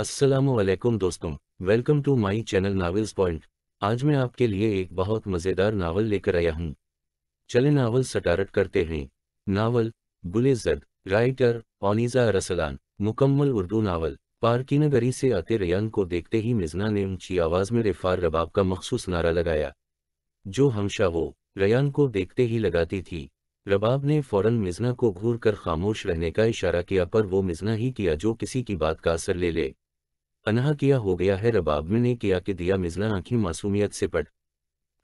असलम दोस्तों welcome to my channel novels point आज मैं आपके लिए एक बहुत मज़ेदार नावल लेकर आया हूँ चले नावल सटारट करते हैं नावल बुले जद राइटर ओनिजा रसलान मुकम्मल उर्दू नावल पार्कीनगरी से आते रेयान को देखते ही मिजना ने ऊंची आवाज़ में रिफार रबाब का मखसूस नारा लगाया जो हमशा वो रेयान को देखते ही लगाती थी रबाब ने फौरन मिजना को घूर कर खामोश रहने का इशारा किया पर वो मिजना ही किया जो किसी की बात का असर ले ले अनहा किया हो गया है रबाब में ने किया कि दिया मिजला आंखी मासूमियत से पट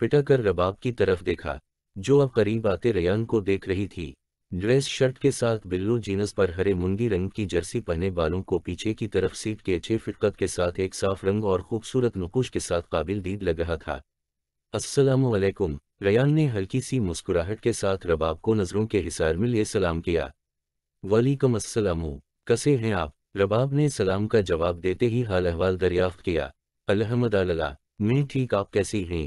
पिटा कर रबाब की तरफ देखा जो अब करीब आते रयान को देख रही थी ड्रेस शर्ट के साथ बिल्लो जीनस पर हरे मुंगी रंग की जर्सी पहने बालों को पीछे की तरफ सीट के अच्छे फिटकत के साथ एक साफ रंग और खूबसूरत नकुश के साथ काबिल दीद लग रहा था असलकुम रयान ने हल्की सी मुस्कुराहट के साथ रबाब को नज़रों के हिसार में लिए सलाम किया वालीकम असलम कसे हैं आप रबाब ने सलाम का जवाब देते ही हाल अहवाल दरियाफ्त किया अल्लाह मैं ठीक आप कैसी हैं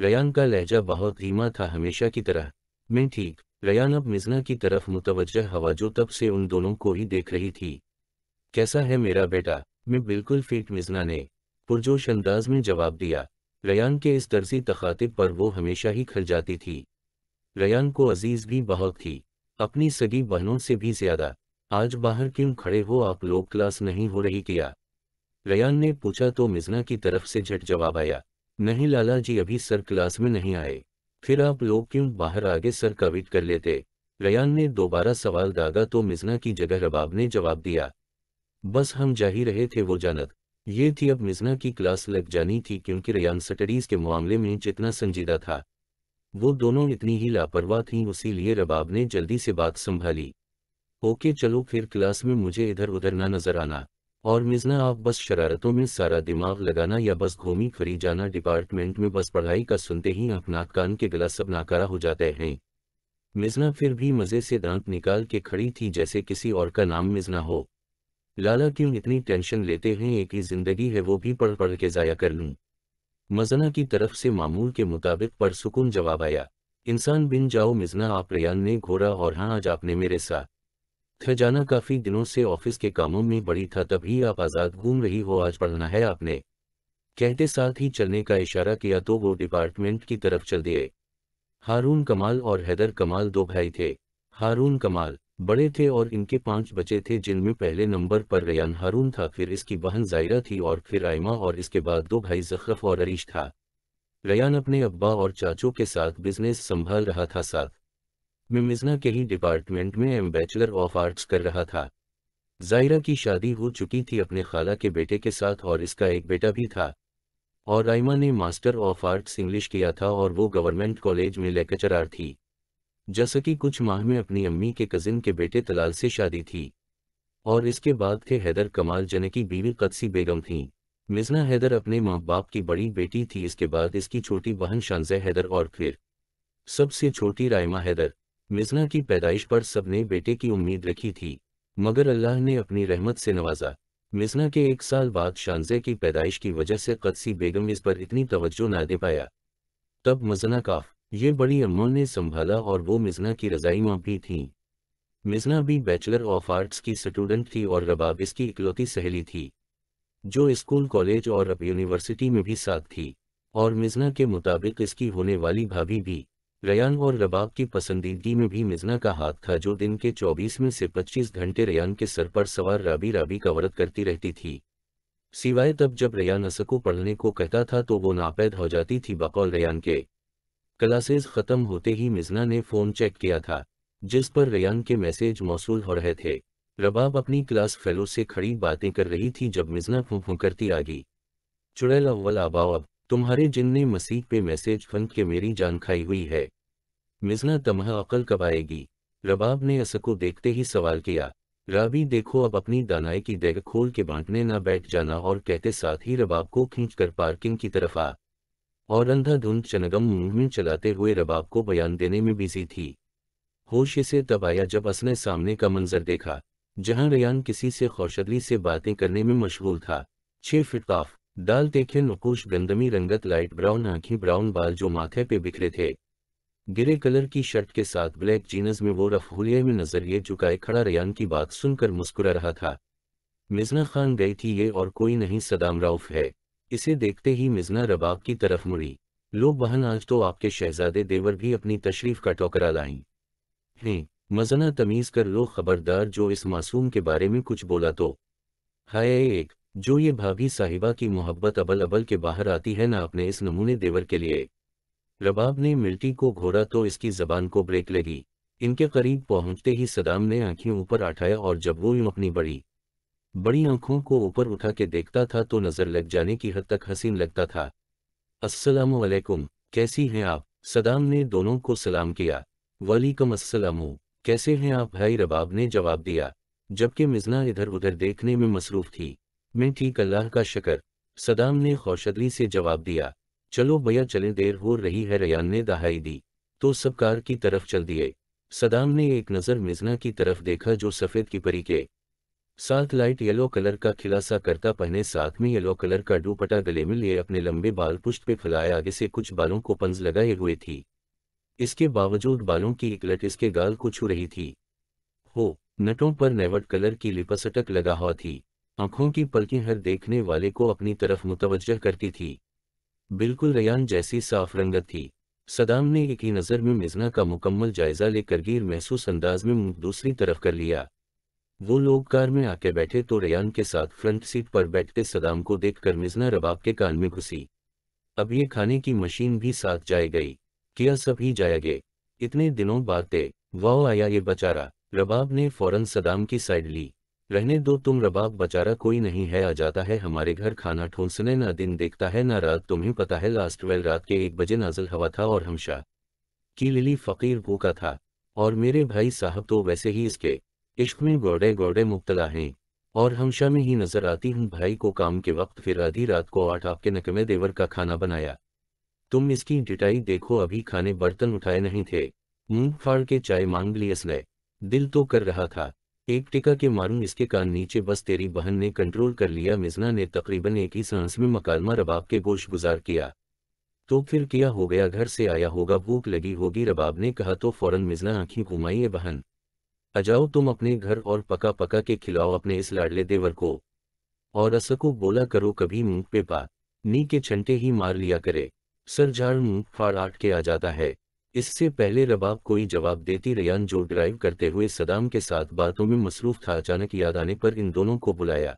रयान का लहजा बहुत धीमा था हमेशा की तरह मैं ठीक रयान अब मिजना की तरफ मुतवजह हवा जो तब से उन दोनों को ही देख रही थी कैसा है मेरा बेटा मैं बिल्कुल फिट मिजना ने पुरजोश अंदाज में जवाब दिया रयान के इस तर्जी तखातिब पर वो हमेशा ही खल जाती थी रयान को अजीज भी बहुत थी अपनी सगी बहनों से भी ज्यादा आज बाहर क्यों खड़े हो आप लोग क्लास नहीं हो रही क्या रयान ने पूछा तो मिजना की तरफ से झट जवाब आया नहीं लाला जी अभी सर क्लास में नहीं आए फिर आप लोग क्यों बाहर आगे सर का वेट कर लेते रयान ने दोबारा सवाल दागा तो मिजना की जगह रबाब ने जवाब दिया बस हम जा ही रहे थे वो जानत ये थी अब मिजना की क्लास लग जानी थी क्योंकि रयान स्टडीज के मामले में जितना संजीदा था वो दोनों इतनी ही लापरवाह थीं उसीलिए रबाब ने जल्दी से बात संभाली ओके चलो फिर क्लास में मुझे इधर उधर ना नजर आना और मिजना आप बस शरारतों में सारा दिमाग लगाना या बस घूमी फिरी जाना डिपार्टमेंट में बस पढ़ाई का सुनते ही अपना कान के गला सब नाकारा हो जाते हैं मिजना फिर भी मज़े से दांत निकाल के खड़ी थी जैसे किसी और का नाम मिजना हो लाला क्यों इतनी टेंशन लेते हैं एक ही जिंदगी है वो भी पढ़ पढ़ के ज़ाया कर लूँ मजना की तरफ से मामूल के मुताबिक सुकून जवाब आया इंसान बिन जाओ मिजना आप रियान ने घोरा और हाँ आज आपने मेरे साथ खजाना काफी दिनों से ऑफिस के कामों में बड़ी था तभी आप आजाद घूम रही हो आज पढ़ना है आपने कहते साथ ही चलने का इशारा किया तो वो डिपार्टमेंट की तरफ चल दिए हारून कमाल और हैदर कमाल दो भाई थे हारून कमाल बड़े थे और इनके पांच बच्चे थे जिनमें पहले नंबर पर रयान हारून था फिर इसकी बहन जायरा थी और फिर आयमा और इसके बाद दो भाई जख्फ और अरीश था रयान अपने अब्बा और चाचों के साथ बिजनेस संभाल रहा था साथ मैं मिजना के ही डिपार्टमेंट में एम बैचलर ऑफ आर्ट्स कर रहा था जायरा की शादी हो चुकी थी अपने खाला के बेटे के साथ और इसका एक बेटा भी था और राइमा ने मास्टर ऑफ आर्ट्स इंग्लिश किया था और वो गवर्नमेंट कॉलेज में लेक्चरार थी जैसा कि कुछ माह में अपनी अम्मी के कज़िन के बेटे तलाल से शादी थी और इसके बाद थे हैदर कमाल जने की बीवी कदसी बेगम थी मिजना हैदर अपने माँ बाप की बड़ी बेटी थी इसके बाद इसकी छोटी बहन शानजे हैदर और फिर सबसे छोटी रायमा हैदर मिसना की पैदाइश पर सबने बेटे की उम्मीद रखी थी मगर अल्लाह ने अपनी रहमत से नवाजा मिजना के एक साल बाद शानजे की पैदाइश की वजह से कदसी बेगम इस पर इतनी तवज्जो ना दे पाया तब मजना काफ ये बड़ी अम्मा ने संभाला और वो मिजना की रजाई माँ भी थीं मिजना भी बैचलर ऑफ आर्ट्स की स्टूडेंट थी और रबाब इसकी इकलौती सहेली थी जो स्कूल कॉलेज और अब यूनिवर्सिटी में भी साथ थी और मिजना के मुताबिक इसकी होने वाली भाभी भी रयान और रबाब की पसंदीदगी में भी मिजना का हाथ था जो दिन के 24 में से 25 घंटे रयान के सर पर सवार राबी राबी का व्रत करती रहती थी सिवाय तब जब रयान असकू पढ़ने को कहता था तो वो नापैद हो जाती थी बकौल रयान के क्लासेज ख़त्म होते ही मिजना ने फ़ोन चेक किया था जिस पर रयान के मैसेज मौसू हो रहे थे रबाब अपनी क्लास फेलो से खड़ी बातें कर रही थी जब मिजना फूफू करती आ गई चुड़ैल अव्वल आबाव अब तुम्हारे जिनने मसीह पे मैसेज फन के मेरी जान खाई हुई है मिजना तमह अकल कब आएगी रबाब ने अस को देखते ही सवाल किया रावी देखो अब अपनी दानाई की देग खोल के बांटने ना बैठ जाना और कहते साथ ही रबाब को खींच कर पार्किंग की तरफ आ और अंधाधुंध चनगम मुहमिन चलाते हुए रबाब को बयान देने में बिजी थी होश इसे तब आया जब असने सामने का मंजर देखा जहां रयान किसी से खौशदली से बातें करने में मशगूल था छह फिटकाफ डाल देखे नकोश गंदमी रंगत लाइट ब्राउन आंखें ब्राउन बाल जो माथे पे बिखरे थे गिरे कलर की शर्ट के साथ ब्लैक जीनस में वो रफूलिए में नजरिए झुकाए खड़ा रयान की बात सुनकर मुस्कुरा रहा था मिजना खान गई थी ये और कोई नहीं सदाम राउफ है इसे देखते ही मिजना रबाब की तरफ मुड़ी लोग बहन आज तो आपके शहजादे देवर भी अपनी तशरीफ का टोकरा लाई हैं मजना तमीज़ कर लो खबरदार जो इस मासूम के बारे में कुछ बोला तो हाय एक जो ये भाभी साहिबा की मोहब्बत अबल अबल के बाहर आती है ना अपने इस नमूने देवर के लिए रबाब ने मिल्टी को घोरा तो इसकी जबान को ब्रेक लगी इनके करीब पहुंचते ही सदाम ने आंखें ऊपर उठाया और जब वो यूं अपनी बड़ी बड़ी आंखों को ऊपर उठा के देखता था तो नज़र लग जाने की हद तक हसीन लगता था अस्सलाम वालेकुम कैसी हैं आप सदाम ने दोनों को सलाम किया वालेकुम अस्सलाम कैसे हैं आप भाई रबाब ने जवाब दिया जबकि मिजना इधर उधर देखने में मसरूफ थी मैं ठीक अल्लाह का शकर सदाम ने खौशदरी से जवाब दिया चलो भैया चले देर हो रही है रयान ने दहाई दी तो सब कार की तरफ चल दिए सदाम ने एक नज़र मिजना की तरफ देखा जो सफ़ेद की परी के साथ लाइट येलो कलर का खिलासा करता पहने साथ में येलो कलर का डूपटा गले में लिए अपने लंबे बाल पुष्ट पे फैलाया आगे से कुछ बालों को पंज लगाए हुए थी इसके बावजूद बालों की एक लट इसके गाल को छू रही थी हो नटों पर नेवट कलर की लिपसटक लगा हुआ थी आंखों की पलकें हर देखने वाले को अपनी तरफ मुतवजह करती थी बिल्कुल रयान जैसी साफ रंगत थी सदाम ने एक ही नज़र में मिजना का मुकम्मल जायजा लेकर गिर महसूस अंदाज में मुंह दूसरी तरफ कर लिया वो लोग कार में आके बैठे तो रयान के साथ फ्रंट सीट पर बैठते सदाम को देखकर मिजना रबाब के कान में घुसी अब ये खाने की मशीन भी साथ जाए गई किया सब ही जाएगे इतने दिनों बाद थे वाह आया ये बचारा रबाब ने फौरन सदाम की साइड ली रहने दो तुम रबाब बचारा कोई नहीं है आ जाता है हमारे घर खाना ठूंसने ना दिन देखता है ना रात तुम्हें पता है लास्ट वेल रात के एक बजे नाजल हवा था और हमशा की लिली फ़कीर भूखा था और मेरे भाई साहब तो वैसे ही इसके इश्क में गौड़े गौड़े मुबतला हैं और हमशा में ही नजर आती हूँ भाई को काम के वक्त फिर आधी रात को आठ आपके नकमे देवर का खाना बनाया तुम इसकी डिटाई देखो अभी खाने बर्तन उठाए नहीं थे मुंह फाड़ के चाय मांग ली इसने दिल तो कर रहा था एक टिका के मारू इसके कान नीचे बस तेरी बहन ने कंट्रोल कर लिया मिजना ने तकरीबन एक ही सांस में मकालमा रबाब के गोश गुजार किया तो फिर किया हो गया घर से आया होगा भूख लगी होगी रबाब ने कहा तो फौरन मिजना आंखें घुमाइए बहन अजाओ तुम अपने घर और पका पका के खिलाओ अपने इस लाडले देवर को और असको बोला करो कभी मुंह पे पा नी के छंटे ही मार लिया करे सर झाड़ मुंह फाड़ आट के आ जाता है इससे पहले रबाब कोई जवाब देती रयान जो ड्राइव करते हुए सदाम के साथ बातों में मसरूफ था अचानक याद आने पर इन दोनों को बुलाया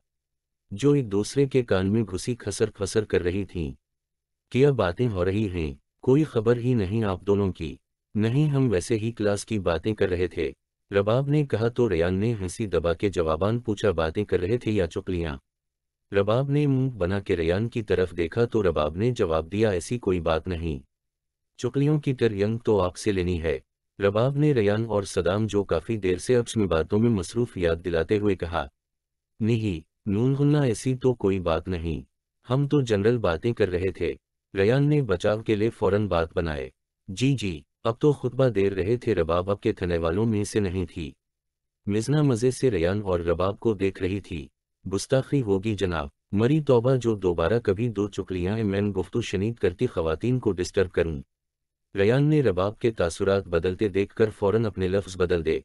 जो एक दूसरे के कान में घुसी खसर फसर कर रही थीं क्या बातें हो रही हैं कोई खबर ही नहीं आप दोनों की नहीं हम वैसे ही क्लास की बातें कर रहे थे रबाब ने कहा तो रयान ने हंसी दबा के जवाबान पूछा बातें कर रहे थे या लिया रबाब ने मुंह बना के रयान की तरफ देखा तो रबाब ने जवाब दिया ऐसी कोई बात नहीं चुकलियों की यंग तो आपसे लेनी है रबाब ने रयान और सदाम जो काफ़ी देर से अपनी बातों में मसरूफ याद दिलाते हुए कहा नहीं नून गुन्ना ऐसी तो कोई बात नहीं हम तो जनरल बातें कर रहे थे रयान ने बचाव के लिए फौरन बात बनाए जी जी अब तो खुतबा दे रहे थे रबाब अब के थने वालों में से नहीं थी मिजना मज़े से रयान और रबाब को देख रही थी गुस्ताखी होगी जनाब मरी तोबा जो दोबारा कभी दो चुकलियाँ मैन गुफ्तु शनीद करती खवतिन को डिस्टर्ब करूँ रयान ने रबाब के तासुरात बदलते देखकर फौरन अपने लफ्ज बदल दे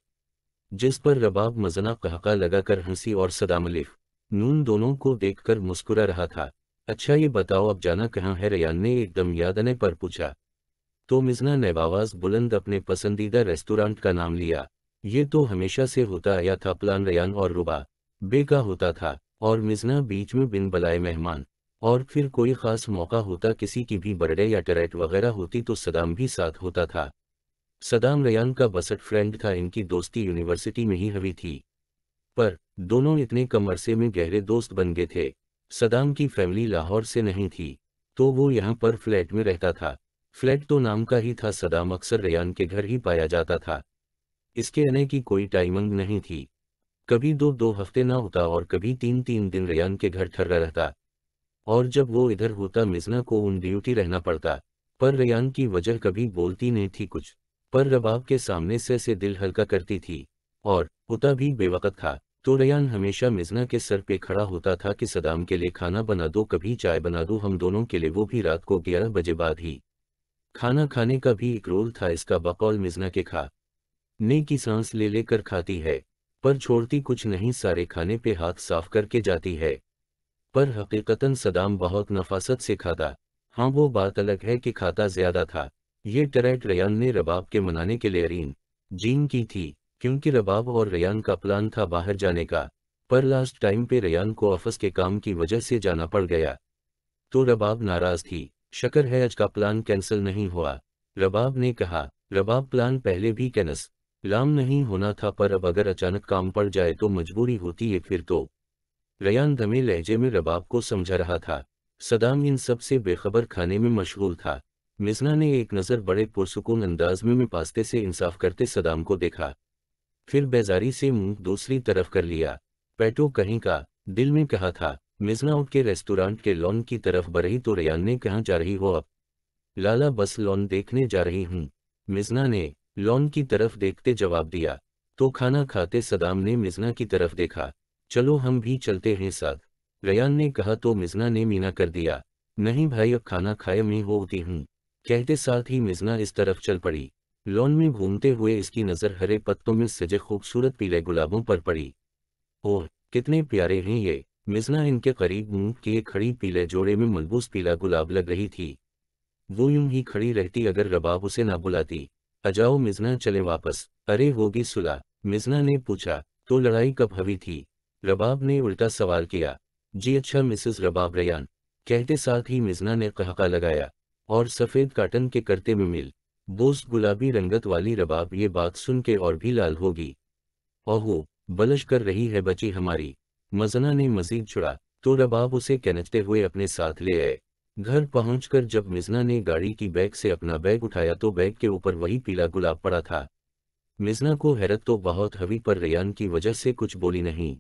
जिस पर रबाब मजना कहका लगाकर हंसी और सदामलिफ नून दोनों को देखकर मुस्कुरा रहा था अच्छा ये बताओ अब जाना कहाँ है रयान ने एकदम याद आने पर पूछा तो मिजना ने आवाज बुलंद अपने पसंदीदा रेस्टोरेंट का नाम लिया ये तो हमेशा से होता आया था प्लान रयान और रुबा बेगा होता था और मिजना बीच में बिन बलाए मेहमान और फिर कोई खास मौका होता किसी की भी बर्थडे या टरेट वगैरह होती तो सदाम भी साथ होता था सदाम रयान का बसट फ्रेंड था इनकी दोस्ती यूनिवर्सिटी में ही हुई थी पर दोनों इतने कम अरसे में गहरे दोस्त बन गए थे सदाम की फैमिली लाहौर से नहीं थी तो वो यहाँ पर फ्लैट में रहता था फ्लैट तो नाम का ही था सदाम अक्सर रयान के घर ही पाया जाता था इसके आने की कोई टाइमिंग नहीं थी कभी दो दो हफ्ते ना होता और कभी तीन तीन दिन रयान के घर ठहरा रहता और जब वो इधर होता मिजना को उन ड्यूटी रहना पड़ता पर रियान की वजह कभी बोलती नहीं थी कुछ पर रबाब के सामने से से दिल हल्का करती थी और होता भी बेवकत था तो रियान हमेशा मिजना के सर पे खड़ा होता था कि सदाम के लिए खाना बना दो कभी चाय बना दो हम दोनों के लिए वो भी रात को ग्यारह बजे बाद ही खाना खाने का भी एक रोल था इसका बकौल मिजना के खा ने की सांस ले लेकर खाती है पर छोड़ती कुछ नहीं सारे खाने पे हाथ साफ करके जाती है पर हकीकतन सदाम बहुत नफासत से खाता हाँ वो बात अलग है कि खाता ज्यादा था ये टरेट रयान ने रबाब के मनाने के लिए रीन जीन की थी क्योंकि रबाब और रयान का प्लान था बाहर जाने का पर लास्ट टाइम पे रयान को ऑफिस के काम की वजह से जाना पड़ गया तो रबाब नाराज थी शकर है आज का प्लान कैंसिल नहीं हुआ रबाब ने कहा रबाब प्लान पहले भी कैनस लाम नहीं होना था पर अब अगर अचानक काम पड़ जाए तो मजबूरी होती है फिर तो रयान दमे लहजे में रबाब को समझा रहा था सदाम इन सब से बेखबर खाने में मशगूल था मिजना ने एक नज़र बड़े पुरसकून अंदाज में पास्ते से इंसाफ करते सदाम को देखा फिर बेजारी से मुंह दूसरी तरफ कर लिया पैटो कहीं का दिल में कहा था मिजना उठ के रेस्टोरेंट के लॉन की तरफ बढ़ी तो रयान ने कहा जा रही हो अब लाला बस लॉन देखने जा रही हूँ मिजना ने लॉन की तरफ देखते जवाब दिया तो खाना खाते सदाम ने मिजना की तरफ देखा चलो हम भी चलते हैं साथ रयान ने कहा तो मिजना ने मीना कर दिया नहीं भाई अब खाना खाए मैं होती हूँ कहते साथ ही मिजना इस तरफ चल पड़ी लॉन में घूमते हुए इसकी नज़र हरे पत्तों में सजे खूबसूरत पीले गुलाबों पर पड़ी ओह कितने प्यारे हैं ये मिजना इनके करीब मुंह के खड़ी पीले जोड़े में मलबूस पीला गुलाब लग रही थी वो यूं ही खड़ी रहती अगर रबाब उसे ना बुलाती अजाओ मिजना चले वापस अरे होगी सुला मिजना ने पूछा तो लड़ाई कब हवी थी रबाब ने उल्टा सवाल किया जी अच्छा मिसेस रबाब रयान कहते साथ ही मिजना ने कहका लगाया और सफ़ेद काटन के करते में मिल बोस्ट गुलाबी रंगत वाली रबाब ये बात सुन के और भी लाल होगी ओहो बलश कर रही है बची हमारी मजना ने मजीद छुड़ा तो रबाब उसे कनचते हुए अपने साथ ले आए घर पहुंचकर जब मिजना ने गाड़ी की बैग से अपना बैग उठाया तो बैग के ऊपर वही पीला गुलाब पड़ा था मिजना को हैरत तो बहुत हवी पर रयान की वजह से कुछ बोली नहीं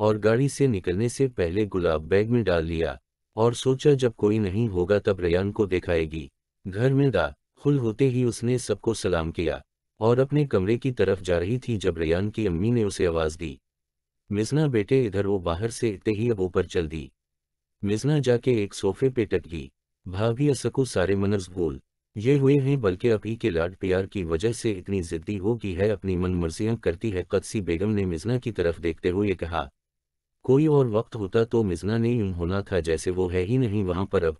और गाड़ी से निकलने से पहले गुलाब बैग में डाल लिया और सोचा जब कोई नहीं होगा तब रयान को दिखाएगी घर में खुल होते ही उसने सबको सलाम किया और अपने कमरे की तरफ जा रही थी जब रयान की अम्मी ने उसे आवाज़ दी मिजना बेटे इधर वो बाहर से इतने ही अब ऊपर चल दी मिजना जाके एक सोफे पे टक गई भाभी असको सारे मनस बोल ये हुए हैं बल्कि अभी के लाड प्यार की वजह से इतनी जिद्दी हो गई है अपनी मनमर्जियां करती है कदसी बेगम ने मिजना की तरफ देखते हुए कहा कोई और वक्त होता तो मिजना नहीं यूं होना था जैसे वो है ही नहीं वहां पर अब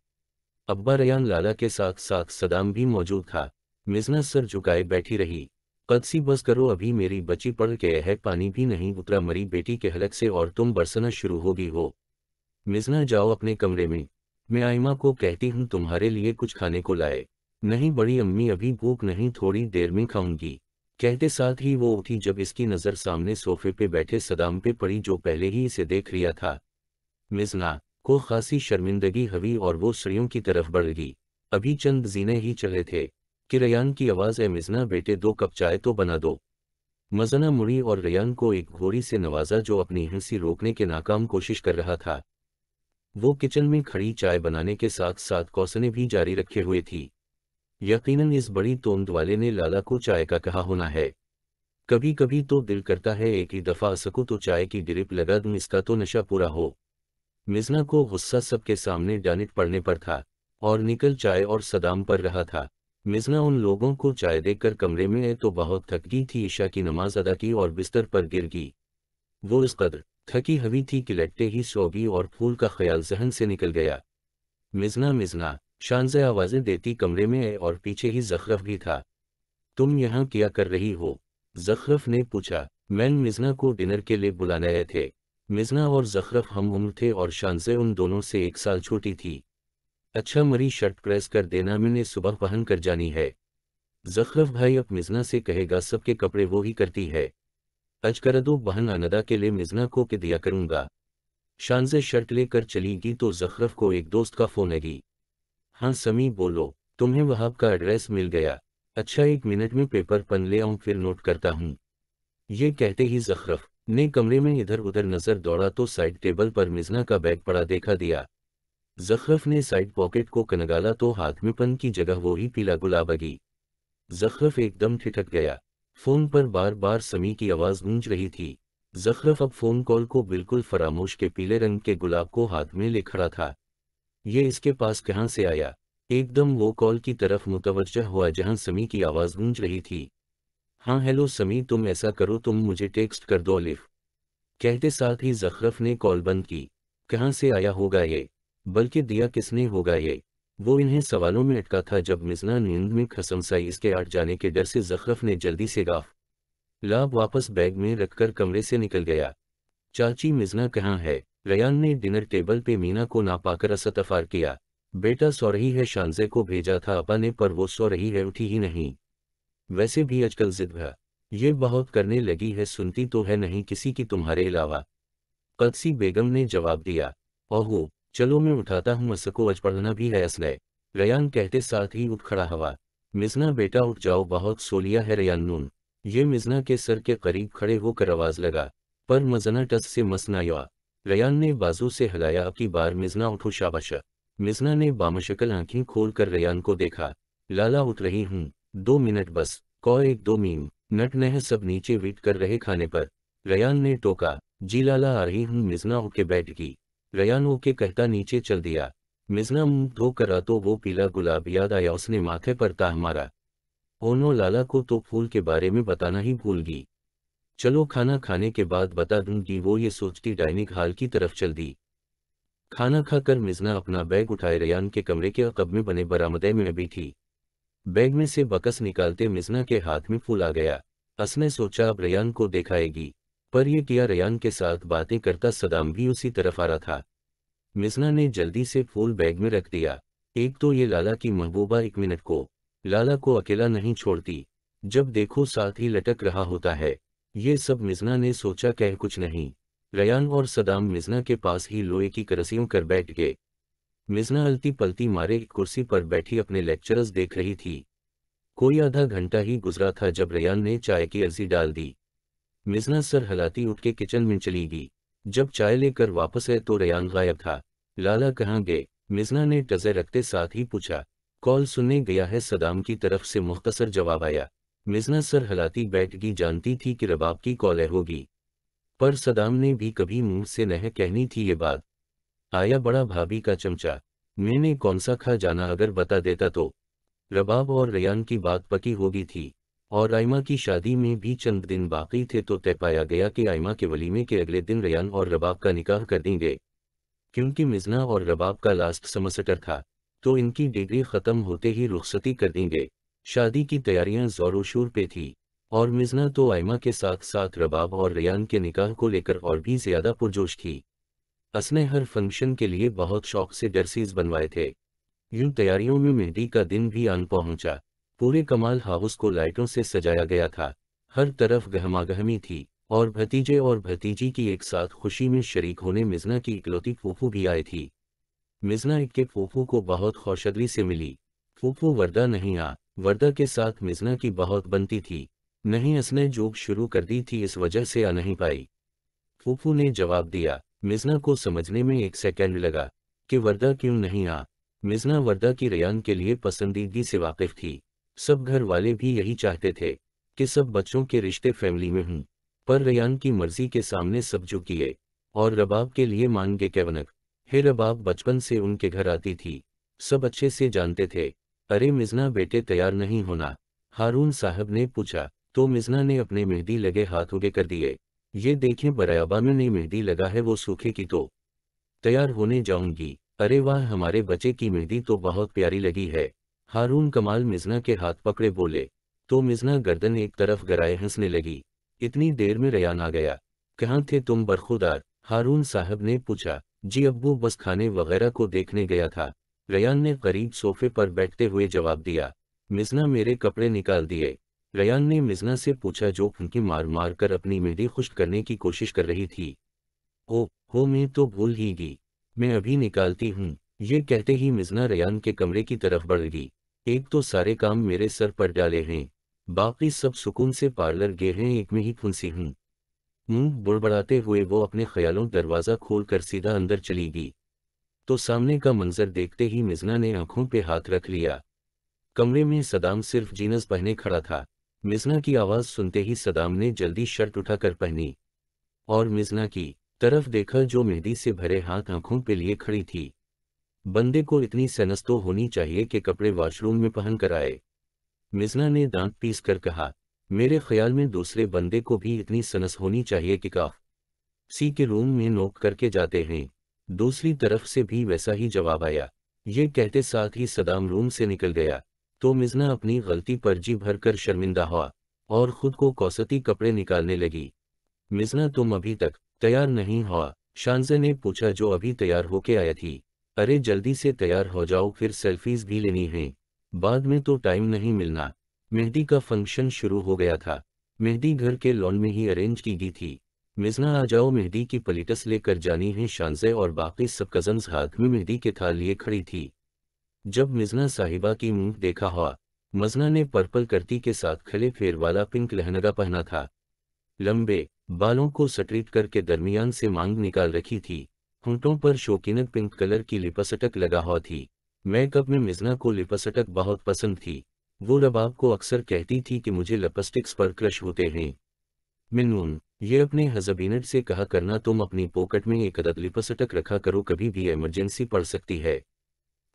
अब्बा रयान लाला के साथ साथ सदाम भी मौजूद था मिजना सर झुकाए बैठी रही कदसी बस करो अभी मेरी बची पढ़ के है पानी भी नहीं उतरा मरी बेटी के हलक से और तुम बरसना शुरू होगी हो मिजना जाओ अपने कमरे में मैं आयमा को कहती हूँ तुम्हारे लिए कुछ खाने को लाए नहीं बड़ी अम्मी अभी भूख नहीं थोड़ी देर में खाऊंगी कहते साथ ही वो उठी जब इसकी नज़र सामने सोफे पे बैठे सदाम पे पड़ी जो पहले ही इसे देख लिया था मिजना को खासी शर्मिंदगी हवी और वो श्रेयों की तरफ बढ़ गई अभी चंद जीने ही चले थे कि रयान की आवाज़ है मिजना बेटे दो कप चाय तो बना दो मजना मुड़ी और रयान को एक घोड़ी से नवाजा जो अपनी हिंसी रोकने के नाकाम कोशिश कर रहा था वो किचन में खड़ी चाय बनाने के साथ साथ कौसने भी जारी रखे हुए थी यकीनन इस बड़ी तोंद वाले ने लाला को चाय का कहा होना है कभी कभी तो दिल करता है एक ही दफा सको तो चाय की ड्रिप लगा दूं इसका तो नशा पूरा हो मिजना को गुस्सा सबके सामने डानिट पड़ने पर था और निकल चाय और सदाम पर रहा था मिजना उन लोगों को चाय देकर कमरे में तो बहुत थक गई थी ईशा की नमाज अदा की और बिस्तर पर गिर गई वो इस कदर थकी हवी थी कि लटते ही सोगी और फूल का ख्याल जहन से निकल गया मिजना मिजना शानजे आवाज़ें देती कमरे में और पीछे ही जखरफ भी था तुम यहाँ क्या कर रही हो जखरफ ने पूछा मैन मिजना को डिनर के लिए बुलाने आए थे मिजना और जखरफ हम उम्र थे और शानजे उन दोनों से एक साल छोटी थी अच्छा मरी शर्ट प्रेस कर देना मैंने सुबह पहन कर जानी है जखरफ भाई अब मिजना से कहेगा सबके कपड़े वो ही करती है अजकर दो बहन अनदा के लिए मिजना को के दिया करूंगा शानजे शर्ट लेकर चलेगी तो जखरफ को एक दोस्त का फोन आगी हाँ समी बोलो तुम्हें वहाब का एड्रेस मिल गया अच्छा एक मिनट में पेपर पन ले आऊँ फिर नोट करता हूँ ये कहते ही जखरफ ने कमरे में इधर उधर नजर दौड़ा तो साइड टेबल पर मिजना का बैग पड़ा देखा दिया जखरफ ने साइड पॉकेट को कनगाला तो हाथ में पन की जगह वो ही पीला गुलाब अगी जखरफ एकदम ठिठक गया फोन पर बार बार समी की आवाज गूंज रही थी जखरफ अब फोन कॉल को बिल्कुल फरामोश के पीले रंग के गुलाब को हाथ में ले खड़ा था ये इसके पास कहाँ से आया एकदम वो कॉल की तरफ मुतवजह हुआ जहाँ समी की आवाज़ गूंज रही थी हाँ हेलो समी तुम ऐसा करो तुम मुझे टेक्स्ट कर दो अलिफ कहते साथ ही जखरफ ने कॉल बंद की कहाँ से आया होगा ये बल्कि दिया किसने होगा ये वो इन्हें सवालों में अटका था जब मिजना नींद में खसमसाई इसके आठ जाने के डर से जखरफ ने जल्दी से गाफ लाभ वापस बैग में रखकर कमरे से निकल गया चाची मिजना कहाँ है रयान ने डिनर टेबल पे मीना को ना पाकर असतफार किया बेटा सो रही है शानजे को भेजा था अपा ने पर वो सो रही है उठी ही नहीं वैसे भी आजकल जिद है ये बहुत करने लगी है सुनती तो है नहीं किसी की तुम्हारे अलावा कदसी बेगम ने जवाब दिया ओहो चलो मैं उठाता हूँ असको अज पढ़ना भी है असले रयान कहते साथ ही उठ खड़ा हवा मिजना बेटा उठ जाओ बहुत सोलिया है रयान नून ये मिजना के सर के करीब खड़े होकर आवाज लगा पर मजना टस से मसना युआ रयान ने बाजू से हिलाया अपनी बार मिजना उठो शाबाशा मिजना ने बामशकल आंखें खोल कर रयान को देखा लाला उठ रही हूँ दो मिनट बस कौ एक दो मीम नट नह सब नीचे वेट कर रहे खाने पर रयान ने टोका जी लाला आ रही हूँ मिजना उठ के बैठ गई रयान ओके कहता नीचे चल दिया मिजना मुंह धो आ तो वो पीला गुलाब याद आया उसने माथे पर ताह मारा ओनो लाला को तो फूल के बारे में बताना ही भूल गई चलो खाना खाने के बाद बता दूं कि वो ये सोचती डाइनिंग हॉल की तरफ चल दी खाना खाकर मिजना अपना बैग उठाए रयान के कमरे के अकब में बने बरामदे में भी थी बैग में से बकस निकालते मिजना के हाथ में फूल आ गया असने सोचा अब रयान को देखाएगी पर यह किया रयान के साथ बातें करता सदाम भी उसी तरफ आ रहा था मिजना ने जल्दी से फूल बैग में रख दिया एक तो ये लाला की महबूबा एक मिनट को लाला को अकेला नहीं छोड़ती जब देखो साथ ही लटक रहा होता है ये सब मिजना ने सोचा कह कुछ नहीं रयान और सदाम मिजना के पास ही लोहे की करसियों कर बैठ गए मिजना अलती पलती मारे कुर्सी पर बैठी अपने लेक्चरर्स देख रही थी कोई आधा घंटा ही गुजरा था जब रयान ने चाय की अर्जी डाल दी मिजना सर हलाती उठ के किचन में चली गई जब चाय लेकर वापस है तो रयान गायब था लाला कहाँ गए मिजना ने टजे रखते साथ ही पूछा कॉल सुनने गया है सदाम की तरफ से मुख्तसर जवाब आया मिजना सर हलाती बैठगी जानती थी कि रबाब की कॉलह होगी पर सदाम ने भी कभी मुंह से नह कहनी थी ये बात आया बड़ा भाभी का चमचा मैंने कौन सा खा जाना अगर बता देता तो रबाब और रयान की बात पकी होगी थी और आयमा की शादी में भी चंद दिन बाकी थे तो तय पाया गया कि आयमा के वलीमे के अगले दिन रयान और रबाब का निकाह कर देंगे क्योंकि मिजना और रबाब का लास्ट समस्टर था तो इनकी डिग्री ख़त्म होते ही रुखसती कर देंगे शादी की तैयारियां जोरों शोर पे थी और मिजना तो आयमा के साथ साथ रबाब और रियान के निकाह को लेकर और भी ज्यादा पुरजोश थी असने हर फंक्शन के लिए बहुत शौक से जर्सीज बनवाए थे यूं तैयारियों में मेहंदी का दिन भी आन पहुंचा पूरे कमाल हाउस को लाइटों से सजाया गया था हर तरफ गहमागहमी थी और भतीजे और भतीजी की एक साथ खुशी में शरीक होने मिजना की इकलौती फूफू भी आई थी मिजना इक्के फूफू को बहुत खौशदरी से मिली फूफू वर्दा नहीं आ वर्दा के साथ मिजना की बहुत बनती थी नहीं इसने जोक शुरू कर दी थी इस वजह से आ नहीं पाई फूफू ने जवाब दिया मिजना को समझने में एक सेकेंड लगा कि वर्दा क्यों नहीं आ मिजना वर्दा की रयान के लिए पसंदीदगी से वाकिफ थी सब घर वाले भी यही चाहते थे कि सब बच्चों के रिश्ते फैमिली में हूं पर रयान की मर्जी के सामने सब झुकिए और रबाब के लिए मान के कैवनक हे रबाब बचपन से उनके घर आती थी सब अच्छे से जानते थे अरे मिजना बेटे तैयार नहीं होना हारून साहब ने पूछा तो मिजना ने अपने मेहंदी लगे हाथ उगे कर दिए ये देखें में ने मेहंदी लगा है वो सूखे की तो तैयार होने जाऊंगी अरे वाह हमारे बच्चे की मेहंदी तो बहुत प्यारी लगी है हारून कमाल मिजना के हाथ पकड़े बोले तो मिजना गर्दन एक तरफ गराए हंसने लगी इतनी देर में रयान आ गया कहाँ थे तुम बरखुदार हारून साहब ने पूछा जी अब्बू बस खाने वगैरह को देखने गया था रयान ने करीब सोफे पर बैठते हुए जवाब दिया मिजना मेरे कपड़े निकाल दिए रयान ने मिजना से पूछा जो उनकी मार मार कर अपनी मेरी खुश करने की कोशिश कर रही थी ओ हो मैं तो भूल ही गई मैं अभी निकालती हूँ ये कहते ही मिजना रयान के कमरे की तरफ बढ़ गई एक तो सारे काम मेरे सर पर डाले हैं बाकी सब सुकून से पार्लर गए हैं एक में ही फुंसी हूँ मुंह बुड़बड़ाते हुए वो अपने ख्यालों दरवाज़ा खोलकर सीधा अंदर चली गई तो सामने का मंजर देखते ही मिजना ने आंखों पे हाथ रख लिया कमरे में सदाम सिर्फ जीनस पहने खड़ा था मिजना की आवाज़ सुनते ही सदाम ने जल्दी शर्ट उठाकर पहनी और मिजना की तरफ देखा जो मेहंदी से भरे हाथ आंखों पे लिए खड़ी थी बंदे को इतनी सनस तो होनी चाहिए कि कपड़े वॉशरूम में पहन कर आए मिजना ने दांत पीस कर कहा मेरे ख्याल में दूसरे बंदे को भी इतनी सनस होनी चाहिए कि काफ सी के रूम में नोक करके जाते हैं दूसरी तरफ से भी वैसा ही जवाब आया ये कहते साथ ही सदाम रूम से निकल गया तो मिजना अपनी गलती पर जी भरकर शर्मिंदा हुआ और खुद को कौसती कपड़े निकालने लगी मिजना तुम अभी तक तैयार नहीं हुआ शानजे ने पूछा जो अभी तैयार होके आया थी अरे जल्दी से तैयार हो जाओ फिर सेल्फीज भी लेनी है बाद में तो टाइम नहीं मिलना मेहंदी का फंक्शन शुरू हो गया था मेहंदी घर के लॉन में ही अरेंज की गई थी मिजना आ जाओ मेहदी की पलिटस लेकर जानी है शानजे और बाकी सब कजन हाथ में मेहदी के था लिए खड़ी थी जब मिजना साहिबा की मुंह देखा हुआ मजना ने पर्पल करती के साथ खले फेर वाला पिंक लहनगा पहना था लंबे बालों को सटरीट करके दरमियान से मांग निकाल रखी थी होंठों पर शौकीन पिंक कलर की लिपसटक लगा हुआ थी मेकअप में मिजना को लिपसटक बहुत पसंद थी वो रबाब को अक्सर कहती थी कि मुझे लिपस्टिक्स पर क्रश होते हैं मिनून ये अपने हजबीनट से कहा करना तुम अपनी पॉकेट में एक अदद लिपसटक रखा करो कभी भी इमरजेंसी पड़ सकती है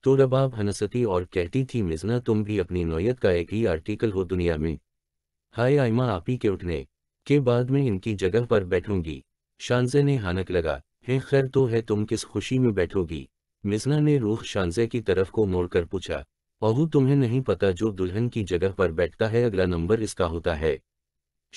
तो रबाब हनसती और कहती थी मिजना तुम भी अपनी नोयत का एक ही आर्टिकल हो दुनिया में हाय आयमा आपी के उठने के बाद में इनकी जगह पर बैठूंगी शानजे ने हानक लगा है खैर तो है तुम किस खुशी में बैठोगी मिजना ने रूख शानजे की तरफ को मोड़कर पूछा बहू तुम्हें नहीं पता जो दुल्हन की जगह पर बैठता है अगला नंबर इसका होता है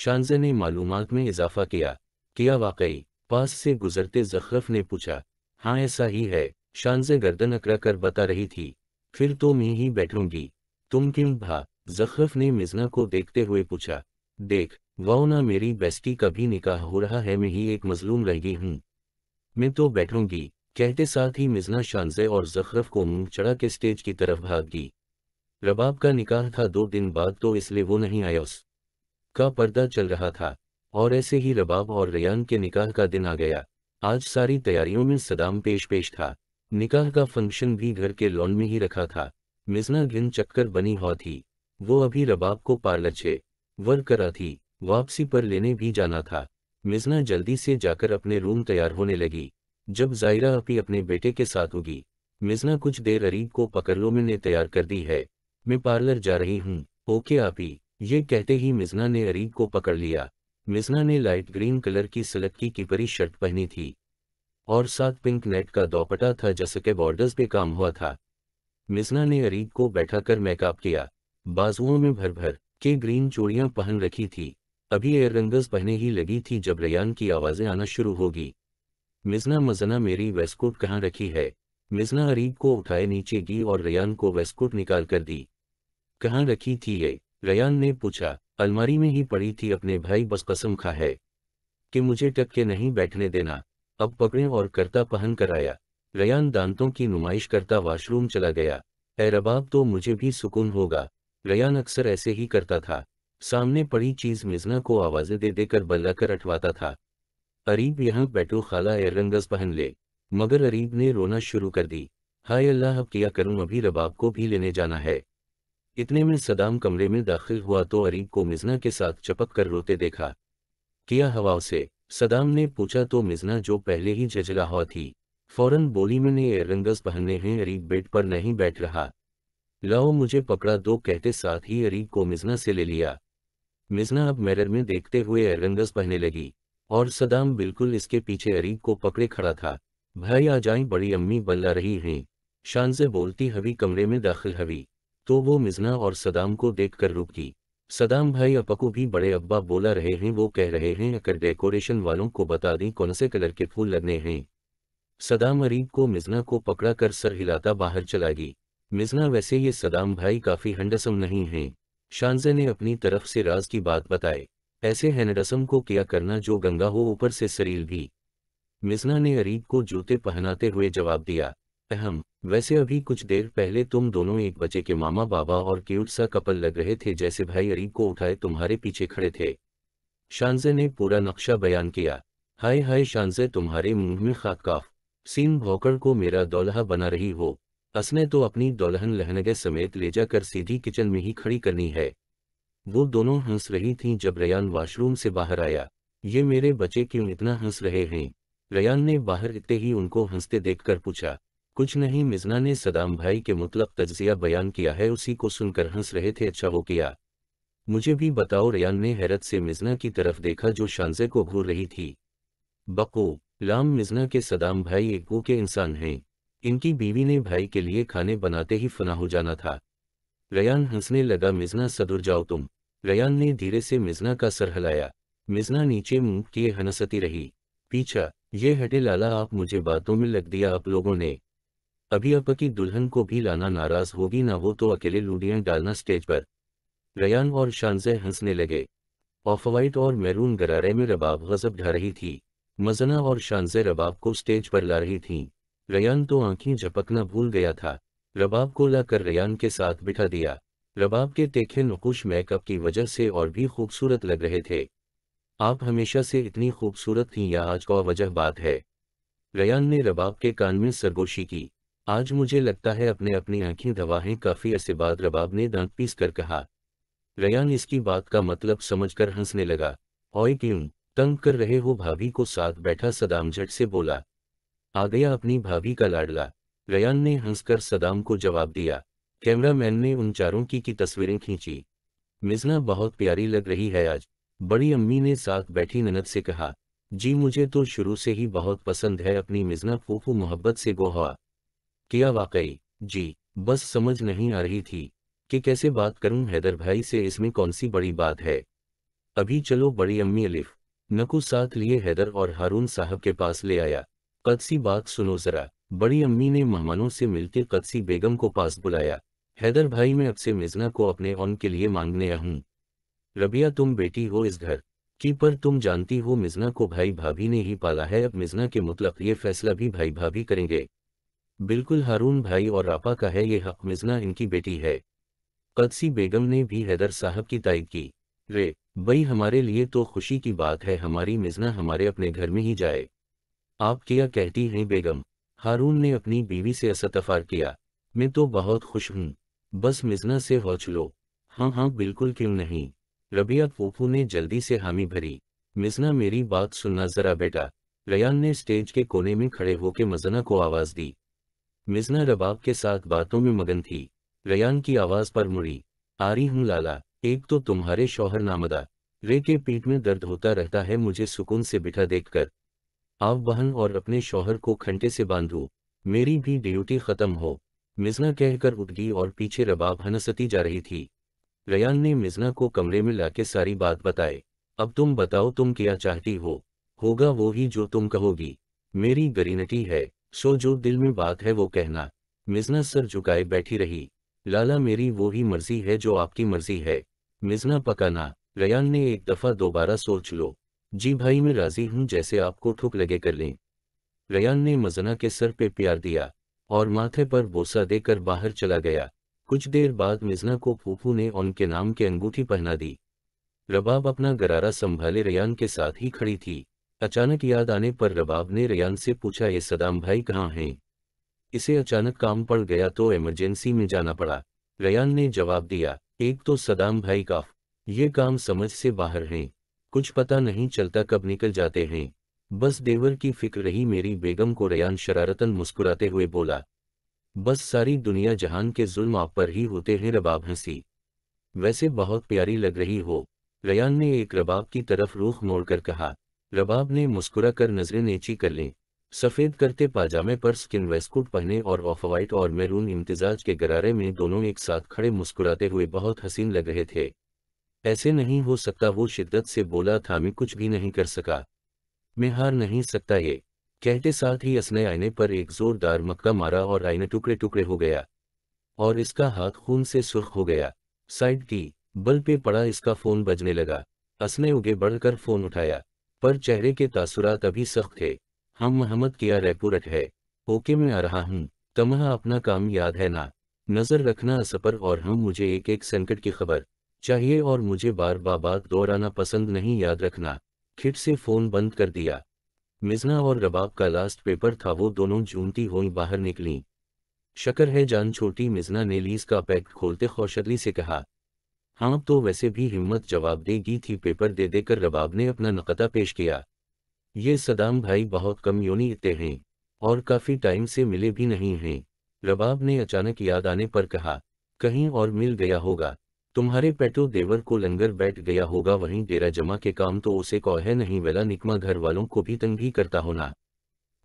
शानजे ने मालूम में इजाफा किया किया वाकई पास से गुजरते जखरफ ने पूछा हाँ ऐसा ही है शानजे गर्दन अकड़ा कर बता रही थी फिर तो मैं ही बैठूंगी तुम क्यों भा जखरफ ने मिजना को देखते हुए पूछा देख वाओ ना मेरी बेस्टी का भी निकाह हो रहा है मैं ही एक मजलूम रह गई हूँ मैं तो बैठूंगी कहते साथ ही मिजना शानजे और जखरफ को मुंह चढ़ा के स्टेज की तरफ भाग गई रबाब का निकाह था दो दिन बाद तो इसलिए वो नहीं आया उस का पर्दा चल रहा था और ऐसे ही रबाब और रेयान के निकाह का दिन आ गया आज सारी तैयारियों में सदाम पेश पेश था निकाह का फंक्शन भी घर के लॉन में ही रखा था मिजना गिन चक्कर बनी हुआ थी वो अभी रबाब को लच्छे वर करा थी वापसी पर लेने भी जाना था मिजना जल्दी से जाकर अपने रूम तैयार होने लगी जब जायरा अपी अपने बेटे के साथ होगी मिजना कुछ देर अरीब को पकड़ लो मैंने तैयार कर दी है मैं पार्लर जा रही हूँ ओके आपी ये कहते ही मिजना ने अरीब को पकड़ लिया मिजना ने लाइट ग्रीन कलर की सिलक की किपरी शर्ट पहनी थी और साथ पिंक नेट का दोपटा था जैसे के बॉर्डर्स पे काम हुआ था मिजना ने अरीब को बैठा कर मेकअप किया बाजुओं में भर भर के ग्रीन चूड़ियां पहन रखी थी अभी एयर रंगस पहने ही लगी थी जब रेयान की आवाज़ें आना शुरू होगी मिजना मजना मेरी वेस्कोट कहाँ रखी है मिजना अरीब को उठाए नीचे गी और रेयान को वेस्कोट निकाल कर दी कहाँ रखी थी ये रयान ने पूछा अलमारी में ही पड़ी थी अपने भाई बस कसम खा है कि मुझे टक के नहीं बैठने देना अब पकड़े और करता पहन कर आया रयान दांतों की नुमाइश करता वॉशरूम चला गया ए रबाब तो मुझे भी सुकून होगा रयान अक्सर ऐसे ही करता था सामने पड़ी चीज मिजना को आवाजें दे देकर बल्ला कर अटवाता था अरीब यहाँ बैठो खाला एरंगस पहन ले मगर अरीब ने रोना शुरू कर दी हाय अल्लाह अब किया करूँ अभी रबाब को भी लेने जाना है इतने में सदाम कमरे में दाखिल हुआ तो अरीब को मिजना के साथ चपक कर रोते देखा किया हवा से सदाम ने पूछा तो मिजना जो पहले ही झजला हुआ थी फौरन बोली मैंने एयरंगस पहनने हैं अरीब बेड पर नहीं बैठ रहा लाओ मुझे पकड़ा दो कहते साथ ही अरीब को मिजना से ले लिया मिजना अब मैर में देखते हुए एयरंगस पहने लगी और सदाम बिल्कुल इसके पीछे अरीब को पकड़े खड़ा था भाई आ जाए बड़ी अम्मी बल्ला रही हैं शान से बोलती हवी कमरे में दाखिल हवी तो वो मिजना और सदाम को देखकर गई सदाम भाई अपा भी बड़े अब्बा बोला रहे हैं वो कह रहे हैं अगर डेकोरेशन वालों को बता दें कौन से कलर के फूल लगने हैं सदाम अरीब को मिजना को पकड़ा कर सर हिलाता बाहर चला गई मिजना वैसे ये सदाम भाई काफ़ी हंडसम नहीं है शानजे ने अपनी तरफ से राज की बात बताए ऐसे हैंडसम को किया करना जो गंगा हो ऊपर से सरील भी मिजना ने अरीब को जूते पहनाते हुए जवाब दिया अहम वैसे अभी कुछ देर पहले तुम दोनों एक बच्चे के मामा बाबा और क्यूट सा कपल लग रहे थे जैसे भाई अरीब को उठाए तुम्हारे पीछे खड़े थे शानजे ने पूरा नक्शा बयान किया हाय हाय शानजे तुम्हारे मुंह में खाकाफ सीन भौकर को मेरा दौलह बना रही हो असने तो अपनी दौलहन लहनगे समेत ले जाकर सीधी किचन में ही खड़ी करनी है वो दोनों हंस रही थीं जब रयान वॉशरूम से बाहर आया ये मेरे बच्चे क्यों इतना हंस रहे हैं रयान ने बाहर इतने ही उनको हंसते देखकर पूछा कुछ नहीं मिजना ने सदाम भाई के मुतलक तजिया बयान किया है उसी को सुनकर हंस रहे थे अच्छा हो किया मुझे भी बताओ रयान ने हैरत से मिजना की तरफ देखा जो शानजे को घूर रही थी बको लाम मिजना के सदाम भाई एक के इंसान हैं इनकी बीवी ने भाई के लिए खाने बनाते ही फना हो जाना था रयान हंसने लगा मिजना सदुर जाओ तुम रयान ने धीरे से मिजना का सर हिलाया मिजना नीचे मुंह किए हनसती रही पीछा ये हटे लाला आप मुझे बातों में लग दिया आप लोगों ने अभी अब की दुल्हन को भी लाना नाराज होगी ना वो तो अकेले लूडियाँ डालना स्टेज पर रयान और शानजे हंसने लगे ऑफ वाइट और मैरून गरारे में रबाब गजब ढा रही थी मजना और शानजे रबाब को स्टेज पर ला रही थीं रयान तो आंखें झपकना भूल गया था रबाब को लाकर रयान के साथ बिठा दिया रबाब के तेखे नकुश मेकअप की वजह से और भी खूबसूरत लग रहे थे आप हमेशा से इतनी खूबसूरत थीं या आज का वजह बात है रयान ने रबाब के कान में सरगोशी की आज मुझे लगता है अपने अपनी आंखें दबाएं काफी अरसे बाद रबाब ने दांत पीस कर कहा रयान इसकी बात का मतलब समझकर हंसने लगा ओए क्यों तंग कर रहे हो भाभी को साथ बैठा सदाम झट से बोला आ गया अपनी भाभी का लाडला रयान ने हंसकर सदाम को जवाब दिया कैमरामैन ने उन चारों की की तस्वीरें खींची मिजना बहुत प्यारी लग रही है आज बड़ी अम्मी ने साथ बैठी ननद से कहा जी मुझे तो शुरू से ही बहुत पसंद है अपनी मिजना फूफू मोहब्बत से गोहा किया वाकई जी बस समझ नहीं आ रही थी कि कैसे बात करूं हैदर भाई से इसमें कौन सी बड़ी बात है अभी चलो बड़ी अम्मी अलिफ नकु साथ लिए हैदर और हारून साहब के पास ले आया कदसी बात सुनो जरा बड़ी अम्मी ने मेहमानों से मिलते कदसी बेगम को पास बुलाया हैदर भाई मैं अब मिजना को अपने ऑन के लिए मांगने आऊँ रबिया तुम बेटी हो इस घर की पर तुम जानती हो मिजना को भाई भाभी ने ही पाला है अब मिजना के मुतलक ये फैसला भी भाई भाभी करेंगे बिल्कुल हारून भाई और रापा का है ये हक मिजना इनकी बेटी है कदसी बेगम ने भी हैदर साहब की तय की रे बई हमारे लिए तो खुशी की बात है हमारी मिजना हमारे अपने घर में ही जाए आप क्या कहती हैं बेगम हारून ने अपनी बीवी से असतफार किया मैं तो बहुत खुश हूँ बस मिजना से हौच लो हाँ हाँ बिल्कुल क्यों नहीं रबिया फोफू ने जल्दी से हामी भरी मिजना मेरी बात सुनना जरा बेटा रयान ने स्टेज के कोने में खड़े होकर मजना को आवाज़ दी मिजना रबाब के साथ बातों में मगन थी रयान की आवाज पर मुड़ी आ रही हूँ लाला एक तो तुम्हारे शौहर नामदा रे के पीठ में दर्द होता रहता है मुझे सुकून से बिठा देखकर आप बहन और अपने शौहर को खंटे से बांधो मेरी भी ड्यूटी खत्म हो मिजना कहकर उठ गई और पीछे रबाब हनसती जा रही थी रयान ने मिजना को कमरे में लाके सारी बात बताए अब तुम बताओ तुम क्या चाहती हो होगा वो ही जो तुम कहोगी मेरी गरीनटी है सो जो दिल में बात है वो कहना मिजना सर झुकाए बैठी रही लाला मेरी वो ही मर्जी है जो आपकी मर्जी है मिजना पकाना रयान ने एक दफ़ा दोबारा सोच लो जी भाई मैं राजी हूं जैसे आपको ठुक लगे कर लें रयान ने मजना के सर पे प्यार दिया और माथे पर बोसा देकर बाहर चला गया कुछ देर बाद मिजना को फूफू ने उनके नाम के अंगूठी पहना दी रबाब अपना गरारा संभाले रयान के साथ ही खड़ी थी अचानक याद आने पर रबाब ने रियान से पूछा ये सदाम भाई कहाँ हैं इसे अचानक काम पड़ गया तो इमरजेंसी में जाना पड़ा रयान ने जवाब दिया एक तो सदाम भाई का ये काम समझ से बाहर हैं कुछ पता नहीं चलता कब निकल जाते हैं बस देवर की फिक्र रही मेरी बेगम को रयान शरारतन मुस्कुराते हुए बोला बस सारी दुनिया जहान के जुल्म आप पर ही होते हैं रबाब हंसी वैसे बहुत प्यारी लग रही हो रयान ने एक रबाब की तरफ रूख मोड़कर कहा रबाब ने मुस्कुरा कर नजरें नीची कर ली सफ़ेद करते पाजामे पर स्किन वेस्कुट पहने और ऑफ वाइट और मेरून इम्तिजाज के गरारे में दोनों एक साथ खड़े मुस्कुराते हुए बहुत हसीन लग रहे थे ऐसे नहीं हो सकता वो शिद्दत से बोला था मैं कुछ भी नहीं कर सका मैं हार नहीं सकता ये कहते साथ ही असने आईने पर एक जोरदार मक्का मारा और आईने टुकड़े टुकड़े हो गया और इसका हाथ खून से सुर्ख हो गया साइड की बल पे पड़ा इसका फोन बजने लगा असने उगे बढ़कर फोन उठाया पर चेहरे के तासुरात अभी सख्त थे हम मोहम्मद किया रेपुरट है ओके मैं आ रहा हूँ तमह अपना काम याद है ना नज़र रखना असफर और हम मुझे एक एक संकट की खबर चाहिए और मुझे बार बार बात दोहराना पसंद नहीं याद रखना खिट से फ़ोन बंद कर दिया मिजना और रबाब का लास्ट पेपर था वो दोनों झूमती हुई बाहर निकली शकर है जान छोटी मिजना ने लीज का पैक खोलते खौशदली से कहा हाँ तो वैसे भी हिम्मत जवाब देगी थी पेपर दे देकर रबाब ने अपना नकता पेश किया ये सदाम भाई बहुत कम यूनिते हैं और काफ़ी टाइम से मिले भी नहीं हैं रबाब ने अचानक याद आने पर कहा कहीं और मिल गया होगा तुम्हारे पेटो देवर को लंगर बैठ गया होगा वहीं डेरा जमा के काम तो उसे है नहीं वेला निकमा घर वालों को भी तंग भी करता होना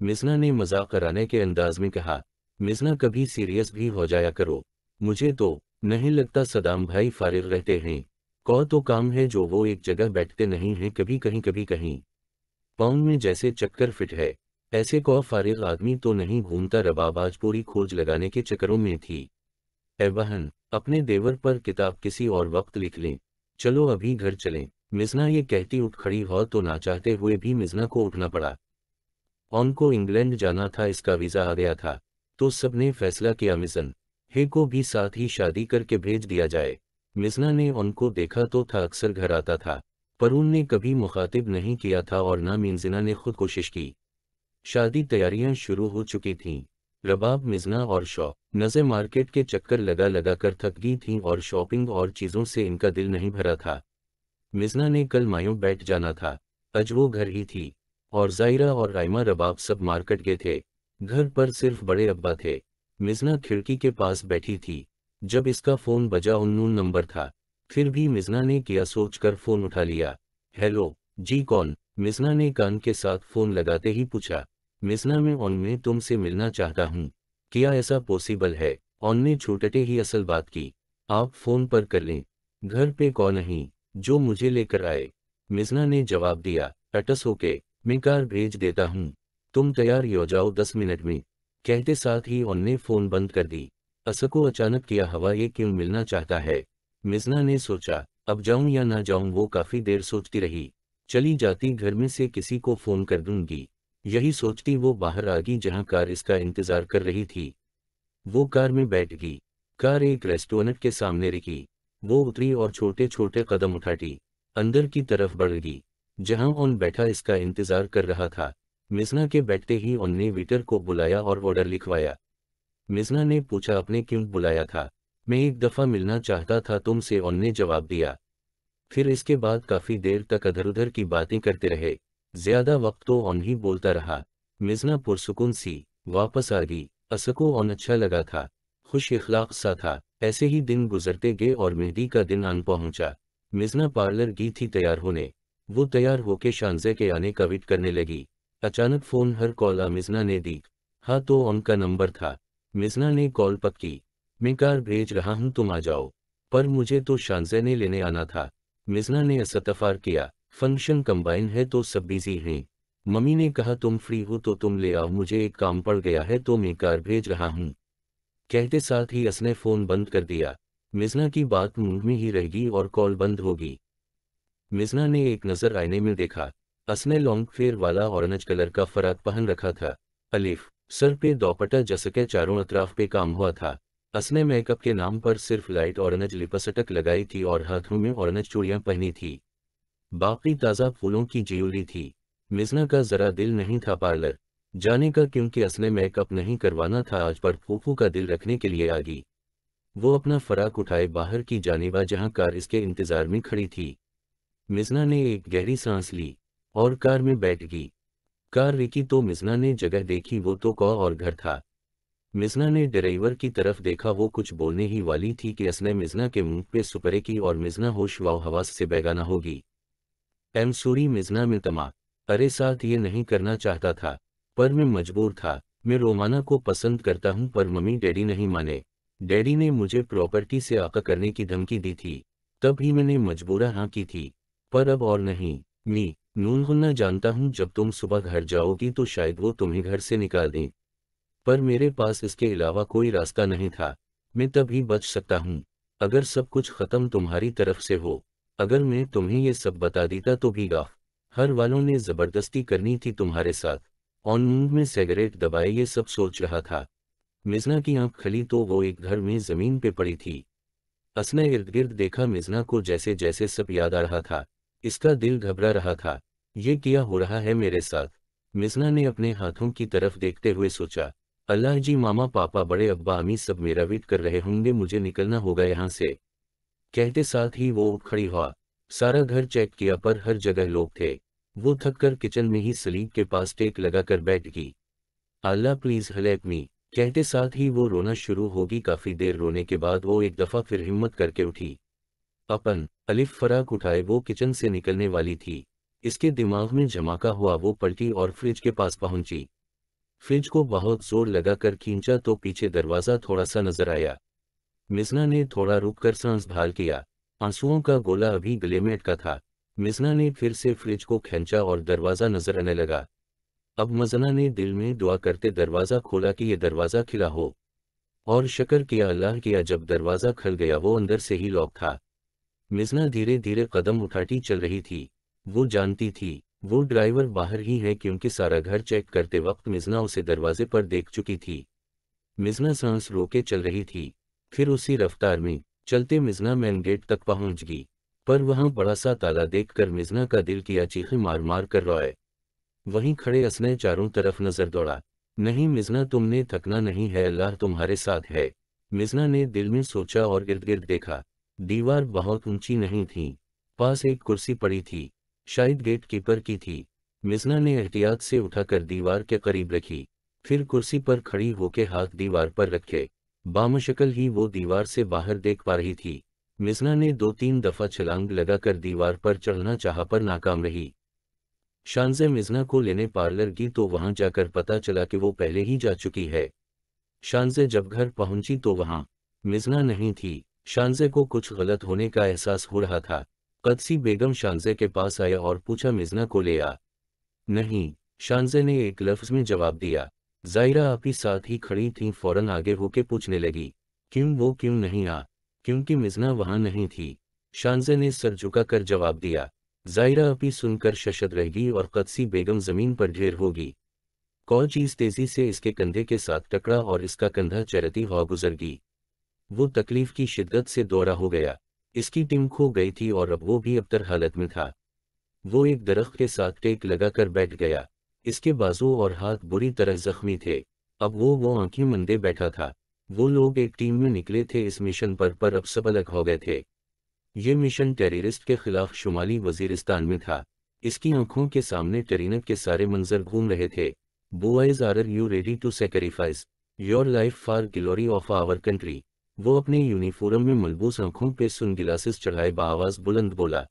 मिजना ने मजाक कराने के अंदाज में कहा मिजना कभी सीरियस भी हो जाया करो मुझे तो नहीं लगता सदाम भाई फारिग रहते हैं कौ तो काम है जो वो एक जगह बैठते नहीं हैं कभी कहीं कभी कहीं पाँव में जैसे चक्कर फिट है ऐसे कौ फारिग आदमी तो नहीं घूमता रबाब आज पूरी खोज लगाने के चक्करों में थी ए बहन अपने देवर पर किताब किसी और वक्त लिख लें चलो अभी घर चलें मिजना ये कहती उठ खड़ी हो तो ना चाहते हुए भी मिजना को उठना पड़ा ऑन को इंग्लैंड जाना था इसका वीज़ा आ गया था तो सबने फैसला किया मिजन हे को भी साथ ही शादी करके भेज दिया जाए मिजना ने उनको देखा तो था अक्सर घर आता था पर उनने कभी मुखातिब नहीं किया था और ना मिनजिना ने खुद कोशिश की शादी तैयारियां शुरू हो चुकी थीं रबाब मिजना और शॉ नज़र मार्केट के चक्कर लगा लगा कर थक गई थीं और शॉपिंग और चीज़ों से इनका दिल नहीं भरा था मिजना ने कल मायों बैठ जाना था अज वो घर ही थी और जायरा और रायमा रबाब सब मार्केट गए थे घर पर सिर्फ बड़े अब्बा थे मिजना खिड़की के पास बैठी थी जब इसका फोन बजा उन्नून नंबर था फिर भी मिजना ने किया सोचकर फोन उठा लिया हेलो जी कौन मिजना ने कान के साथ फोन लगाते ही पूछा मिजना में ऑन में तुमसे मिलना चाहता हूँ क्या ऐसा पॉसिबल है ऑन ने छूटते ही असल बात की आप फोन पर कर लें घर पे कौन नहीं जो मुझे लेकर आए मिजना ने जवाब दिया अटस होके मैं कार भेज देता हूँ तुम तैयार हो जाओ दस मिनट में कहते साथ ही उनने फोन बंद कर दी असको अचानक किया हवा ये क्यों मिलना चाहता है मिजना ने सोचा अब जाऊं या ना जाऊं वो काफी देर सोचती रही चली जाती घर में से किसी को फोन कर दूंगी यही सोचती वो बाहर आ गई जहां कार इसका इंतजार कर रही थी वो कार में बैठ गई कार एक रेस्टोरेंट के सामने रिकी वो उतरी और छोटे छोटे कदम उठाटी अंदर की तरफ बढ़ गई जहां उन बैठा इसका इंतजार कर रहा था मिजना के बैठते ही उनने वेटर को बुलाया और ऑर्डर लिखवाया मिजना ने पूछा अपने क्यों बुलाया था मैं एक दफ़ा मिलना चाहता था तुमसे उनने जवाब दिया फिर इसके बाद काफ़ी देर तक अधर उधर की बातें करते रहे ज़्यादा वक्त तो ऑन ही बोलता रहा मिजना पुरसकून सी वापस आ गई असको ऑन अच्छा लगा था खुश इखलाक सा था ऐसे ही दिन गुजरते गए और मेहदी का दिन आन पहुंचा मिजना पार्लर गी थी तैयार होने वो तैयार होके शानजे के आने का वेट करने लगी अचानक फोन हर कॉल अमिजना ने दी हाँ तो उनका नंबर था मिजना ने कॉल पक्की मैं कार भेज रहा हूँ तुम आ जाओ पर मुझे तो शांजे ने लेने आना था मिजना ने असतफार किया फंक्शन कंबाइन है तो सब बिजी हैं मम्मी ने कहा तुम फ्री हो तो तुम ले आओ मुझे एक काम पड़ गया है तो मैं कार भेज रहा हूँ कहते साथ ही असने फ़ोन बंद कर दिया मिजना की बात मुंह में ही रहेगी और कॉल बंद होगी मिजना ने एक नज़र आईने में देखा उसने लॉन्ग फेयर वाला ऑरेंज कलर का फराक पहन रखा था अलीफ सर पे दोपटा जसके चारों अतराफ पे काम हुआ था उसने मेकअप के नाम पर सिर्फ लाइट ऑरेंज लिपस्टक लगाई थी और हाथों में ऑरेंज चूड़ियाँ पहनी थी बाकी ताज़ा फूलों की ज्यूलरी थी मिजना का ज़रा दिल नहीं था पार्लर जाने का क्योंकि असने मेकअप नहीं करवाना था आज पर फूफू का दिल रखने के लिए आ गई वो अपना फराक उठाए बाहर की जानेबा जहाँ कार इसके इंतज़ार में खड़ी थी मिजना ने एक गहरी सांस ली और कार में बैठ गई कार रिकी तो मिजना ने जगह देखी वो तो कौ और घर था मिजना ने ड्राइवर की तरफ देखा वो कुछ बोलने ही वाली थी कि असने मिजना के मुंह पे सुपरे की और मिजना होश वाव हवास से बैगाना होगी एम सूरी मिजना में तमा अरे साथ ये नहीं करना चाहता था पर मैं मजबूर था मैं रोमाना को पसंद करता हूँ पर मम्मी डैडी नहीं माने डैडी ने मुझे प्रॉपर्टी से आका करने की धमकी दी थी तब ही मैंने मजबूरा हाँ की थी पर अब और नहीं मी नून हुन्ना जानता हूं जब तुम सुबह घर जाओगी तो शायद वो तुम्हें घर से निकाल दें पर मेरे पास इसके अलावा कोई रास्ता नहीं था मैं तभी बच सकता हूं अगर सब कुछ ख़त्म तुम्हारी तरफ से हो अगर मैं तुम्हें ये सब बता देता तो भी गाफ हर वालों ने ज़बरदस्ती करनी थी तुम्हारे साथ और नून में सिगरेट दबाए ये सब सोच रहा था मिजना की आंख खली तो वो एक घर में ज़मीन पे पड़ी थी असने इर्द गिर्द देखा मिजना को जैसे जैसे सब याद आ रहा था इसका दिल घबरा रहा था ये किया हो रहा है मेरे साथ मिसना ने अपने हाथों की तरफ देखते हुए सोचा अल्लाह जी मामा पापा बड़े अब्बा अमी सब मेरा वेट कर रहे होंगे मुझे निकलना होगा यहाँ से कहते साथ ही वो उठ खड़ी हुआ सारा घर चेक किया पर हर जगह लोग थे वो थक कर किचन में ही सलीब के पास टेक लगाकर बैठ गई अल्लाह प्लीज हलेप मी कहते साथ ही वो रोना शुरू होगी काफी देर रोने के बाद वो एक दफा फिर हिम्मत करके उठी अपन अलिफ फराक उठाए वो किचन से निकलने वाली थी इसके दिमाग में जमाका हुआ वो पलटी और फ्रिज के पास पहुंची फ्रिज को बहुत जोर लगाकर खींचा तो पीछे दरवाज़ा थोड़ा सा नजर आया मिसना ने थोड़ा रुक कर सांस भाल किया आंसुओं का गोला अभी गले में अटका था मिसना ने फिर से फ्रिज को खींचा और दरवाज़ा नजर आने लगा अब मजना ने दिल में दुआ करते दरवाज़ा खोला कि यह दरवाज़ा खिला हो और शकर किया अल्लाह किया जब दरवाज़ा खल गया वो अंदर से ही लॉक था मिजना धीरे धीरे कदम उठाती चल रही थी वो जानती थी वो ड्राइवर बाहर ही है क्योंकि सारा घर चेक करते वक्त मिजना उसे दरवाजे पर देख चुकी थी मिजना सांस रोके चल रही थी फिर उसी रफ्तार में चलते मिजना मेन गेट तक पहुंच गई पर वहां बड़ा सा ताला देखकर मिजना का दिल किया चीखे मार मार कर रोए वहीं खड़े असने चारों तरफ नजर दौड़ा नहीं मिजना तुमने थकना नहीं है अल्लाह तुम्हारे साथ है मिजना ने दिल में सोचा और गिर्द गिर्द देखा दीवार बहुत ऊंची नहीं थी पास एक कुर्सी पड़ी थी शायद गेटकीपर की थी मिजना ने एहतियात से उठाकर दीवार के करीब रखी फिर कुर्सी पर खड़ी होके हाथ दीवार पर रखे बामशकल ही वो दीवार से बाहर देख पा रही थी मिजना ने दो तीन दफा छलांग लगाकर दीवार पर चढ़ना चाह पर नाकाम रही शानजे मिजना को लेने पार्लर की तो वहां जाकर पता चला कि वो पहले ही जा चुकी है शानजे जब घर पहुंची तो वहां मिजना नहीं थी शानजे को कुछ गलत होने का एहसास हो रहा था कदसी बेगम शांजे के पास आया और पूछा मिजना को ले आ नहीं शांजे ने एक लफ्ज में जवाब दिया जायरा आपकी साथ ही खड़ी थी फौरन आगे होके पूछने लगी क्यों वो क्यों नहीं आ क्योंकि मिजना वहां नहीं थी शांजे ने सर झुका कर जवाब दिया जायरा अपी सुनकर शशद रहेगी और कदसी बेगम जमीन पर ढेर होगी कौ चीज तेजी से इसके कंधे के साथ टकरा और इसका कंधा चरती हुआ गुजर गई वो तकलीफ की शिद्दत से दौरा हो गया इसकी टीम खो गई थी और अब वो भी अबतर हालत में था वो एक दरख्त के साथ टेक लगाकर बैठ गया इसके बाजू और हाथ बुरी तरह जख्मी थे अब वो वो आंखें मंदे बैठा था वो लोग एक टीम में निकले थे इस मिशन पर पर अब सब अलग हो गए थे ये मिशन टेररिस्ट के खिलाफ शुमाली वजीरिस्तान में था इसकी आंखों के सामने टेरिनट के सारे मंजर घूम रहे थे boys are you ready to sacrifice your life for glory of our country वो अपने यूनिफॉर्म में मलबूस आंखों पे गिलासेस चढ़ाए बावाज बुलंद बोला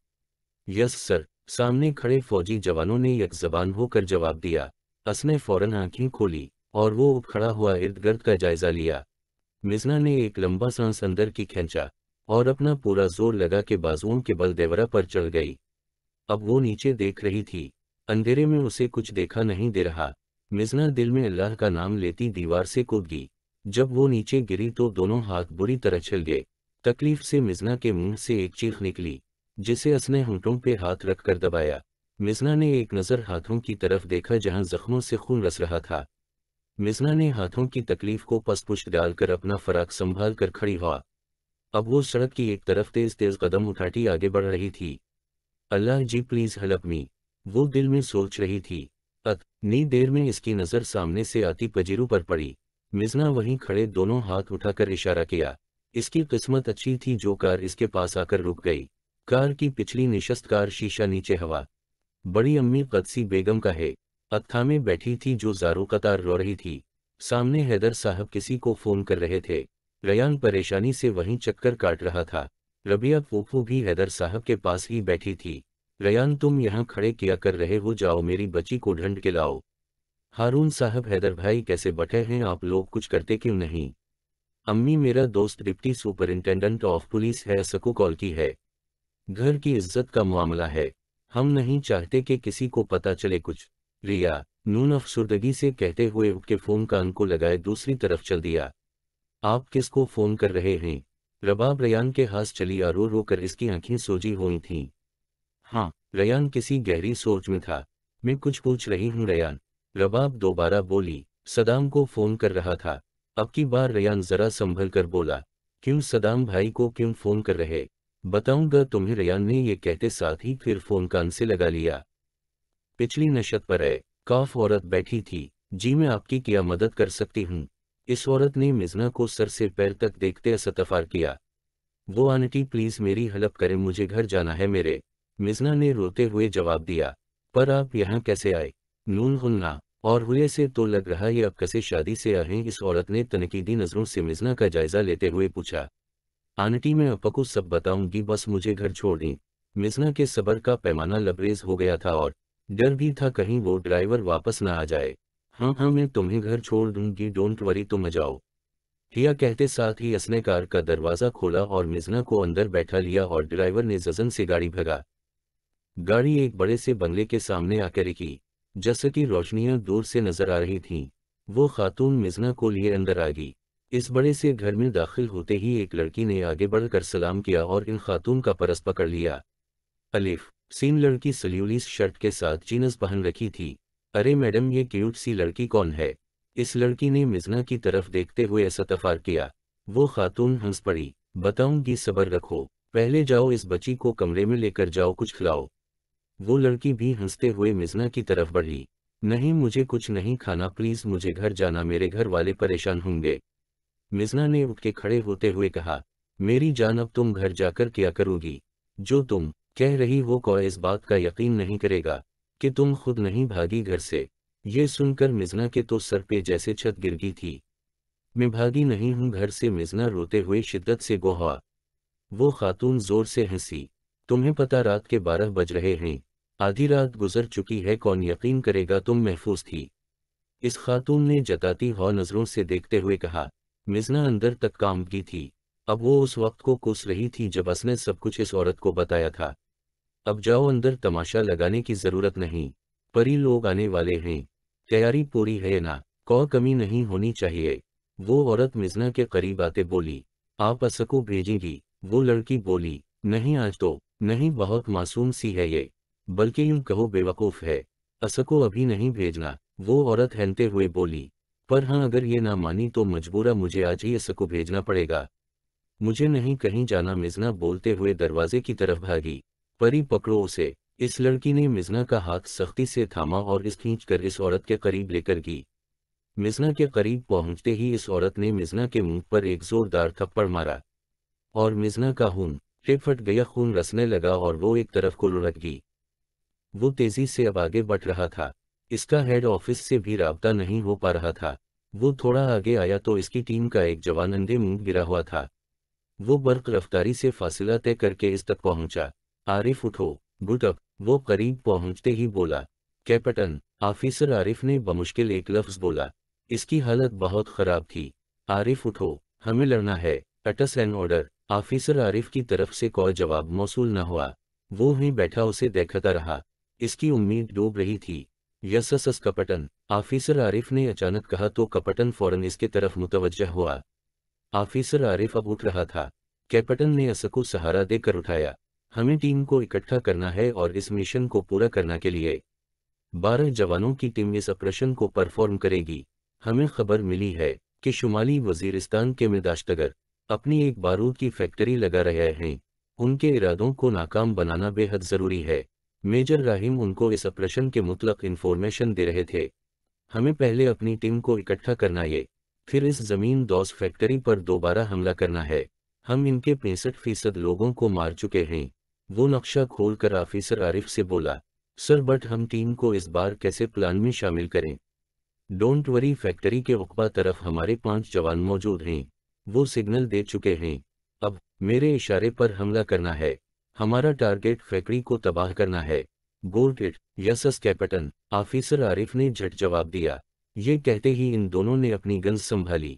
यस सर सामने खड़े फौजी जवानों ने जबान होकर जवाब दिया असने फौरन आंखें खोली और वो उप खड़ा हुआ इर्द गर्द का जायजा लिया मिजना ने एक लंबा सांस अंदर की खेचा और अपना पूरा जोर लगा के बाजुओं के बल देवरा पर चढ़ गई अब वो नीचे देख रही थी अंधेरे में उसे कुछ देखा नहीं दे रहा मिजना दिल में अल्लाह का नाम लेती दीवार से कूद गई जब वो नीचे गिरी तो दोनों हाथ बुरी तरह छिल गए तकलीफ से मिजना के मुंह से एक चीख निकली जिसे असने हंटों पे हाथ रखकर दबाया मिजना ने एक नज़र हाथों की तरफ देखा जहां जख्मों से खून रस रहा था मिजना ने हाथों की तकलीफ को पसपुश डालकर अपना फराक संभाल कर खड़ी हुआ अब वो सड़क की एक तरफ तेज तेज कदम उठाटी आगे बढ़ रही थी अल्लाह जी प्लीज हलप मी वो दिल में सोच रही थी अत नी देर में इसकी नज़र सामने से आती पजीरू पर पड़ी मिजना वहीं खड़े दोनों हाथ उठाकर इशारा किया इसकी किस्मत अच्छी थी जो कार इसके पास आकर रुक गई कार की पिछली निशस्त कार शीशा नीचे हवा बड़ी अम्मी कदसी बेगम का है अत्था में बैठी थी जो जारो कतार रो रही थी सामने हैदर साहब किसी को फोन कर रहे थे रयान परेशानी से वहीं चक्कर काट रहा था रबिया फूफू भी हैदर साहब के पास ही बैठी थी रयान तुम यहाँ खड़े किया कर रहे हो जाओ मेरी बच्ची को ढंड के लाओ हारून साहब हैदर भाई कैसे बटे हैं आप लोग कुछ करते क्यों नहीं अम्मी मेरा दोस्त डिप्टी सुपरिंटेंडेंट ऑफ पुलिस है सको कॉल की है घर की इज्जत का मामला है हम नहीं चाहते कि किसी को पता चले कुछ रिया नून अफसुरदगी से कहते हुए उठ के फोन कान को लगाए दूसरी तरफ चल दिया आप किसको फोन कर रहे हैं रबाब रयान के हाथ चली आ रो रो कर इसकी आंखें सोजी हुई थीं। हाँ रयान किसी गहरी सोच में था मैं कुछ पूछ रही हूँ रयान रबाब दोबारा बोली सदाम को फोन कर रहा था अब की बार रयान जरा संभल कर बोला क्यों सदाम भाई को क्यों फोन कर रहे बताऊंगा तुम्हें रयान ने ये कहते साथ ही फिर फोन कान से लगा लिया पिछली नशत पर है काफ औरत बैठी थी जी मैं आपकी क्या मदद कर सकती हूँ इस औरत ने मिजना को सर से पैर तक देखते असतफार किया वो आंटी प्लीज मेरी हलप करें मुझे घर जाना है मेरे मिजना ने रोते हुए जवाब दिया पर आप यहाँ कैसे आए नून गुन्ना और हुए से तो लग रहा है अब कसे शादी से आए इस औरत ने तनकीदी नज़रों से मिजना का जायज़ा लेते हुए पूछा आंटी मैं अपको सब बताऊंगी बस मुझे घर छोड़ दी मिजना के सबर का पैमाना लबरेज हो गया था और डर भी था कहीं वो ड्राइवर वापस ना आ जाए हाँ हाँ मैं तुम्हें घर छोड़ दूंगी डोंट वरी तुम जाओ हिया कहते साथ ही असने कार का दरवाज़ा खोला और मिजना को अंदर बैठा लिया और ड्राइवर ने जजन से गाड़ी भगा गाड़ी एक बड़े से बंगले के सामने आकर रिकी जैसे कि रोशनियां दूर से नजर आ रही थीं। वो खातून मिजना को लिए अंदर आ गई इस बड़े से घर में दाखिल होते ही एक लड़की ने आगे बढ़कर सलाम किया और इन खातून का परस पकड़ लिया अलिफ सीन लड़की सल्यूलिस शर्ट के साथ जीनस पहन रखी थी अरे मैडम ये क्यूट सी लड़की कौन है इस लड़की ने मिजना की तरफ देखते हुए ऐसा तफार किया वो खातून हंस पड़ी बताऊंगी सबर रखो पहले जाओ इस बच्ची को कमरे में लेकर जाओ कुछ खिलाओ वो लड़की भी हंसते हुए मिजना की तरफ बढ़ी नहीं मुझे कुछ नहीं खाना प्लीज मुझे घर जाना मेरे घर वाले परेशान होंगे मिजना ने उठ के खड़े होते हुए कहा मेरी जान अब तुम घर जाकर क्या करोगी जो तुम कह रही वो को इस बात का यकीन नहीं करेगा कि तुम खुद नहीं भागी घर से ये सुनकर मिजना के तो सर पे जैसे छत गिर गई थी मैं भागी नहीं हूं घर से मिजना रोते हुए शिद्दत से गोहा वो खातून जोर से हंसी तुम्हें पता रात के बारह बज रहे हैं आधी रात गुजर चुकी है कौन यकीन करेगा तुम महफूज थी इस खातून ने जताती हौ नज़रों से देखते हुए कहा मिजना अंदर तक काम की थी अब वो उस वक्त को कुस रही थी जब उसने सब कुछ इस औरत को बताया था अब जाओ अंदर तमाशा लगाने की ज़रूरत नहीं परी लोग आने वाले हैं तैयारी पूरी है ना कौ कमी नहीं होनी चाहिए वो औरत मिजना के करीब आते बोली आप असको भेजेंगी वो लड़की बोली नहीं आज तो नहीं बहुत मासूम सी है ये बल्कि यूं कहो बेवकूफ़ है असको अभी नहीं भेजना वो औरत हनते हुए बोली पर हाँ अगर ये ना मानी तो मजबूरा मुझे आज ही असको भेजना पड़ेगा मुझे नहीं कहीं जाना मिजना बोलते हुए दरवाजे की तरफ भागी परी पकड़ो उसे इस लड़की ने मिजना का हाथ सख्ती से थामा और इस खींच कर इस औरत के करीब लेकर गई मिजना के करीब पहुंचते ही इस औरत ने मिजना के मुंह पर एक जोरदार थप्पड़ मारा और मिजना का खून फट गया खून रसने लगा और वो एक तरफ को लुढ़क गई वो तेजी से अब आगे बढ़ रहा था इसका हेड ऑफिस से भी रबता नहीं हो पा रहा था वो थोड़ा आगे आया तो इसकी टीम का एक जवान अंधे मुंह गिरा हुआ था वो बर्क रफ्तारी से फासिला तय करके इस तक पहुंचा आरिफ उठो गुट वो करीब पहुंचते ही बोला कैप्टन ऑफिसर आरिफ ने बमुश्किल एक लफ्ज बोला इसकी हालत बहुत खराब थी आरिफ उठो हमें लड़ना है अटस एंड ऑर्डर ऑफिसर आरिफ की तरफ से कोई जवाब मौसू न हुआ वो ही बैठा उसे देखता रहा इसकी उम्मीद डूब रही थी यसस कपटन आफिसर आरिफ ने अचानक कहा तो कपटन फौरन इसके तरफ मुतवजह हुआ आफिसर आरिफ अब उठ रहा था कैप्टन ने अस को सहारा देकर उठाया हमें टीम को इकट्ठा करना है और इस मिशन को पूरा करना के लिए बारह जवानों की टीम इस ऑपरेशन को परफॉर्म करेगी हमें खबर मिली है कि शुमाली वजीरिस्तान के मिदाश्तगर अपनी एक बारूद की फैक्ट्री लगा रहे हैं उनके इरादों को नाकाम बनाना बेहद ज़रूरी है मेजर राहिम उनको इस ऑपरेशन के मुतलक इन्फॉर्मेशन दे रहे थे हमें पहले अपनी टीम को इकट्ठा करना ये फिर इस जमीन दौस फैक्ट्री पर दोबारा हमला करना है हम इनके पैंसठ फीसद लोगों को मार चुके हैं वो नक्शा खोलकर ऑफिसर आरिफ से बोला सर बट हम टीम को इस बार कैसे प्लान में शामिल करें डोंट वरी फैक्ट्री के उकबा तरफ हमारे पांच जवान मौजूद हैं वो सिग्नल दे चुके हैं अब मेरे इशारे पर हमला करना है हमारा टारगेट फैक्ट्री को तबाह करना है गोल्ड इट यसस कैप्टन ऑफिसर आरिफ ने झट जवाब दिया ये कहते ही इन दोनों ने अपनी गंज संभाली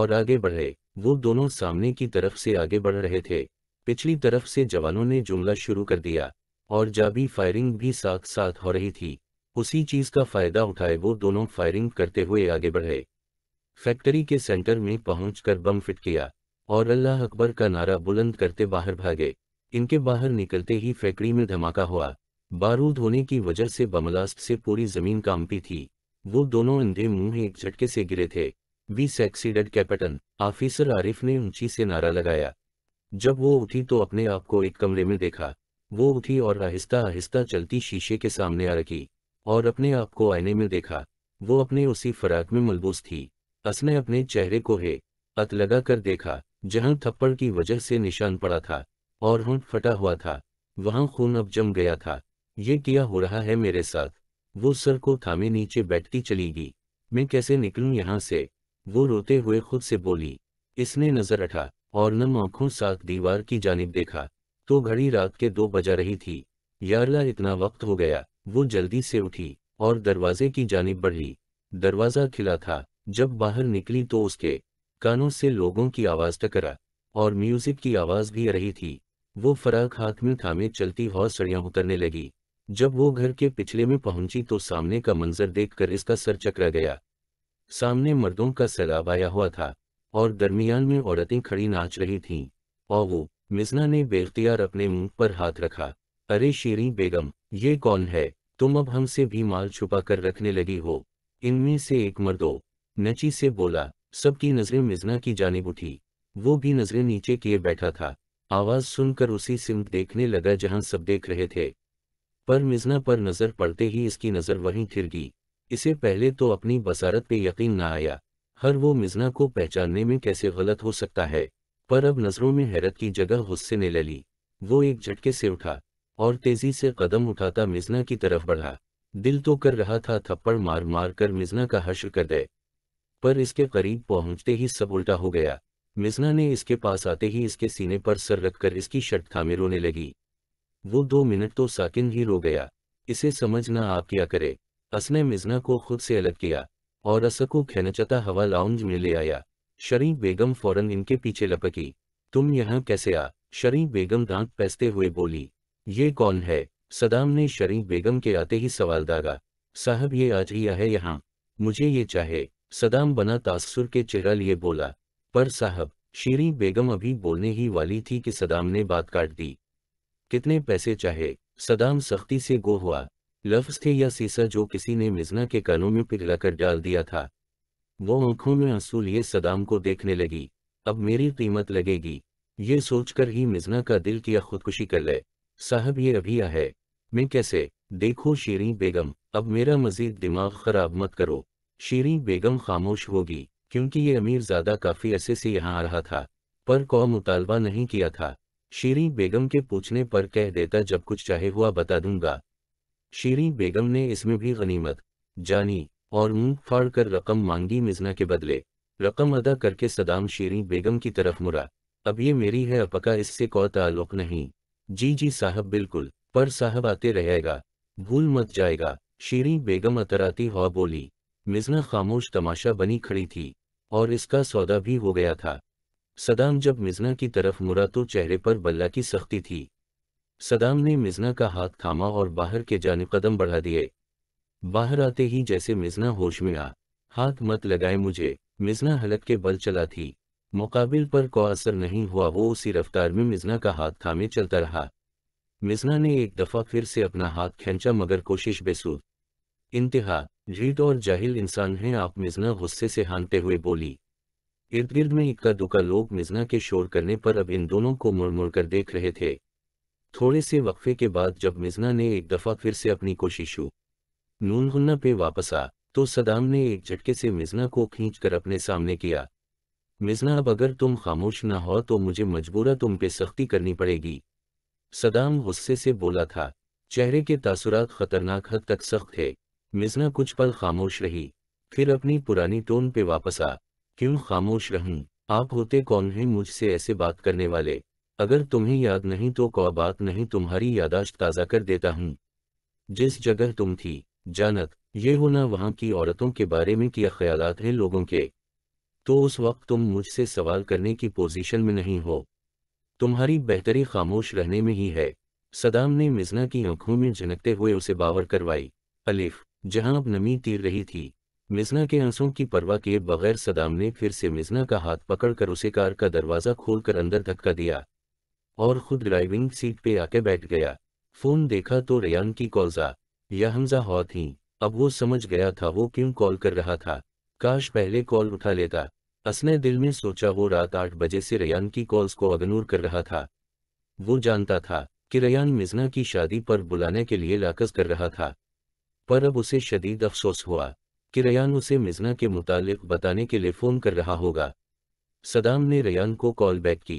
और आगे बढ़े वो दोनों सामने की तरफ से आगे बढ़ रहे थे पिछली तरफ से जवानों ने जुमला शुरू कर दिया और जाबी फायरिंग भी साथ साथ हो रही थी उसी चीज का फायदा उठाए वो दोनों फायरिंग करते हुए आगे बढ़े फैक्ट्री के सेंटर में पहुंचकर बम फिट किया और अल्लाह अकबर का नारा बुलंद करते बाहर भागे इनके बाहर निकलते ही फैक्ट्री में धमाका हुआ बारूद होने की वजह से बमलास्ट से पूरी जमीन कांपी थी वो दोनों अंधे मुंह एक झटके से गिरे थे बीस एक्सीडेंट कैप्टन ऑफिसर आरिफ ने ऊंची से नारा लगाया जब वो उठी तो अपने आप को एक कमरे में देखा वो उठी और आहिस्ता आहिस्ता चलती शीशे के सामने आ रखी और अपने आप को आईने में देखा वो अपने उसी फराक में मलबूस थी असने अपने चेहरे को हे अत लगा कर देखा जहां थप्पड़ की वजह से निशान पड़ा था और हूं फटा हुआ था वहां खून अब जम गया था ये किया हो रहा है मेरे साथ वो सर को थामे नीचे बैठती चली गई मैं कैसे निकलूं यहां से वो रोते हुए खुद से बोली इसने नजर उठा और नम आंखों साथ दीवार की जानब देखा तो घड़ी रात के दो बजा रही थी यारला इतना वक्त हो गया वो जल्दी से उठी और दरवाजे की जानब बढ़ी दरवाज़ा खिला था जब बाहर निकली तो उसके कानों से लोगों की आवाज़ टकरा और म्यूज़िक की आवाज़ भी रही थी वो फराग हाथ में थामे चलती हौसड़ियाँ उतरने लगी जब वो घर के पिछले में पहुंची तो सामने का मंजर देखकर इसका सर चकरा गया सामने मर्दों का सैलाब आया हुआ था और दरमियान में औरतें खड़ी नाच रही थीं और वो मिजना ने बेख्तियार अपने मुंह पर हाथ रखा अरे शेरी बेगम ये कौन है तुम अब हमसे भी माल छुपा कर रखने लगी हो इनमें से एक मर्दो नची से बोला सबकी नजरें मिजना की जानब उठी वो भी नजरें नीचे किए बैठा था आवाज सुनकर उसी सिमट देखने लगा जहां सब देख रहे थे पर मिजना पर नजर पड़ते ही इसकी नजर वहीं फिर गई इसे पहले तो अपनी बसारत पे यकीन न आया हर वो मिजना को पहचानने में कैसे गलत हो सकता है पर अब नजरों में हैरत की जगह गुस्से ने ले ली वो एक झटके से उठा और तेजी से कदम उठाता मिजना की तरफ बढ़ा दिल तो कर रहा था थप्पड़ मार मार कर मिजना का हश्र कर दे पर इसके करीब पहुंचते ही सब उल्टा हो गया मिजना ने इसके पास आते ही इसके सीने पर सर रखकर इसकी शर्ट थामे रोने लगी वो दो मिनट तो साकिन ही रो गया इसे समझना आप क्या करे असने मिजना को खुद से अलग किया और असक को खनचता हवा लाउंज में ले आया शरीफ बेगम फौरन इनके पीछे लपकी तुम यहाँ कैसे आ शरीफ बेगम दांत पैसते हुए बोली ये कौन है सदाम ने शरीफ बेगम के आते ही सवाल दागा साहब ये आज ही है यहाँ मुझे ये चाहे सदाम बना तासुर के चेहरा लिए बोला पर साहब शीरी बेगम अभी बोलने ही वाली थी कि सदाम ने बात काट दी कितने पैसे चाहे सदाम सख्ती से गो हुआ लफ्ज थे या सीसा जो किसी ने मिजना के कानों में पिघला कर डाल दिया था वो आंखों में आंसू लिए सदाम को देखने लगी अब मेरी कीमत लगेगी ये सोचकर ही मिजना का दिल किया खुदकुशी कर ले साहब ये अभी है मैं कैसे देखो शीरी बेगम अब मेरा मजीद दिमाग खराब मत करो शीरी बेगम खामोश होगी क्योंकि ये अमीर ज़्यादा काफ़ी अरसे से यहाँ आ रहा था पर कौ मुतालबा नहीं किया था शीरी बेगम के पूछने पर कह देता जब कुछ चाहे हुआ बता दूंगा शीरी बेगम ने इसमें भी गनीमत जानी और मुंह फाड़ कर रकम मांगी मिजना के बदले रकम अदा करके सदाम शीरी बेगम की तरफ मुड़ा अब ये मेरी है अपका इससे कौ ताल्लुक नहीं जी जी साहब बिल्कुल पर साहब आते रहेगा भूल मत जाएगा शीरी बेगम अतराती हुआ बोली मिजना खामोश तमाशा बनी खड़ी थी और इसका सौदा भी हो गया था सदाम जब मिजना की तरफ मुड़ा तो चेहरे पर बल्ला की सख्ती थी सदाम ने मिजना का हाथ थामा और बाहर के जाने कदम बढ़ा दिए बाहर आते ही जैसे मिजना होश में आ हाथ मत लगाए मुझे मिजना हलक के बल चला थी मुकाबिल पर को असर नहीं हुआ वो उसी रफ्तार में मिजना का हाथ थामे चलता रहा मिजना ने एक दफ़ा फिर से अपना हाथ खींचा मगर कोशिश बेसूर इंतहा जीत और जाहिल इंसान हैं आप मिजना गुस्से से हानते हुए बोली इर्द गिर्द में इक्का दुक्का लोग मिजना के शोर करने पर अब इन दोनों को मुड़ कर देख रहे थे थोड़े से वक्फे के बाद जब मिजना ने एक दफ़ा फिर से अपनी कोशिशों नून पे वापस आ तो सदाम ने एक झटके से मिजना को खींच कर अपने सामने किया मिजना अब अगर तुम खामोश ना हो तो मुझे मजबूरा तुम पे सख्ती करनी पड़ेगी सदाम गुस्से से बोला था चेहरे के तासुरात खतरनाक हद तक सख्त है मिसना कुछ पल खामोश रही फिर अपनी पुरानी टोन पे वापस आ क्यों खामोश रहूं आप होते कौन हैं मुझसे ऐसे बात करने वाले अगर तुम्हें याद नहीं तो कौ बात नहीं तुम्हारी यादाश्त ताज़ा कर देता हूं जिस जगह तुम थी जानत ये होना वहां की औरतों के बारे में क्या ख्यालात हैं लोगों के तो उस वक्त तुम मुझसे सवाल करने की पोजीशन में नहीं हो तुम्हारी बेहतरी खामोश रहने में ही है सदाम ने मिजना की आंखों में झनकते हुए उसे बावर करवाई अलिफ जहां अब नमी तीर रही थी मिजना के आंसुओं की परवाह किए बगैर सदाम ने फिर से मिजना का हाथ पकड़कर उसे कार का दरवाजा खोलकर अंदर धक्का दिया और खुद ड्राइविंग सीट पे आके बैठ गया फोन देखा तो रेयान की कॉलजा या हमजा हौ थी अब वो समझ गया था वो क्यों कॉल कर रहा था काश पहले कॉल उठा लेता असने दिल में सोचा वो रात आठ बजे से रेयान की कॉल्स को अगनूर कर रहा था वो जानता था कि रेयान मिजना की शादी पर बुलाने के लिए लाकस कर रहा था पर अब उसे शदीद अफसोस हुआ कि रयान उसे मिजना के मुतालिक बताने के लिए फ़ोन कर रहा होगा सदाम ने रयान को कॉल बैक की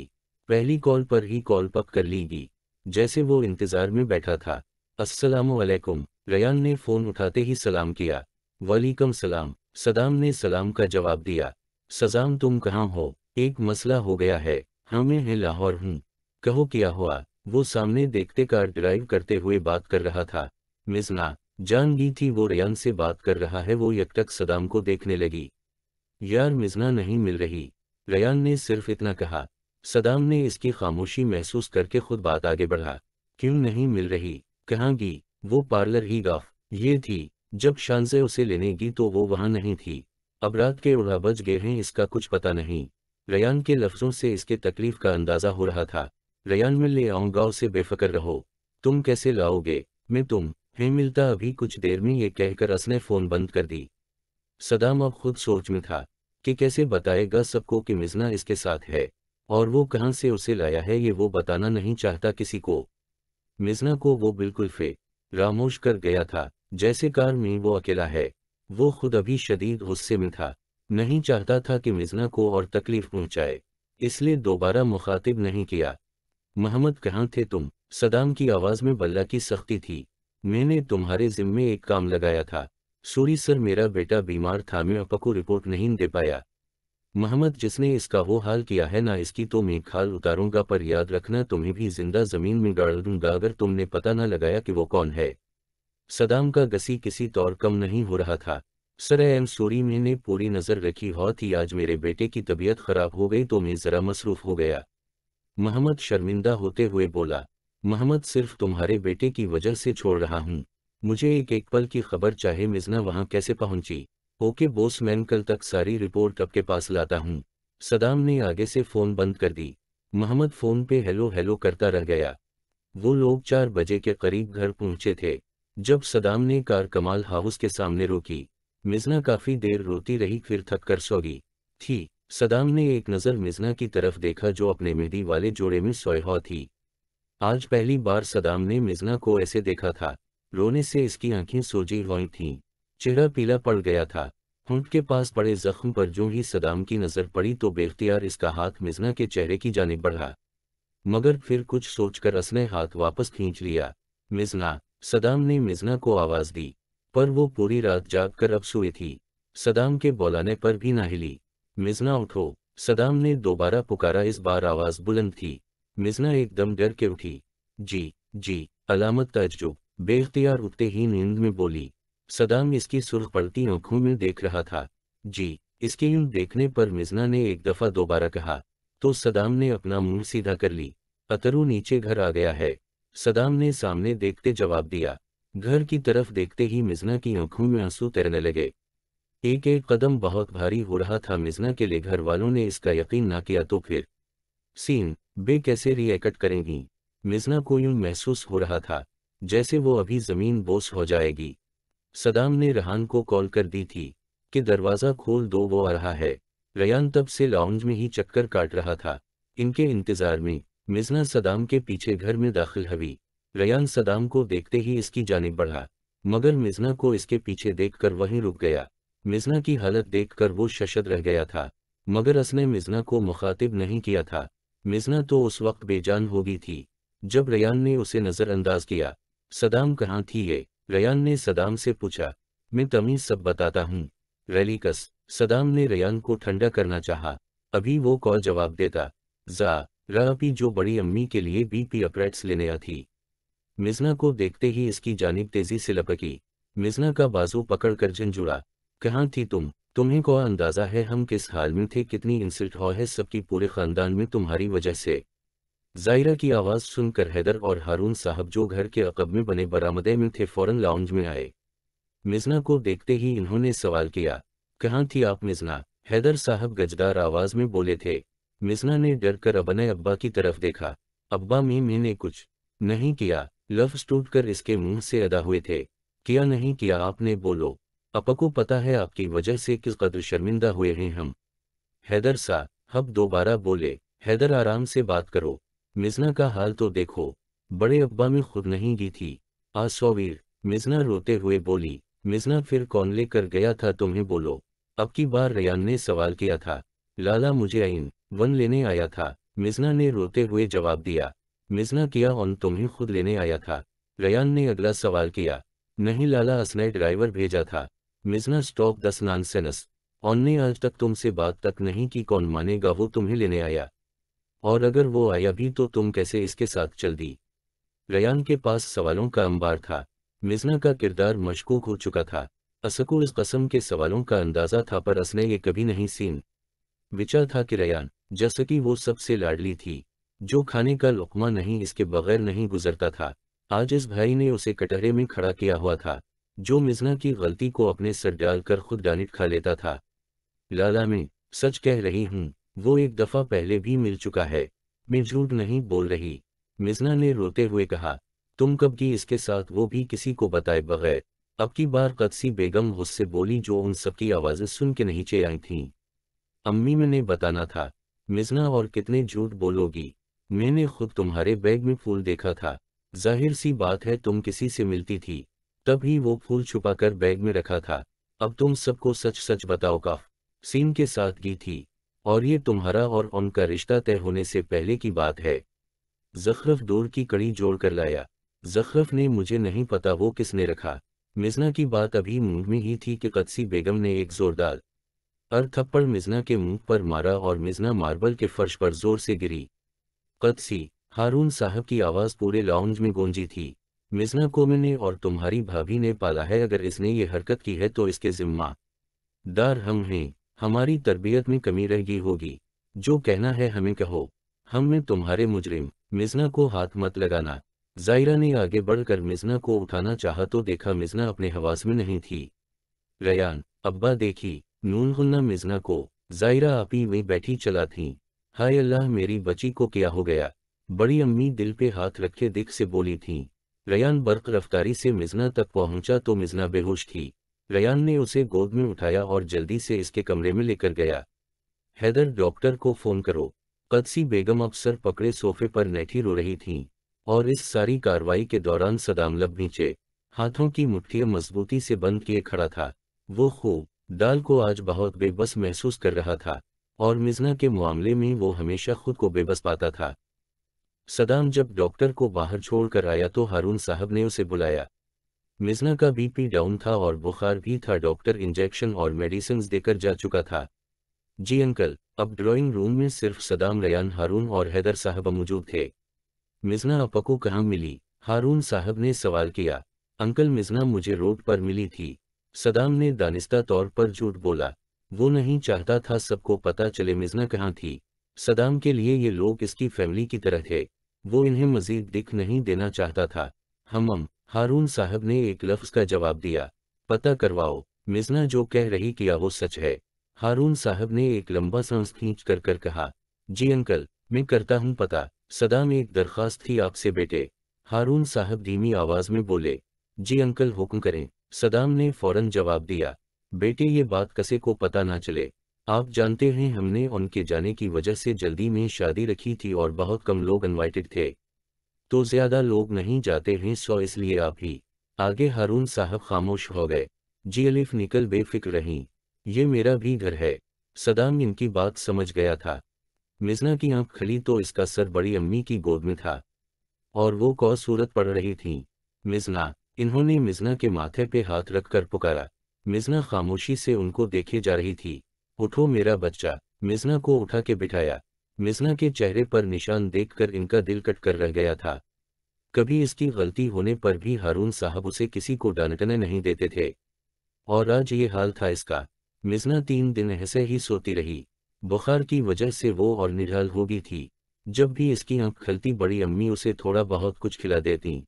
पहली कॉल पर ही कॉल पक कर ली गई जैसे वो इंतज़ार में बैठा था असलकुम रयान ने फ़ोन उठाते ही सलाम किया वालीकम सलाम सदाम ने सलाम का जवाब दिया सजाम तुम कहाँ हो एक मसला हो गया है हमें हाँ, है लाहौर हूँ कहो क्या हुआ वो सामने देखते कार ड्राइव करते हुए बात कर रहा था मिजना जान थी वो रेयान से बात कर रहा है वो यकटक सदाम को देखने लगी यार मिजना नहीं मिल रही रेयान ने सिर्फ इतना कहा सदाम ने इसकी खामोशी महसूस करके खुद बात आगे बढ़ा क्यों नहीं मिल रही कहाँ गई वो पार्लर ही गाफ ये थी जब शानजे उसे लेने गई तो वो वहां नहीं थी अब रात के उड़ा बज गए हैं इसका कुछ पता नहीं रयान के लफ्ज़ों से इसके तकलीफ का अंदाज़ा हो रहा था रयान में ले आऊंगा उसे बेफिक्र रहो तुम कैसे लाओगे मैं तुम नहीं मिलता अभी कुछ देर में ये कहकर असने फोन बंद कर दी सदाम अब खुद सोच में था कि कैसे बताएगा सबको कि मिजना इसके साथ है और वो कहाँ से उसे लाया है ये वो बताना नहीं चाहता किसी को मिजना को वो बिल्कुल फे रामोश कर गया था जैसे कार में वो अकेला है वो खुद अभी शदीद गुस्से में था नहीं चाहता था कि मिजना को और तकलीफ पहुंचाए इसलिए दोबारा मुखातिब नहीं किया मोहम्मद कहाँ थे तुम सदाम की आवाज़ में बल्ला की सख्ती थी मैंने तुम्हारे जिम्मे एक काम लगाया था सूरी सर मेरा बेटा बीमार था मैं अपा को रिपोर्ट नहीं दे पाया मोहम्मद जिसने इसका वो हाल किया है ना इसकी तो मैं खाल उतारूंगा पर याद रखना तुम्हें भी जिंदा जमीन में गाड़ दूंगा अगर तुमने पता न लगाया कि वो कौन है सदाम का गसी किसी तौर कम नहीं हो रहा था सर एम सूरी मैंने पूरी नज़र रखी हो थी आज मेरे बेटे की तबीयत खराब हो गई तो मैं ज़रा मसरूफ हो गया मोहम्मद शर्मिंदा होते हुए बोला मोहम्मद सिर्फ तुम्हारे बेटे की वजह से छोड़ रहा हूँ मुझे एक एक पल की खबर चाहे मिजना वहाँ कैसे पहुँची ओके बोस मैन कल तक सारी रिपोर्ट आपके पास लाता हूँ सदाम ने आगे से फ़ोन बंद कर दी मोहम्मद फ़ोन पे हेलो हेलो करता रह गया वो लोग चार बजे के करीब घर पहुँचे थे जब सदाम ने कार कमाल हाउस के सामने रोकी मिजना काफ़ी देर रोती रही फिर थक कर सोगी थी सदाम ने एक नज़र मिजना की तरफ देखा जो अपने मेहदी वाले जोड़े में सोया थी आज पहली बार सदाम ने मिजना को ऐसे देखा था रोने से इसकी आंखें सोजी हुई थीं। चेहरा पीला पड़ गया था हूं के पास पड़े जख्म पर जो ही सदाम की नजर पड़ी तो बेख्तियार इसका हाथ मिजना के चेहरे की जानब बढ़ा मगर फिर कुछ सोचकर असने हाथ वापस खींच लिया मिजना सदाम ने मिजना को आवाज दी पर वो पूरी रात जाग कर अब सोई थी सदाम के बोलाने पर भी ना हिली मिजना उठो सदाम ने दोबारा पुकारा इस बार आवाज बुलंद थी मिजना एकदम डर के उठी जी जी अलामत तजुब बेख्तियार उठते ही नींद में बोली सदाम इसकी सुर्ख पड़ती आंखों में देख रहा था जी इसके यूं देखने पर मिजना ने एक दफ़ा दोबारा कहा तो सदाम ने अपना मुंह सीधा कर ली अतरू नीचे घर आ गया है सदाम ने सामने देखते जवाब दिया घर की तरफ देखते ही मिजना की आंखों में आंसू तैरने लगे एक एक कदम बहुत भारी हो रहा था मिजना के लिए घर वालों ने इसका यकीन ना किया तो फिर सीन बे कैसे रिएक्ट करेंगी मिजना को यूं महसूस हो रहा था जैसे वो अभी जमीन बोस हो जाएगी सदाम ने रहान को कॉल कर दी थी कि दरवाज़ा खोल दो वो आ रहा है रयान तब से लाउंज में ही चक्कर काट रहा था इनके इंतज़ार में मिजना सदाम के पीछे घर में दाखिल हुई रयान सदाम को देखते ही इसकी जानब बढ़ा मगर मिजना को इसके पीछे देखकर वहीं रुक गया मिजना की हालत देखकर वो शशद रह गया था मगर असने मिजना को मुखातिब नहीं किया था मिजना तो उस वक्त बेजान हो गई थी जब रयान ने उसे नज़रअंदाज किया सदाम कहाँ थी ये रयान ने सदाम से पूछा मैं तमीज़ सब बताता हूँ रैलीकस सदाम ने रयान को ठंडा करना चाहा अभी वो कॉल जवाब देता जा रापी जो बड़ी अम्मी के लिए बीपी अप्रेट्स लेने आ थी मिजना को देखते ही इसकी जानब तेजी से लपकी मिजना का बाजू पकड़कर झंझुड़ा कहाँ थी तुम तुम्हें को अंदाज़ा है हम किस हाल में थे कितनी इंसल्ट हो है सबकी पूरे ख़ानदान में तुम्हारी वजह से जायरा की आवाज़ सुनकर हैदर और हारून साहब जो घर के अकब में बने बरामदे में थे फ़ौरन लाउंज में आए मिजना को देखते ही इन्होंने सवाल किया कहाँ थी आप मिजना हैदर साहब गजदार आवाज़ में बोले थे मिजना ने डर कर अबनय अब्बा की तरफ देखा अब्बा में मैंने कुछ नहीं किया लफ्ज़ टूट कर इसके मुंह से अदा हुए थे किया नहीं किया आपने बोलो को पता है आपकी वजह से किस कदर शर्मिंदा हुए हैं हम हैदर सा हब दोबारा बोले हैदर आराम से बात करो मिजना का हाल तो देखो बड़े अब्बा में खुद नहीं गई थी आसोवीर मिजना रोते हुए बोली मिजना फिर कौन लेकर गया था तुम्हें बोलो अब की बार रयान ने सवाल किया था लाला मुझे आइन वन लेने आया था मिजना ने रोते हुए जवाब दिया मिजना किया ऑन तुम्हें खुद लेने आया था रयान ने अगला सवाल किया नहीं लाला असने ड्राइवर भेजा था बिजनेस स्टॉक दस नॉनसेनस ऑनने आज तक तुमसे बात तक नहीं की कौन मानेगा वो तुम्हें लेने आया और अगर वो आया भी तो तुम कैसे इसके साथ चल दी रयान के पास सवालों का अंबार था मिजना का किरदार मशकूक हो चुका था असकु इस कसम के सवालों का अंदाजा था पर असने ये कभी नहीं सीन विचार था कि रयान जैसे कि वो सबसे लाडली थी जो खाने का लुकमा नहीं इसके बगैर नहीं गुजरता था आज इस भाई ने उसे कटहरे में खड़ा किया हुआ था जो मिजना की गलती को अपने सर डालकर खुद डानिट खा लेता था लाला में सच कह रही हूँ वो एक दफ़ा पहले भी मिल चुका है मैं झूठ नहीं बोल रही मिजना ने रोते हुए कहा तुम कब की इसके साथ वो भी किसी को बताए बगैर अब की बार कदसी बेगम गुस्से बोली जो उन सबकी आवाज़ें सुन के नहीं चे आई थी अम्मी मैंने बताना था मिजना और कितने झूठ बोलोगी मैंने खुद तुम्हारे बैग में फूल देखा था जाहिर सी बात है तुम किसी से मिलती थी तब ही वो फूल छुपाकर बैग में रखा था अब तुम सबको सच सच बताओ काफ सीन के साथ की थी और ये तुम्हारा और उनका रिश्ता तय होने से पहले की बात है जखरफ दूर की कड़ी जोड़कर लाया जखरफ ने मुझे नहीं पता वो किसने रखा मिजना की बात अभी मुंह में ही थी कि कदसी बेगम ने एक जोरदार अर थप्पड़ मिजना के मुंह पर मारा और मिजना मार्बल के फर्श पर जोर से गिरी कदसी हारून साहब की आवाज़ पूरे लाउंज में गूंजी थी मिजना को मैंने और तुम्हारी भाभी ने पाला है अगर इसने ये हरकत की है तो इसके जिम्मा दार हम हैं हमारी तरबियत में कमी रह गई होगी जो कहना है हमें कहो हम में तुम्हारे मुजरिम मिजना को हाथ मत लगाना जायरा ने आगे बढ़कर मिजना को उठाना चाहा तो देखा मिजना अपने हवास में नहीं थी रयान अब्बा देखी नून हुन्ना मिजना को जायरा आपी में बैठी चला थी हाय अल्लाह मेरी बची को क्या हो गया बड़ी अम्मी दिल पे हाथ रखे दिख से बोली थी रयान बर्क रफ्तारी से मिजना तक पहुंचा तो मिजना बेहोश थी रयान ने उसे गोद में उठाया और जल्दी से इसके कमरे में लेकर गया हैदर डॉक्टर को फ़ोन करो कदसी बेगम अक्सर पकड़े सोफे पर नैठी रो रही थीं और इस सारी कार्रवाई के दौरान सदामलब नीचे हाथों की मुठ्ठियाँ मजबूती से बंद किए खड़ा था वो खूब डाल को आज बहुत बेबस महसूस कर रहा था और मिजना के मामले में वो हमेशा खुद को बेबस पाता था सदाम जब डॉक्टर को बाहर छोड़कर आया तो हारून साहब ने उसे बुलाया मिजना का बीपी डाउन था और बुखार भी था डॉक्टर इंजेक्शन और मेडिसिन देकर जा चुका था जी अंकल अब ड्राइंग रूम में सिर्फ सदाम रयान हारून और हैदर साहब मौजूद थे मिजना अपा को कहाँ मिली हारून साहब ने सवाल किया अंकल मिजना मुझे रोड पर मिली थी सदाम ने दानिस्ता तौर पर झूठ बोला वो नहीं चाहता था सबको पता चले मिजना कहाँ थी सदाम के लिए ये लोग इसकी फैमिली की तरह थे वो इन्हें मजीद दिख नहीं देना चाहता था हमम हारून साहब ने एक लफ्ज का जवाब दिया पता करवाओ मिजना जो कह रही किया वो सच है हारून साहब ने एक लंबा सांस खींच कर कर कहा जी अंकल मैं करता हूँ पता सदाम एक दरख्वास्त थी आपसे बेटे हारून साहब धीमी आवाज में बोले जी अंकल हुक्म करें सदाम ने फौरन जवाब दिया बेटे ये बात कसे को पता ना चले आप जानते हैं हमने उनके जाने की वजह से जल्दी में शादी रखी थी और बहुत कम लोग इन्वाइटेड थे तो ज्यादा लोग नहीं जाते हैं सो इसलिए आप ही आगे हारून साहब खामोश हो गए जी अलिफ निकल बेफिक्र रहीं ये मेरा भी घर है सदाम इनकी बात समझ गया था मिजना की आंख खली तो इसका सर बड़ी अम्मी की गोद में था और वो कौ सूरत पड़ रही थी मिजना इन्होंने मिजना के माथे पे हाथ रखकर पुकारा मिजना खामोशी से उनको देखे जा रही थी उठो मेरा बच्चा मिजना को उठा के बिठाया मिजना के चेहरे पर निशान देखकर इनका दिल कट कर रह गया था कभी इसकी गलती होने पर भी हारून साहब उसे किसी को डांटने नहीं देते थे और आज ये हाल था इसका मिजना तीन दिन ऐसे ही सोती रही बुखार की वजह से वो और निढाल हो गई थी जब भी इसकी आंख खलती बड़ी अम्मी उसे थोड़ा बहुत कुछ खिला देती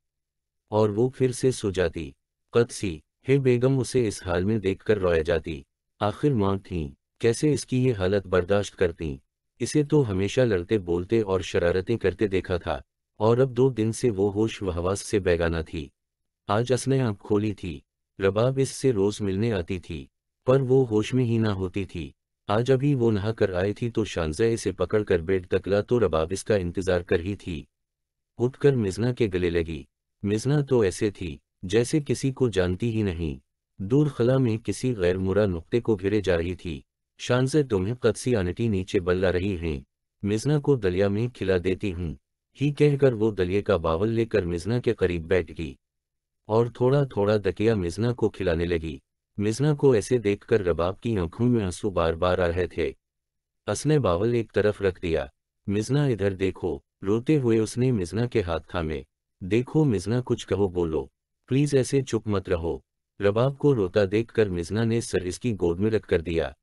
और वो फिर से सो जाती कदसी हे बेगम उसे इस हाल में देखकर रोया जाती आखिर मां थी कैसे इसकी ये हालत बर्दाश्त करती इसे तो हमेशा लड़ते बोलते और शरारतें करते देखा था और अब दो दिन से वो होश वहवास से बैगाना थी आज असने आँख खोली थी रबाब इससे रोज मिलने आती थी पर वो होश में ही ना होती थी आज अभी वो नहा कर आई थी तो शानजय इसे पकड़कर कर बेड तकला तो रबाब इसका इंतजार कर ही थी उठकर मिजना के गले लगी मिजना तो ऐसे थी जैसे किसी को जानती ही नहीं दूर खला में किसी गैर मुरा नुक्ते को घिरे जा रही थी शान से तुम्हें आनटी नीचे बल्ला रही हैं मिजना को दलिया में खिला देती हूँ ही कहकर वो दलिए का बावल लेकर मिजना के करीब बैठ गई और थोड़ा थोड़ा दकिया मिजना को खिलाने लगी मिजना को ऐसे देखकर रबाब की आंखों में आंसू बार बार आ रहे थे असने बावल एक तरफ रख दिया मिजना इधर देखो रोते हुए उसने मिजना के हाथ थामे देखो मिजना कुछ कहो बोलो प्लीज ऐसे चुप मत रहो रबाब को रोता देखकर मिजना ने सर इसकी गोद में रख कर दिया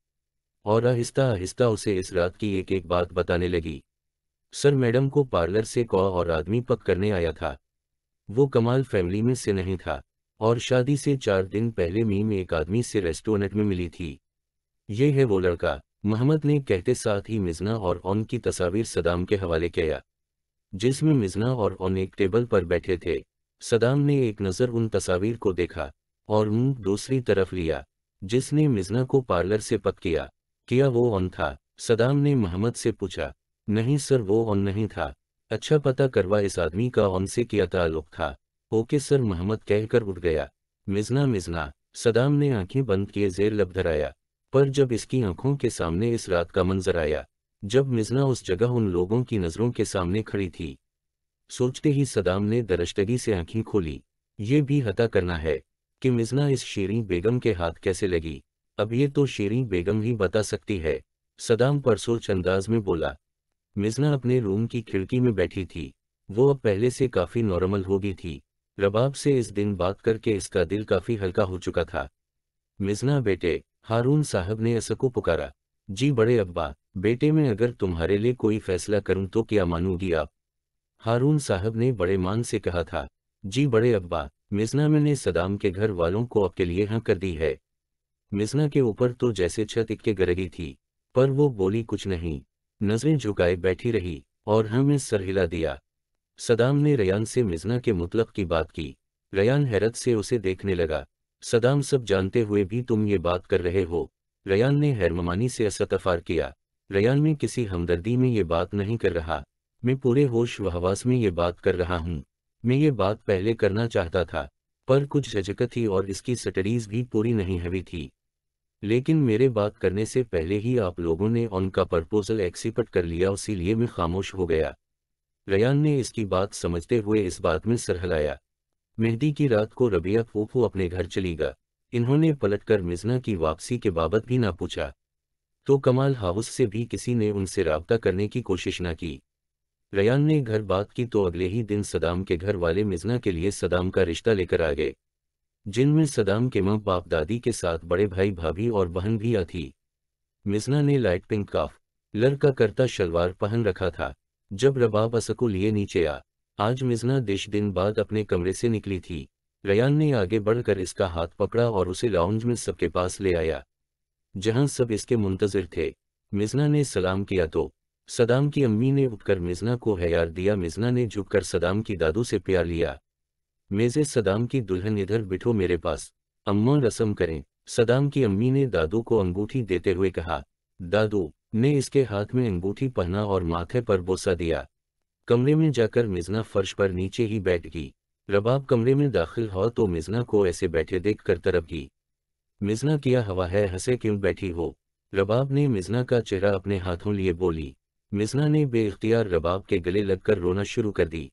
और आहिस्ता आहिस्ता उसे इस रात की एक एक बात बताने लगी सर मैडम को पार्लर से कौ और आदमी पक करने आया था वो कमाल फैमिली में से नहीं था और शादी से चार दिन पहले मीम एक आदमी से रेस्टोरेंट में मिली थी ये है वो लड़का मोहम्मद ने कहते साथ ही मिजना और ओन की तस्वीर सदाम के हवाले किया जिसमें मिजना और ओन एक टेबल पर बैठे थे सदाम ने एक नज़र उन तस्वीर को देखा और मुंह दूसरी तरफ लिया जिसने मिजना को पार्लर से पक किया किया वो ऑन था सदाम ने मोहम्मद से पूछा नहीं सर वो ऑन नहीं था अच्छा पता करवा इस आदमी का ऑन से क्या ताल्लुक था ओके सर मोहम्मद कहकर उठ गया मिजना मिजना सदाम ने आंखें बंद किए जेर लब धराया पर जब इसकी आंखों के सामने इस रात का मंजर आया जब मिजना उस जगह उन लोगों की नज़रों के सामने खड़ी थी सोचते ही सदाम ने दरश्तगी से आंखें खोली ये भी हता करना है कि मिजना इस शेरी बेगम के हाथ कैसे लगी अब ये तो शेरिंग बेगम ही बता सकती है सदाम परसोच अंदाज में बोला मिजना अपने रूम की खिड़की में बैठी थी वो अब पहले से काफ़ी नॉर्मल हो गई थी रबाब से इस दिन बात करके इसका दिल काफ़ी हल्का हो चुका था मिजना बेटे हारून साहब ने ऐसा को पुकारा जी बड़े अब्बा बेटे मैं अगर तुम्हारे लिए कोई फैसला करूं तो क्या मानूगी आप हारून साहब ने बड़े मान से कहा था जी बड़े अब्बा मिजना मैंने सदाम के घर वालों को आपके लिए हाँ कर दी है मिसना के ऊपर तो जैसे छत इक्के गरगी थी पर वो बोली कुछ नहीं नजरें झुकाए बैठी रही और हमें सर हिला दिया सदाम ने रयान से मिजना के मुतलक की बात की रयान हैरत से उसे देखने लगा सदाम सब जानते हुए भी तुम ये बात कर रहे हो रयान ने हैरमानी से असतफार किया रयान में किसी हमदर्दी में ये बात नहीं कर रहा मैं पूरे होश व हवास में ये बात कर रहा हूँ मैं ये बात पहले करना चाहता था पर कुछ झजकत थी और इसकी सटरीज भी पूरी नहीं हवी थी लेकिन मेरे बात करने से पहले ही आप लोगों ने उनका प्रपोजल एक्सीपट कर लिया उसीलिए मैं खामोश हो गया रयान ने इसकी बात समझते हुए इस बात में सरहलाया मेहंदी की रात को रबिया फूफू अपने घर चली गई इन्होंने पलटकर मिजना की वापसी के बाबत भी ना पूछा तो कमाल हाउस से भी किसी ने उनसे रबता करने की कोशिश ना की रयान ने घर बात की तो अगले ही दिन सदाम के घर वाले मिजना के लिए सदाम का रिश्ता लेकर आ गए जिनमें सदाम के माँ बाप दादी के साथ बड़े भाई भाभी और बहन भी थी मिजना ने लाइट पिंक काफ लर का करता शलवार पहन रखा था जब रबाब असकू लिए नीचे आ आज मिजना देश दिन बाद अपने कमरे से निकली थी रयान ने आगे बढ़कर इसका हाथ पकड़ा और उसे लाउंज में सबके पास ले आया जहां सब इसके मुंतजर थे मिजना ने सलाम किया तो सदाम की अम्मी ने उठकर मिजना को हयार दिया मिजना ने झुककर सदाम की दादू से प्यार लिया मेजे सदाम की दुल्हन इधर बिठो मेरे पास अम्मा रसम करें सदाम की अम्मी ने दादू को अंगूठी देते हुए कहा दादू ने इसके हाथ में अंगूठी पहना और माथे पर बोसा दिया कमरे में जाकर मिजना फर्श पर नीचे ही बैठ गई रबाब कमरे में दाखिल हो तो मिजना को ऐसे बैठे देख कर तरफ गई मिजना किया हवा है हंसे क्यों बैठी हो रबाब ने मिजना का चेहरा अपने हाथों लिए बोली मिजना ने बेख्तियार रबाब के गले लगकर रोना शुरू कर दी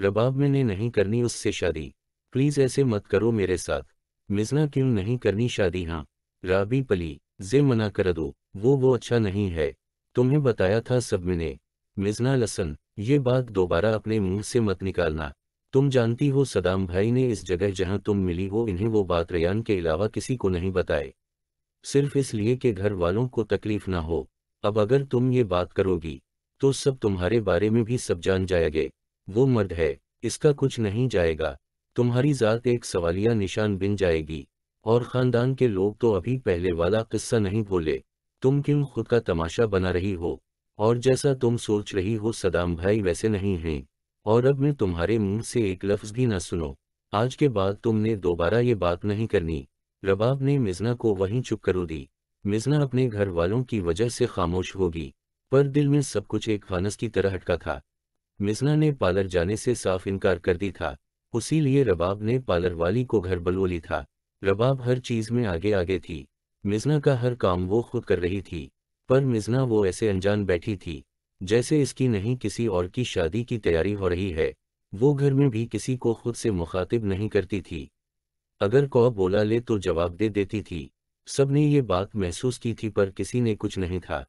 रबाब मैंने नहीं करनी उससे शादी प्लीज़ ऐसे मत करो मेरे साथ मिजना क्यों नहीं करनी शादी हाँ राबी पली जे मना कर दो वो वो अच्छा नहीं है तुम्हें बताया था सब मैंने मिजना लसन ये बात दोबारा अपने मुंह से मत निकालना तुम जानती हो सदाम भाई ने इस जगह जहां तुम मिली हो इन्हें वो बात रयान के अलावा किसी को नहीं बताए सिर्फ इसलिए कि घर वालों को तकलीफ ना हो अब अगर तुम ये बात करोगी तो सब तुम्हारे बारे में भी सब जान जाएंगे वो मर्द है इसका कुछ नहीं जाएगा तुम्हारी जात एक सवालिया निशान बिन जाएगी और खानदान के लोग तो अभी पहले वाला किस्सा नहीं भूले तुम क्यों खुद का तमाशा बना रही हो और जैसा तुम सोच रही हो सदाम भाई वैसे नहीं हैं और अब मैं तुम्हारे मुंह से एक लफ्ज़ भी न सुनो आज के बाद तुमने दोबारा ये बात नहीं करनी रबाब ने मिजना को वहीं चुप करो दी मिजना अपने घर वालों की वजह से खामोश होगी पर दिल में सब कुछ एक फानस की तरह हटका था मिसना ने पार्लर जाने से साफ इनकार कर दी था उसी लिए रबाब ने पार्लर वाली को घर बलोली था रबाब हर चीज़ में आगे आगे थी मिजना का हर काम वो खुद कर रही थी पर मिजना वो ऐसे अनजान बैठी थी जैसे इसकी नहीं किसी और की शादी की तैयारी हो रही है वो घर में भी किसी को खुद से मुखातिब नहीं करती थी अगर कौ बोला ले तो जवाब दे देती थी सब ने ये बात महसूस की थी पर किसी ने कुछ नहीं था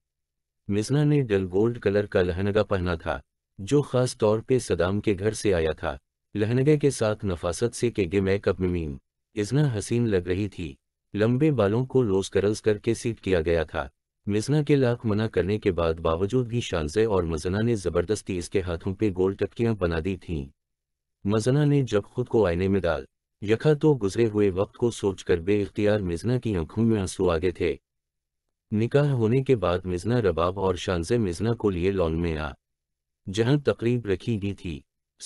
मिजना ने डल गोल्ड कलर का लहनगा पहना था जो खास तौर पे सदाम के घर से आया था लहनगे के साथ नफासत से के गे मैकअप मीम इजना हसीन लग रही थी लंबे बालों को रोज करल्स करके सीट किया गया था मिजना के लाख मना करने के बाद बावजूद भी शानजे और मजना ने जबरदस्ती इसके हाथों पे गोल टक्कियां बना दी थीं मजना ने जब खुद को आईने में डाल यखा तो गुजरे हुए वक्त को सोचकर बेख्तियार मिजना की आंखों में आंसू आ गए थे निकाह होने के बाद मिजना रबाब और शानजे मिजना को लिए लॉन में आ जहां तकरीब रखी गई थी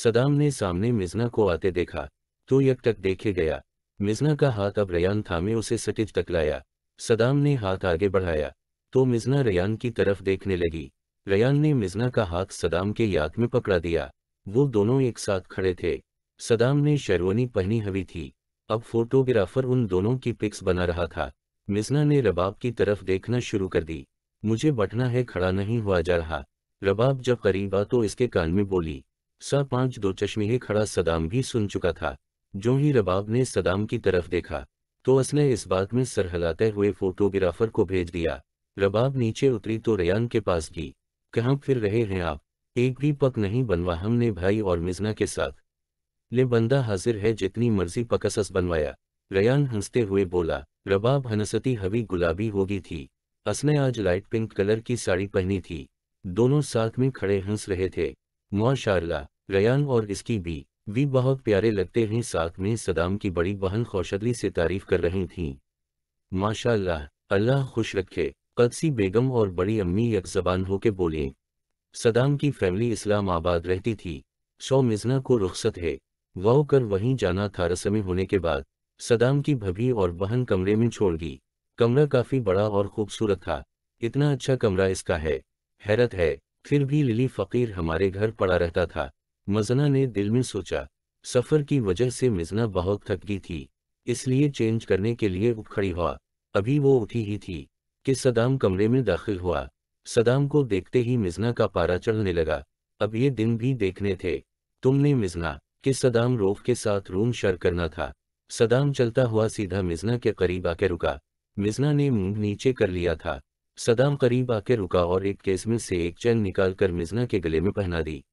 सदाम ने सामने मिजना को आते देखा तो यकटक देखे गया मिजना का हाथ अब रयान थामे उसे सटिज तक लाया सदाम ने हाथ आगे बढ़ाया तो मिजना रयान की तरफ देखने लगी रयान ने मिजना का हाथ सदाम के याक में पकड़ा दिया वो दोनों एक साथ खड़े थे सदाम ने शेरवानी पहनी हुई थी अब फोटोग्राफर उन दोनों की पिक्स बना रहा था मिजना ने रबाब की तरफ देखना शुरू कर दी मुझे बटना है खड़ा नहीं हुआ जा रहा रबाब जब करीब आ तो इसके कान में बोली सर पांच दो चश्मे खड़ा सदाम भी सुन चुका था जो ही रबाब ने सदाम की तरफ देखा तो उसने इस बात में सर हिलाते हुए फोटोग्राफर को भेज दिया रबाब नीचे उतरी तो रेयान के पास गई कहाँ फिर रहे हैं आप एक भी पक नहीं बनवा हमने भाई और मिजना के साथ ले बंदा हाजिर है जितनी मर्जी पकसस बनवाया रयान हंसते हुए बोला रबाब हनसती हवी गुलाबी होगी थी असने आज लाइट पिंक कलर की साड़ी पहनी थी दोनों साथ में खड़े हंस रहे थे माशाला रयान और इसकी भी वी बहुत प्यारे लगते हैं साथ में सदाम की बड़ी बहन खौशदली से तारीफ कर रही थी माशाला अल्लाह खुश रखे कदसी बेगम और बड़ी अम्मी एक जबान होके बोले सदाम की फैमिली इस्लाम आबाद रहती थी सौ मिजना को रुख्सत है वाह कर वहीं जाना था रसमें होने के बाद सदाम की भभी और बहन कमरे में छोड़ गई कमरा काफ़ी बड़ा और खूबसूरत था इतना अच्छा कमरा इसका है हैरत है फिर भी लिली फ़कीर हमारे घर पड़ा रहता था मजना ने दिल में सोचा सफ़र की वजह से मिजना बहुत थक गई थी इसलिए चेंज करने के लिए उठ खड़ी हुआ अभी वो उठी ही थी कि सदाम कमरे में दाखिल हुआ सदाम को देखते ही मिजना का पारा चढ़ने लगा अब ये दिन भी देखने थे तुमने मिजना कि सदाम रोफ के साथ रूम शेयर करना था सदाम चलता हुआ सीधा मिजना के करीब आके रुका मिजना ने मुंह नीचे कर लिया था सदाम करीब आके रुका और एक केस में से एक चैन निकालकर मिजना के गले में पहना दी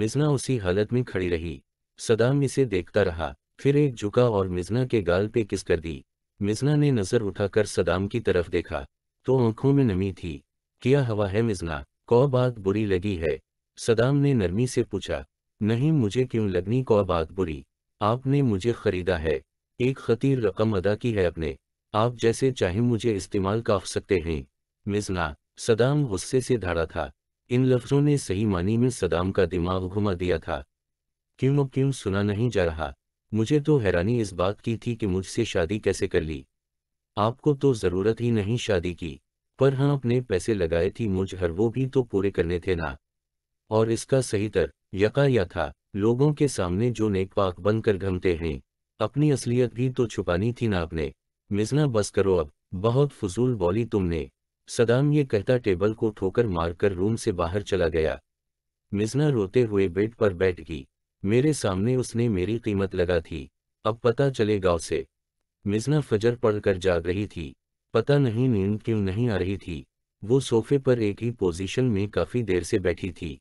मिजना उसी हालत में खड़ी रही सदाम इसे देखता रहा फिर एक झुका और मिजना के गाल पे किस कर दी मिजना ने नजर उठाकर सदाम की तरफ देखा तो आंखों में नमी थी क्या हवा है मिजना कौ बात बुरी लगी है सदाम ने नरमी से पूछा नहीं मुझे क्यों लगनी कौ बात बुरी आपने मुझे खरीदा है एक खतीर रकम अदा की है अपने आप जैसे चाहे मुझे इस्तेमाल काफ सकते हैं मिजना सदाम गुस्से से धारा था इन लफ्जों ने सही मानी में सदाम का दिमाग घुमा दिया था क्यों क्यों सुना नहीं जा रहा मुझे तो हैरानी इस बात की थी कि मुझसे शादी कैसे कर ली आपको तो ज़रूरत ही नहीं शादी की पर हम हाँ, अपने पैसे लगाए थी मुझ हर वो भी तो पूरे करने थे ना और इसका सही तर यका या था लोगों के सामने जो नेक पाक बनकर घमते हैं अपनी असलियत भी तो छुपानी थी ना आपने मिजना बस करो अब बहुत फजूल बोली तुमने सदाम ये कहता टेबल को ठोकर मारकर रूम से बाहर चला गया मिजना रोते हुए बेड पर बैठ गई मेरे सामने उसने मेरी कीमत लगा थी अब पता चले गांव से मिजना फजर पढ़कर जाग रही थी पता नहीं नींद क्यों नहीं आ रही थी वो सोफे पर एक ही पोजीशन में काफ़ी देर से बैठी थी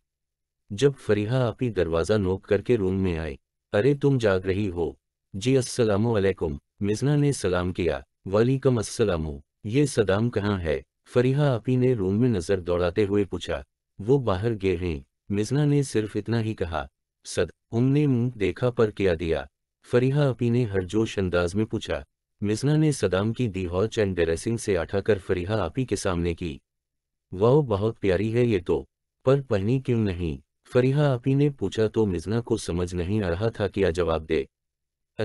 जब फरीहा आप दरवाज़ा नोक करके रूम में आए अरे तुम जाग रही हो जी असलकुम मिजना ने सलाम किया वालीकम अस्सलाम ये सदाम कहाँ है फरीहा अपी ने रूम में नजर दौड़ाते हुए पूछा वो बाहर गए हैं मिजना ने सिर्फ इतना ही कहा सद उमने मुंह देखा पर क्या दिया फरीहा अपी ने हरजोश अंदाज में पूछा मिजना ने सदाम की दी हॉच एंड डेरेसिंग से कर फरीहा आपी के सामने की वह बहुत प्यारी है ये तो पर पहनी क्यों नहीं फरीहा आपी ने पूछा तो मिजना को समझ नहीं आ रहा था क्या जवाब दे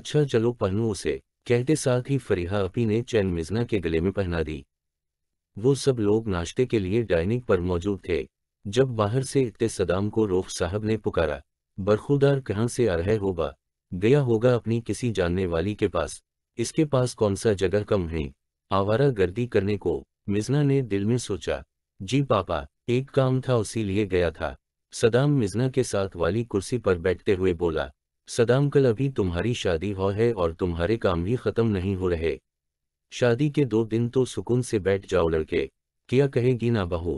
अच्छा चलो पहनू उसे कहते साथ ही फरीहा अपी ने चैन मिजना के गले में पहना दी वो सब लोग नाश्ते के लिए डाइनिंग पर मौजूद थे जब बाहर से इतने सदाम को रोफ साहब ने पुकारा बरखुदार कहाँ से आ रहे होगा गया होगा अपनी किसी जानने वाली के पास इसके पास कौन सा जगह कम है आवारा गर्दी करने को मिजना ने दिल में सोचा जी पापा एक काम था उसी लिए गया था सदाम मिजना के साथ वाली कुर्सी पर बैठते हुए बोला सदाम कल अभी तुम्हारी शादी हो है और तुम्हारे काम भी खत्म नहीं हो रहे शादी के दो दिन तो सुकून से बैठ जाओ लड़के क्या कहेगी ना बहू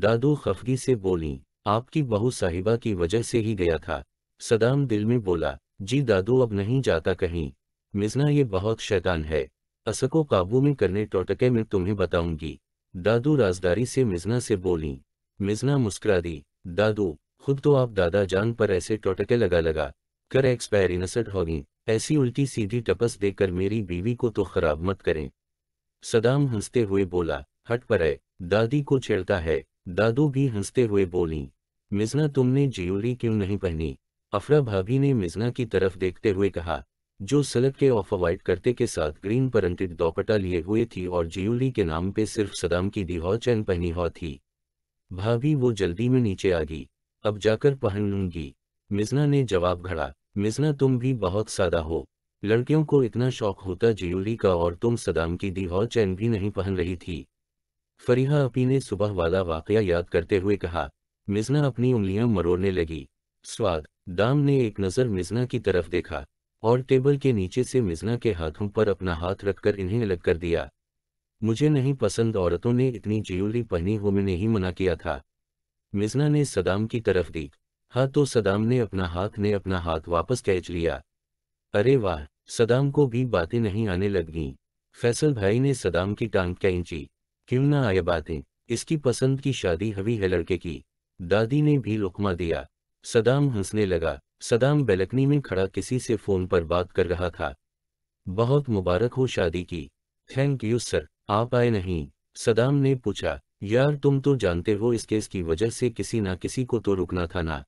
दादू खफगी से बोली आपकी बहू साहिबा की वजह से ही गया था सदाम दिल में बोला जी दादू अब नहीं जाता कहीं मिजना ये बहुत शैतान है असको काबू में करने टोटके में तुम्हें बताऊंगी दादू राजदारी से मिजना से बोली मिजना मुस्करा दी दादू खुद तो आप दादा जान पर ऐसे टोटके लगा लगा कर एक्सपायरी नसट होगी ऐसी उल्टी सीधी टपस देकर मेरी बीवी को तो खराब मत करें सदाम हंसते हुए बोला हट पर है दादी को छेड़ता है दादू भी हंसते हुए बोली मिजना तुमने ज्यूलरी क्यों नहीं पहनी अफरा भाभी ने मिजना की तरफ देखते हुए कहा जो सलक के ऑफ वाइट करते के साथ ग्रीन परंटेड दोपटा लिए हुए थी और ज्यूलरी के नाम पे सिर्फ सदाम की दिहौ चैन पहनी हो थी भाभी वो जल्दी में नीचे आ गई अब जाकर पहन लूंगी मिजना ने जवाब घड़ा मिजना तुम भी बहुत सादा हो लड़कियों को इतना शौक होता ज्वेलरी का और तुम सदाम की दी और चैन भी नहीं पहन रही थी फरीहा अपी ने सुबह वाला वाकया याद करते हुए कहा मिजना अपनी उंगलियां मरोड़ने लगी स्वाद दाम ने एक नज़र मिजना की तरफ देखा और टेबल के नीचे से मिजना के हाथों पर अपना हाथ रखकर इन्हें अलग कर दिया मुझे नहीं पसंद औरतों ने इतनी ज्वेलरी पहनी हो मैंने ही मना किया था मिजना ने सदाम की तरफ दी हाँ तो सदाम ने अपना हाथ ने अपना हाथ वापस कैच लिया अरे वाह सदाम को भी बातें नहीं आने लगी फैसल भाई ने सदाम की टांग कैंची क्यों ना आए बातें इसकी पसंद की शादी हवी है लड़के की दादी ने भी लुकमा दिया सदाम हंसने लगा सदाम बेलकनी में खड़ा किसी से फोन पर बात कर रहा था बहुत मुबारक हो शादी की थैंक यू सर आप आए नहीं सदाम ने पूछा यार तुम तो जानते हो इस केस की वजह से किसी ना किसी को तो रुकना था ना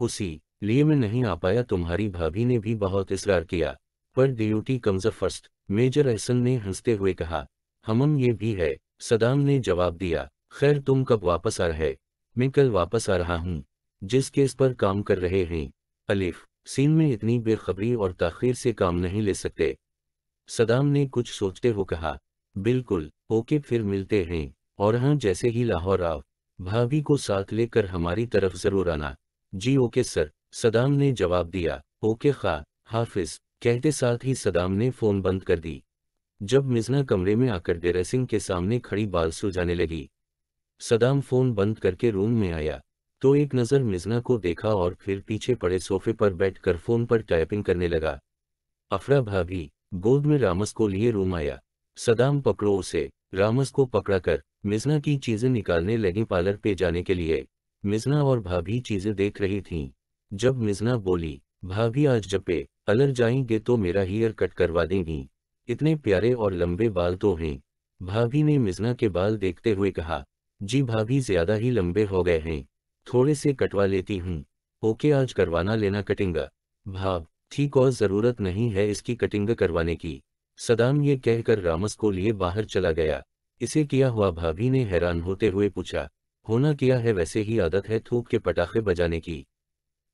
उसी लिए मैं नहीं आ पाया तुम्हारी भाभी ने भी बहुत इसरार किया पर duty comes first major Ehsan ने हंसते हुए कहा हमम ये भी है सदाम ने जवाब दिया खैर तुम कब वापस आ रहे मैं कल वापस आ रहा हूँ जिस केस पर काम कर रहे हैं अलिफ सीन में इतनी बेखबरी और ताखिर से काम नहीं ले सकते सदाम ने कुछ सोचते हुए कहा बिल्कुल ओके फिर मिलते हैं और हाँ जैसे ही लाहौर आओ भाभी को साथ लेकर हमारी तरफ जरूर आना जी ओके सर सदाम ने जवाब दिया ओके खा हाफिज कहते साथ ही सदाम ने फोन बंद कर दी जब मिजना कमरे में आकर डेरेसिंग के सामने खड़ी बाल जाने लगी सदाम फोन बंद करके रूम में आया तो एक नज़र मिजना को देखा और फिर पीछे पड़े सोफे पर बैठकर फोन पर टाइपिंग करने लगा अफरा भाभी गोद में रामस को लिए रूम आया सदाम पकड़ो उसे रामस को पकड़ाकर मिजना की चीजें निकालने लगी पार्लर पे जाने के लिए मिजना और भाभी चीजें देख रही थीं। जब मिजना बोली भाभी आज जपे अलर जाएंगे तो मेरा हेयर कट करवा देंगी इतने प्यारे और लंबे बाल तो हैं भाभी ने मिजना के बाल देखते हुए कहा जी भाभी ज्यादा ही लंबे हो गए हैं थोड़े से कटवा लेती हूँ ओके आज करवाना लेना कटिंगा भाव ठीक और जरूरत नहीं है इसकी कटिंग करवाने की सदाम ये कहकर रामस को लिए बाहर चला गया इसे किया हुआ भाभी ने हैरान होते हुए पूछा होना किया है वैसे ही आदत है थूक के पटाखे बजाने की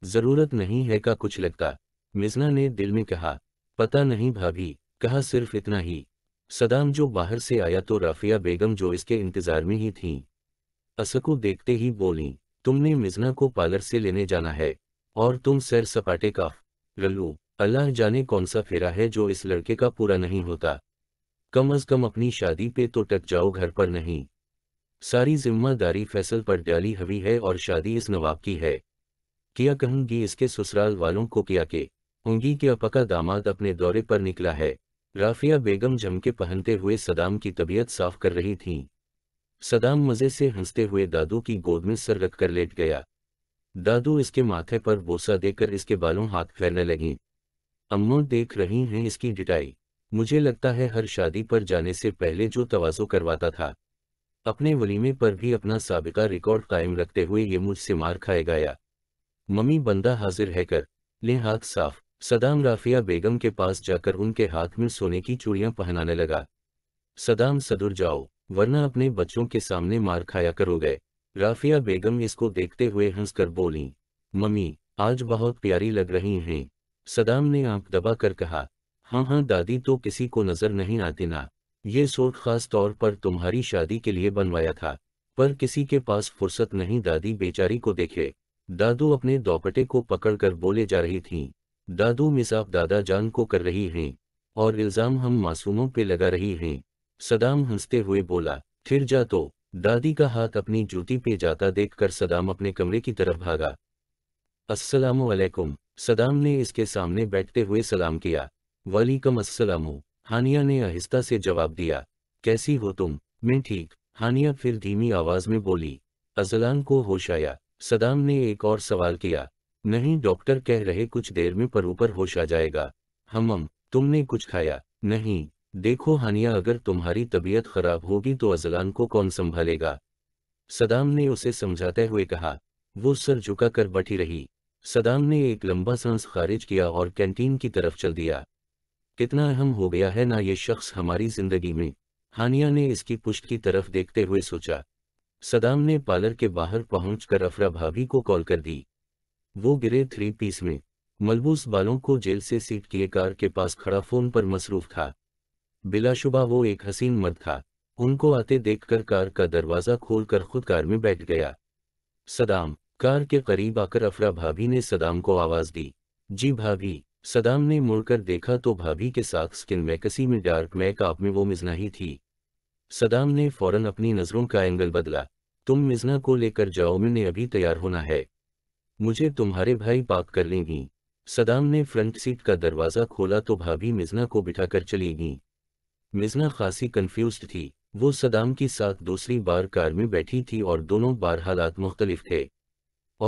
जरूरत नहीं है का कुछ लगता मिजना ने दिल में कहा पता नहीं भाभी कहा सिर्फ इतना ही सदाम जो बाहर से आया तो राफिया बेगम जो इसके इंतजार में ही थीं असकू देखते ही बोली तुमने मिजना को पार्लर से लेने जाना है और तुम सैर सपाटे का लल्लू अल्लाह जाने कौन सा फेरा है जो इस लड़के का पूरा नहीं होता कम अज कम अपनी शादी पे तो टक जाओ घर पर नहीं सारी जिम्मेदारी फैसल पर डाली हवी है और शादी इस नवाब की है किया कहूंगी इसके ससुराल वालों को किया के उंगी के अपका दामाद अपने दौरे पर निकला है राफिया बेगम झमके पहनते हुए सदाम की तबीयत साफ कर रही थी सदाम मज़े से हंसते हुए दादू की गोद में सर रख कर लेट गया दादू इसके माथे पर बोसा देकर इसके बालों हाथ फैरने लगीं अम्मो देख रही हैं इसकी डिटाई मुझे लगता है हर शादी पर जाने से पहले जो तवाज़ो करवाता था अपने वलीमे पर भी अपना सबका रिकॉर्ड कायम रखते हुए ये मुझसे मार खाएगा या मम्मी बंदा हाजिर है कर ले हाथ साफ सदाम राफिया बेगम के पास जाकर उनके हाथ में सोने की चूड़ियां पहनाने लगा सदाम सदुर जाओ वरना अपने बच्चों के सामने मार खाया करोगे राफिया बेगम इसको देखते हुए हंसकर बोली मम्मी आज बहुत प्यारी लग रही हैं सदाम ने आंख दबा कर कहा हाँ हाँ दादी तो किसी को नजर नहीं आती ना ये सोच खास तौर पर तुम्हारी शादी के लिए बनवाया था पर किसी के पास फुर्सत नहीं दादी बेचारी को देखे दादू अपने दोपटे को पकड़कर बोले जा रही थी दादू मिसाफ दादा जान को कर रही हैं और इल्ज़ाम हम मासूमों पे लगा रही हैं सदाम हंसते हुए बोला फिर जा तो दादी का हाथ अपनी जूती पे जाता देखकर सदाम अपने कमरे की तरफ भागा असलकुम सदाम ने इसके सामने बैठते हुए सलाम किया वालीकम असलम हानिया ने आहिस्ता से जवाब दिया कैसी हो तुम मैं ठीक हानिया फिर धीमी आवाज में बोली अजलान को होश आया सदाम ने एक और सवाल किया नहीं डॉक्टर कह रहे कुछ देर में पर ऊपर होश आ जाएगा हमम तुमने कुछ खाया नहीं देखो हानिया अगर तुम्हारी तबीयत खराब होगी तो अजलान को कौन संभालेगा सदाम ने उसे समझाते हुए कहा वो सर झुका कर बैठी रही सदाम ने एक लंबा सांस खारिज किया और कैंटीन की तरफ चल दिया कितना अहम हो गया है ना ये शख्स हमारी जिंदगी में हानिया ने इसकी पुष्ट की तरफ देखते हुए सोचा सदाम ने पार्लर के बाहर पहुंचकर अफरा भाभी को कॉल कर दी वो गिरे थ्री पीस में मलबूस बालों को जेल से सीट किए कार के पास खड़ा फोन पर मसरूफ था बिलाशुबा वो एक हसीन मर्द था उनको आते देखकर कार का दरवाज़ा खोलकर खुद कार में बैठ गया सदाम कार के करीब आकर अफरा भाभी ने सदाम को आवाज़ दी जी भाभी सदाम ने मुड़कर देखा तो भाभी के साथ स्किन मैकसी में डार्क मैक आप में वो मिजनाही थी सदाम ने फौरन अपनी नज़रों का एंगल बदला तुम मिजना को लेकर जाओ मैंने अभी तैयार होना है मुझे तुम्हारे भाई पाक कर लेंगी सदाम ने फ्रंट सीट का दरवाज़ा खोला तो भाभी मिजना को बिठाकर चली चलेगी मिजना खासी कन्फ्यूज थी वो सदाम के साथ दूसरी बार कार में बैठी थी और दोनों बार हालात मुख्तलिफ थे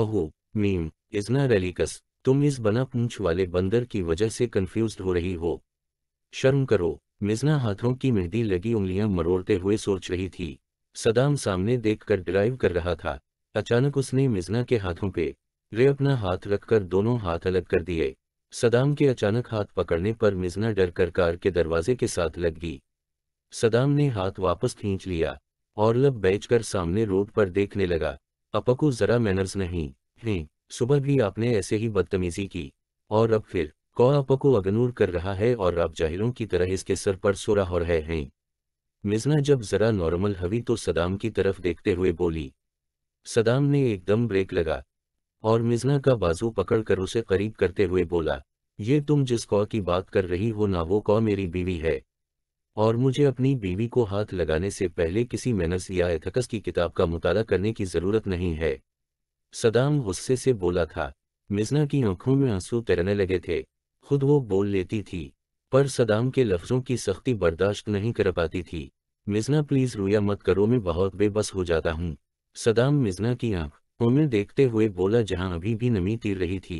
ओहो मीम इजना रेलिकस तुम इस बना पूछ वाले बंदर की वजह से कन्फ्यूज हो रही हो शर्म करो मिजना हाथों की मेहंदी लगी उंगलियां मरोड़ते हुए सोच रही थी सदाम सामने देखकर ड्राइव कर रहा था अचानक उसने मिजना के हाथों पे रे अपना हाथ रखकर दोनों हाथ अलग कर दिए सदाम के अचानक हाथ पकड़ने पर मिजना डर कर कार के दरवाजे के साथ लग गई सदाम ने हाथ वापस खींच लिया और लब कर सामने रोड पर देखने लगा अपको जरा मैनर्स नहीं है हाँ, सुबह भी आपने ऐसे ही बदतमीजी की और अब फिर कौरपों को अगनूर कर रहा है और अब जाहिरों की तरह इसके सर पर सोरा हो रहे हैं मिजना जब जरा नॉर्मल हवी तो सदाम की तरफ देखते हुए बोली सदाम ने एकदम ब्रेक लगा और मिजना का बाजू पकड़कर उसे करीब करते हुए बोला ये तुम जिस कौ की बात कर रही हो ना वो कौ मेरी बीवी है और मुझे अपनी बीवी को हाथ लगाने से पहले किसी मेनस या एथकस की किताब का मुताला करने की ज़रूरत नहीं है सदाम गुस्से से बोला था मिजना की आंखों में आंसू तैरने लगे थे खुद वो बोल लेती थी पर सदाम के लफ्ज़ों की सख्ती बर्दाश्त नहीं कर पाती थी मिजना प्लीज़ रोया मत करो मैं बहुत बेबस हो जाता हूँ सदाम मिजना की आंख उन्हें देखते हुए बोला जहाँ अभी भी नमी तीर रही थी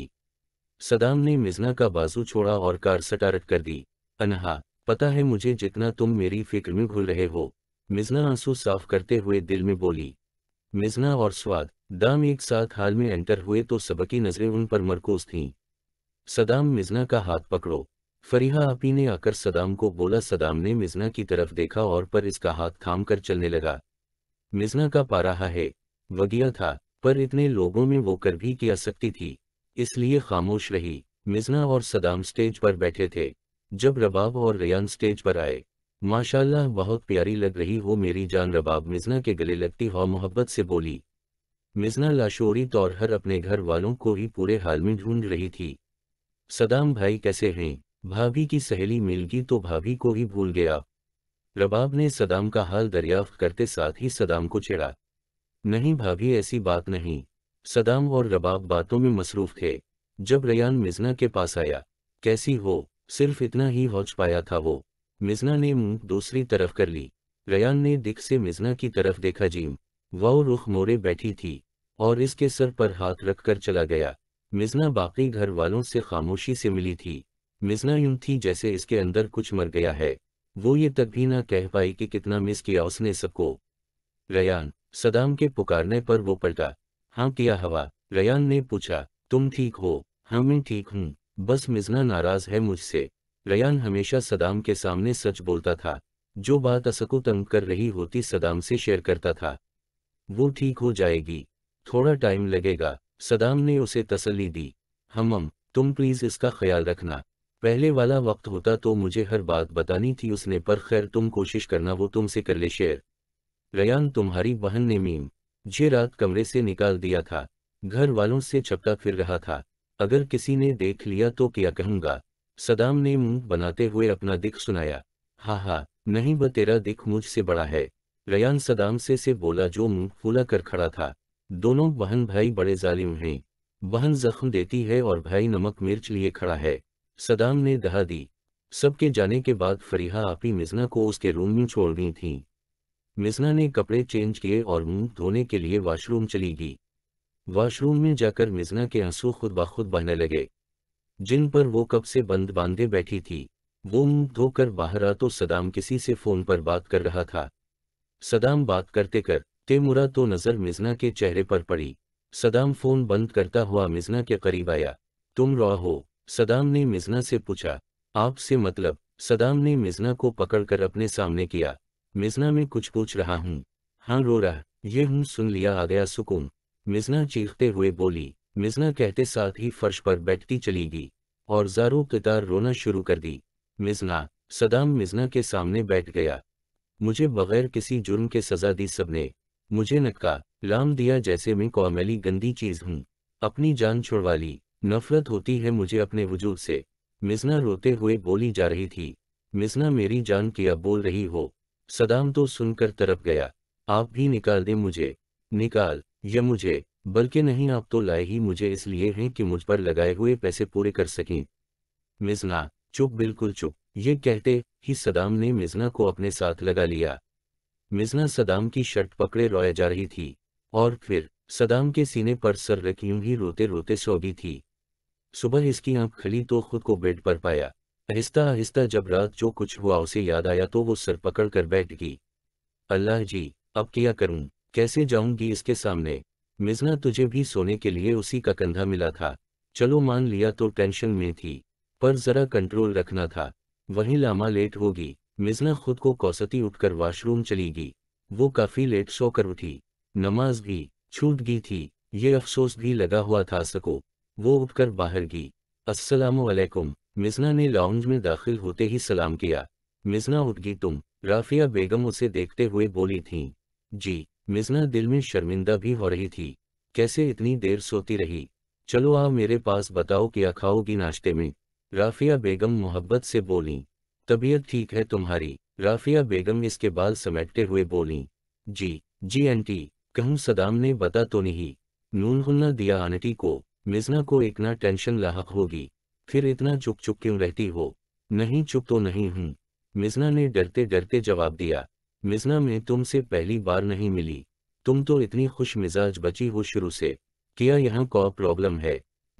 सदाम ने मिजना का बाजू छोड़ा और कार सटारट कर दी अनहा पता है मुझे जितना तुम मेरी फिक्र में घुल रहे हो मिजना आंसू साफ करते हुए दिल में बोली मिजना और स्वाद दाम एक साथ हाल में एंटर हुए तो सबकी नज़रें उन पर मरकोज थीं सदाम मिजना का हाथ पकड़ो फरीहा आपी ने आकर सदाम को बोला सदाम ने मिजना की तरफ देखा और पर इसका हाथ थाम कर चलने लगा मिजना का पा रहा है वगिया था पर इतने लोगों में वो कर भी की सकती थी इसलिए खामोश रही मिजना और सदाम स्टेज पर बैठे थे जब रबाब और रियान स्टेज पर आए माशाल्लाह बहुत प्यारी लग रही हो मेरी जान रबाब मिजना के गले लगती हो मोहब्बत से बोली मिजना लाशोरी तौर हर अपने घर वालों को ही पूरे हाल में ढूंढ रही थी सदाम भाई कैसे हैं भाभी की सहेली मिल गई तो भाभी को ही भूल गया रबाब ने सदाम का हाल दरियाफ्त करते साथ ही सदाम को चिड़ा नहीं भाभी ऐसी बात नहीं सदाम और रबाब बातों में मसरूफ थे जब रयान मिजना के पास आया कैसी हो सिर्फ इतना ही होच पाया था वो मिजना ने मुंह दूसरी तरफ कर ली रयान ने दिख से मिजना की तरफ देखा जीम वह रुख मोरे बैठी थी और इसके सर पर हाथ रखकर चला गया मिजना बाकी घर वालों से खामोशी से मिली थी मिजना यूं थी जैसे इसके अंदर कुछ मर गया है वो ये तक भी ना कह पाई कि कितना मिस किया उसने सबको रयान सदाम के पुकारने पर वो पलटा हाँ किया हवा रयान ने पूछा तुम ठीक हो हाँ मैं ठीक हूँ बस मिजना नाराज है मुझसे रयान हमेशा सदाम के सामने सच बोलता था जो बात असको तंग कर रही होती सदाम से शेयर करता था वो ठीक हो जाएगी थोड़ा टाइम लगेगा सदाम ने उसे तसली दी हमम तुम प्लीज़ इसका ख्याल रखना पहले वाला वक्त होता तो मुझे हर बात बतानी थी उसने पर खैर तुम कोशिश करना वो तुमसे कर ले शेयर रयान तुम्हारी बहन ने मीम जे रात कमरे से निकाल दिया था घर वालों से छपका फिर रहा था अगर किसी ने देख लिया तो क्या कहूँगा सदाम ने मुंह बनाते हुए अपना दिख सुनाया हा हा नहीं ब तेरा दिख मुझसे बड़ा है रयान सदाम से से बोला जो मुंह फूला कर खड़ा था दोनों बहन भाई बड़े जालिम हैं बहन जख्म देती है और भाई नमक मिर्च लिए खड़ा है सदाम ने दहा दी सबके जाने के बाद फरीहा आपी मिजना को उसके रूम में छोड़ दी थी मिजना ने कपड़े चेंज किए और मुंह धोने के लिए वॉशरूम चली गई वॉशरूम में जाकर मिजना के आंसू खुद बाखुद बहने लगे जिन पर वो कब से बंद बांधे बैठी थी वो मुंह धोकर बाहर आ तो सदाम किसी से फोन पर बात कर रहा था सदाम बात करते कर तेमुरा तो नजर मिजना के चेहरे पर पड़ी सदाम फोन बंद करता हुआ मिजना के करीब आया तुम रॉ हो सदाम ने मिजना से पूछा आपसे मतलब सदाम ने मिजना को पकड़कर अपने सामने किया मिजना में कुछ पूछ रहा हूँ हाँ रो रहा ये हूँ सुन लिया आ गया सुकून मिजना चीखते हुए बोली मिजना कहते साथ ही फर्श पर बैठती चली गई और जारो कितार रोना शुरू कर दी मिजना सदाम मिजना के सामने बैठ गया मुझे बगैर किसी जुर्म के सजा दी सबने मुझे नक्का लाम दिया जैसे मैं कौमली गंदी चीज़ हूँ अपनी जान छुड़वा ली नफरत होती है मुझे अपने वजूद से मिजना रोते हुए बोली जा रही थी मिजना मेरी जान किया बोल रही हो सदाम तो सुनकर तरफ गया आप भी निकाल दे मुझे निकाल या मुझे बल्कि नहीं आप तो लाए ही मुझे इसलिए हैं कि मुझ पर लगाए हुए पैसे पूरे कर सकें मिजना चुप बिल्कुल चुप ये कहते ही सदाम ने मिजना को अपने साथ लगा लिया मिजना सदाम की शर्ट पकड़े रोया जा रही थी और फिर सदाम के सीने पर सर रख यूं ही रोते रोते सो गई थी सुबह इसकी आंख खली तो खुद को बेड पर पाया आहिस्ता आहिस्ता जब रात जो कुछ हुआ उसे याद आया तो वो सर पकड़ कर बैठ गई अल्लाह जी अब क्या करूं कैसे जाऊंगी इसके सामने मिजना तुझे भी सोने के लिए उसी का कंधा मिला था चलो मान लिया तो टेंशन में थी पर जरा कंट्रोल रखना था वहीं लामा लेट होगी मिजना खुद को कौसती उठकर वॉशरूम चली गई वो काफी लेट सोकर उठी नमाज भी छूट गई थी ये अफसोस भी लगा हुआ था सको वो उठकर बाहर गई असलकुम मिजना ने लाउंज में दाखिल होते ही सलाम किया मिजना उठ गई तुम राफिया बेगम उसे देखते हुए बोली थी जी मिजना दिल में शर्मिंदा भी हो रही थी कैसे इतनी देर सोती रही चलो आ मेरे पास बताओ क्या खाओगी नाश्ते में राफिया बेगम मोहब्बत से बोली तबीयत ठीक है तुम्हारी राफिया बेगम इसके बाल समेटते हुए बोली जी जी आंटी कहूँ सदाम ने बता तो नहीं नून दिया आंटी को मिजना को इतना टेंशन लाक होगी फिर इतना चुप चुप क्यों रहती हो नहीं चुप तो नहीं हूँ मिजना ने डरते डरते जवाब दिया मिजना में तुमसे पहली बार नहीं मिली तुम तो इतनी खुश मिजाज बची हो शुरू से किया यहाँ को प्रॉब्लम है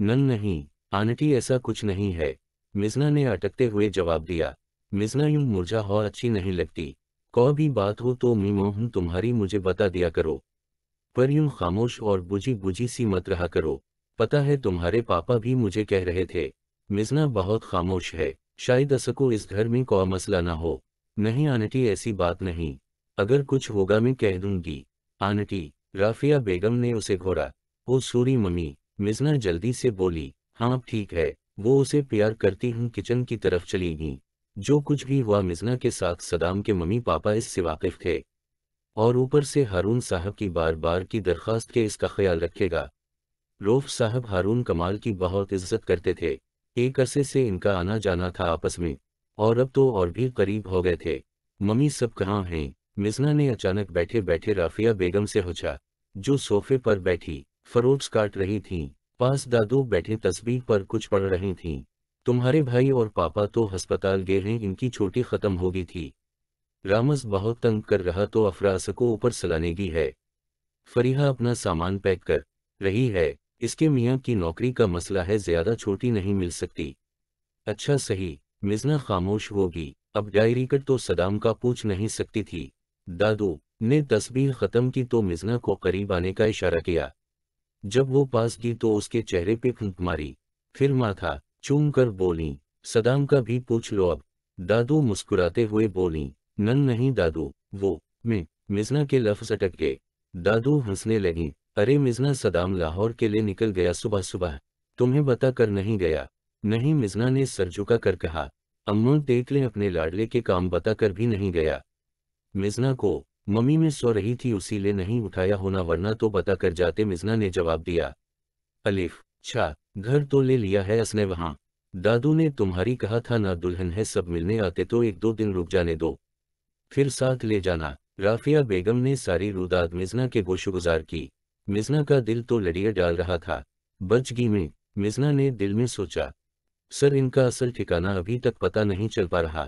नन नहीं आंटी ऐसा कुछ नहीं है मिजना ने अटकते हुए जवाब दिया मिजना यूं मुरझा और अच्छी नहीं लगती कौ भी बात हो तो मी मोहन तुम्हारी मुझे बता दिया करो पर यूं खामोश और बुझी बुझी सी मत रहा करो पता है तुम्हारे पापा भी मुझे कह रहे थे मिजना बहुत खामोश है शायद असको इस घर में कौ मसला ना हो नहीं आनटी ऐसी बात नहीं अगर कुछ होगा मैं कह दूंगी आनटी राफिया बेगम ने उसे घोरा ओ सूरी मम्मी मिजना जल्दी से बोली हाँ ठीक है वो उसे प्यार करती हूँ किचन की तरफ चली गई जो कुछ भी हुआ मिजना के साथ सदाम के मम्मी पापा इससे वाकिफ थे और ऊपर से हारून साहब की बार बार की दरख्वास्त के इसका ख्याल रखेगा रोफ साहब हारून कमाल की बहुत इज्जत करते थे एक अरसे से इनका आना जाना था आपस में और अब तो और भी करीब हो गए थे मम्मी सब कहाँ हैं मिजना ने अचानक बैठे बैठे राफिया बेगम से होचा जो सोफे पर बैठी फरोट्स काट रही थीं पास दादू बैठे तस्वीर पर कुछ पढ़ रही थीं तुम्हारे भाई और पापा तो अस्पताल गए हैं इनकी छोटी खत्म हो गई थी रामस बहुत तंग कर रहा तो अफरास को ऊपर सलानेगी है फरीहा अपना सामान पैक कर रही है इसके मियाँ की नौकरी का मसला है ज्यादा छोटी नहीं मिल सकती अच्छा सही मिजना खामोश होगी अब डायरी कर तो सदाम का पूछ नहीं सकती थी दादू ने तस्वीर खत्म की तो मिजना को करीब आने का इशारा किया जब वो पास गई तो उसके चेहरे पे फूक मारी फिर माथा चूम कर बोली सदाम का भी पूछ लो अब दादू मुस्कुराते हुए बोली नन नहीं दादू वो मैं मिजना के लफ्ज अटक गए दादू हंसने लगी अरे मिजना सदाम लाहौर के लिए निकल गया सुबह सुबह तुम्हें बता कर नहीं गया नहीं मिजना ने सर झुका कर कहा अम्मा देख ले अपने लाडले के काम बता कर भी नहीं गया मिजना को मम्मी में सो रही थी उसी ले नहीं उठाया होना वरना तो बता कर जाते मिजना ने जवाब दिया अलिफ अच्छा घर तो ले लिया है असने वहाँ दादू ने तुम्हारी कहा था ना दुल्हन है सब मिलने आते तो एक दो दिन रुक जाने दो फिर साथ ले जाना राफिया बेगम ने सारी रुदाद मिजना के गोशुगुजार की मिजना का दिल तो लड़िया डाल रहा था बच गई में मिजना ने दिल में सोचा सर इनका असल ठिकाना अभी तक पता नहीं चल पा रहा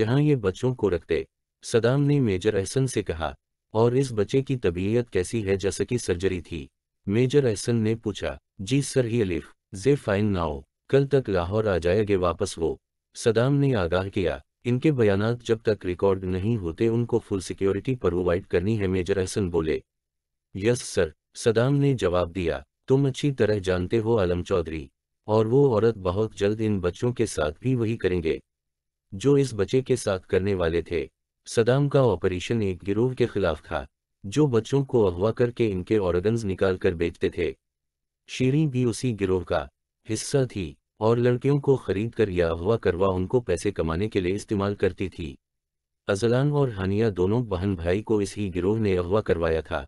जहां ये बच्चों को रखते सदाम ने मेजर अहसन से कहा और इस बच्चे की तबीयत कैसी है जैसे कि सर्जरी थी मेजर एसन ने पूछा जी सर ही अलिफ जे फाइन नाओ कल तक लाहौर आ जाएंगे वापस वो सदाम ने आगाह किया इनके बयान जब तक रिकॉर्ड नहीं होते उनको फुल सिक्योरिटी प्रोवाइड करनी है मेजर एहसन बोले यस सर सदाम ने जवाब दिया तुम अच्छी तरह जानते हो आलम चौधरी और वो औरत बहुत जल्द इन बच्चों के साथ भी वही करेंगे जो इस बच्चे के साथ करने वाले थे सदाम का ऑपरेशन एक गिरोह के खिलाफ था जो बच्चों को अगवा करके इनके ऑर्गन्स निकाल कर बेचते थे शीरी भी उसी गिरोह का हिस्सा थी और लड़कियों को खरीद कर या अगवा करवा उनको पैसे कमाने के लिए इस्तेमाल करती थी अजलान और हानिया दोनों बहन भाई को इसी गिरोह ने अगवा करवाया था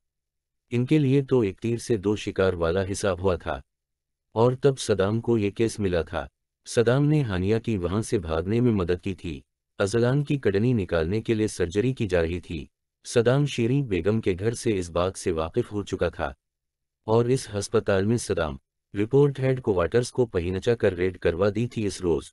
इनके लिए तो एक तीर से दो शिकार वाला हिसाब हुआ था और तब सदाम को ये केस मिला था सदाम ने हानिया की वहां से भागने में मदद की थी अजलान की कड़नी निकालने के लिए सर्जरी की जा रही थी सदाम शेरी बेगम के घर से इस बाग से वाकिफ हो चुका था और इस अस्पताल में सदाम रिपोर्ट हेड क्वार्टर्स को पहनचा कर रेड करवा दी थी इस रोज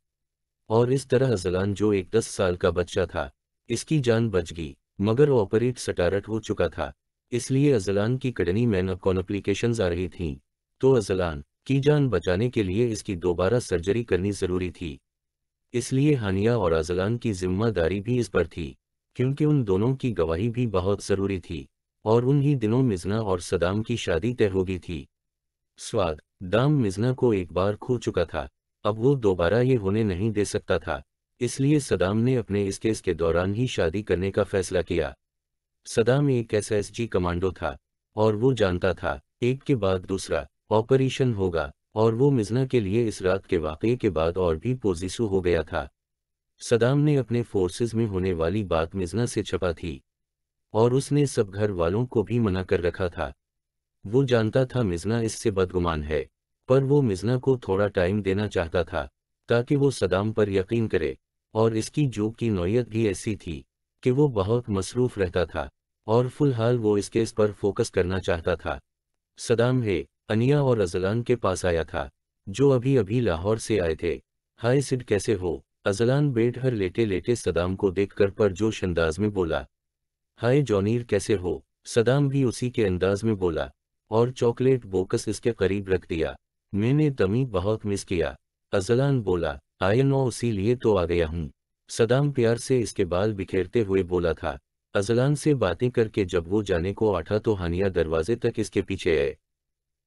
और इस तरह जलान जो एक दस साल का बच्चा था इसकी जान बच गई मगर ऑपरेट सटारट हो चुका था इसलिए अजलान की कड़नी में कॉम्प्लिकेशंस आ रही थी तो अजलान की जान बचाने के लिए इसकी दोबारा सर्जरी करनी जरूरी थी इसलिए हानिया और अजलान की जिम्मेदारी भी इस पर थी क्योंकि उन दोनों की गवाही भी बहुत ज़रूरी थी और उन्हीं दिनों मिजना और सदाम की शादी तय हो गई थी स्वाद दाम मिजना को एक बार खो चुका था अब वो दोबारा ये होने नहीं दे सकता था इसलिए सदाम ने अपने इस केस के दौरान ही शादी करने का फैसला किया सदाम एक एसएसजी कमांडो था और वो जानता था एक के बाद दूसरा ऑपरेशन होगा और वो मिजना के लिए इस रात के वाक़े के बाद और भी पोजिसू हो गया था सदाम ने अपने फोर्सेस में होने वाली बात मिजना से छपा थी और उसने सब घर वालों को भी मना कर रखा था वो जानता था मिजना इससे बदगुमान है पर वो मिजना को थोड़ा टाइम देना चाहता था ताकि वो सदाम पर यकीन करे और इसकी जोक की नोयत भी ऐसी थी कि वो बहुत मसरूफ रहता था और फिलहाल वो इस केस पर फोकस करना चाहता था सदाम है अनिया और अजलान के पास आया था जो अभी अभी लाहौर से आए थे हाय सिड कैसे हो अजलान हर लेटे लेटे सदाम को देखकर परजोश अंदाज में बोला हाय जॉनीर कैसे हो सदाम भी उसी के अंदाज में बोला और चॉकलेट बोकस इसके करीब रख दिया मैंने दमी बहुत मिस किया अजलान बोला आय नो उसी लिए तो आ गया हूँ सदाम प्यार से इसके बाल बिखेरते हुए बोला था अजलान से बातें करके जब वो जाने को आठा तो हानिया दरवाजे तक इसके पीछे आए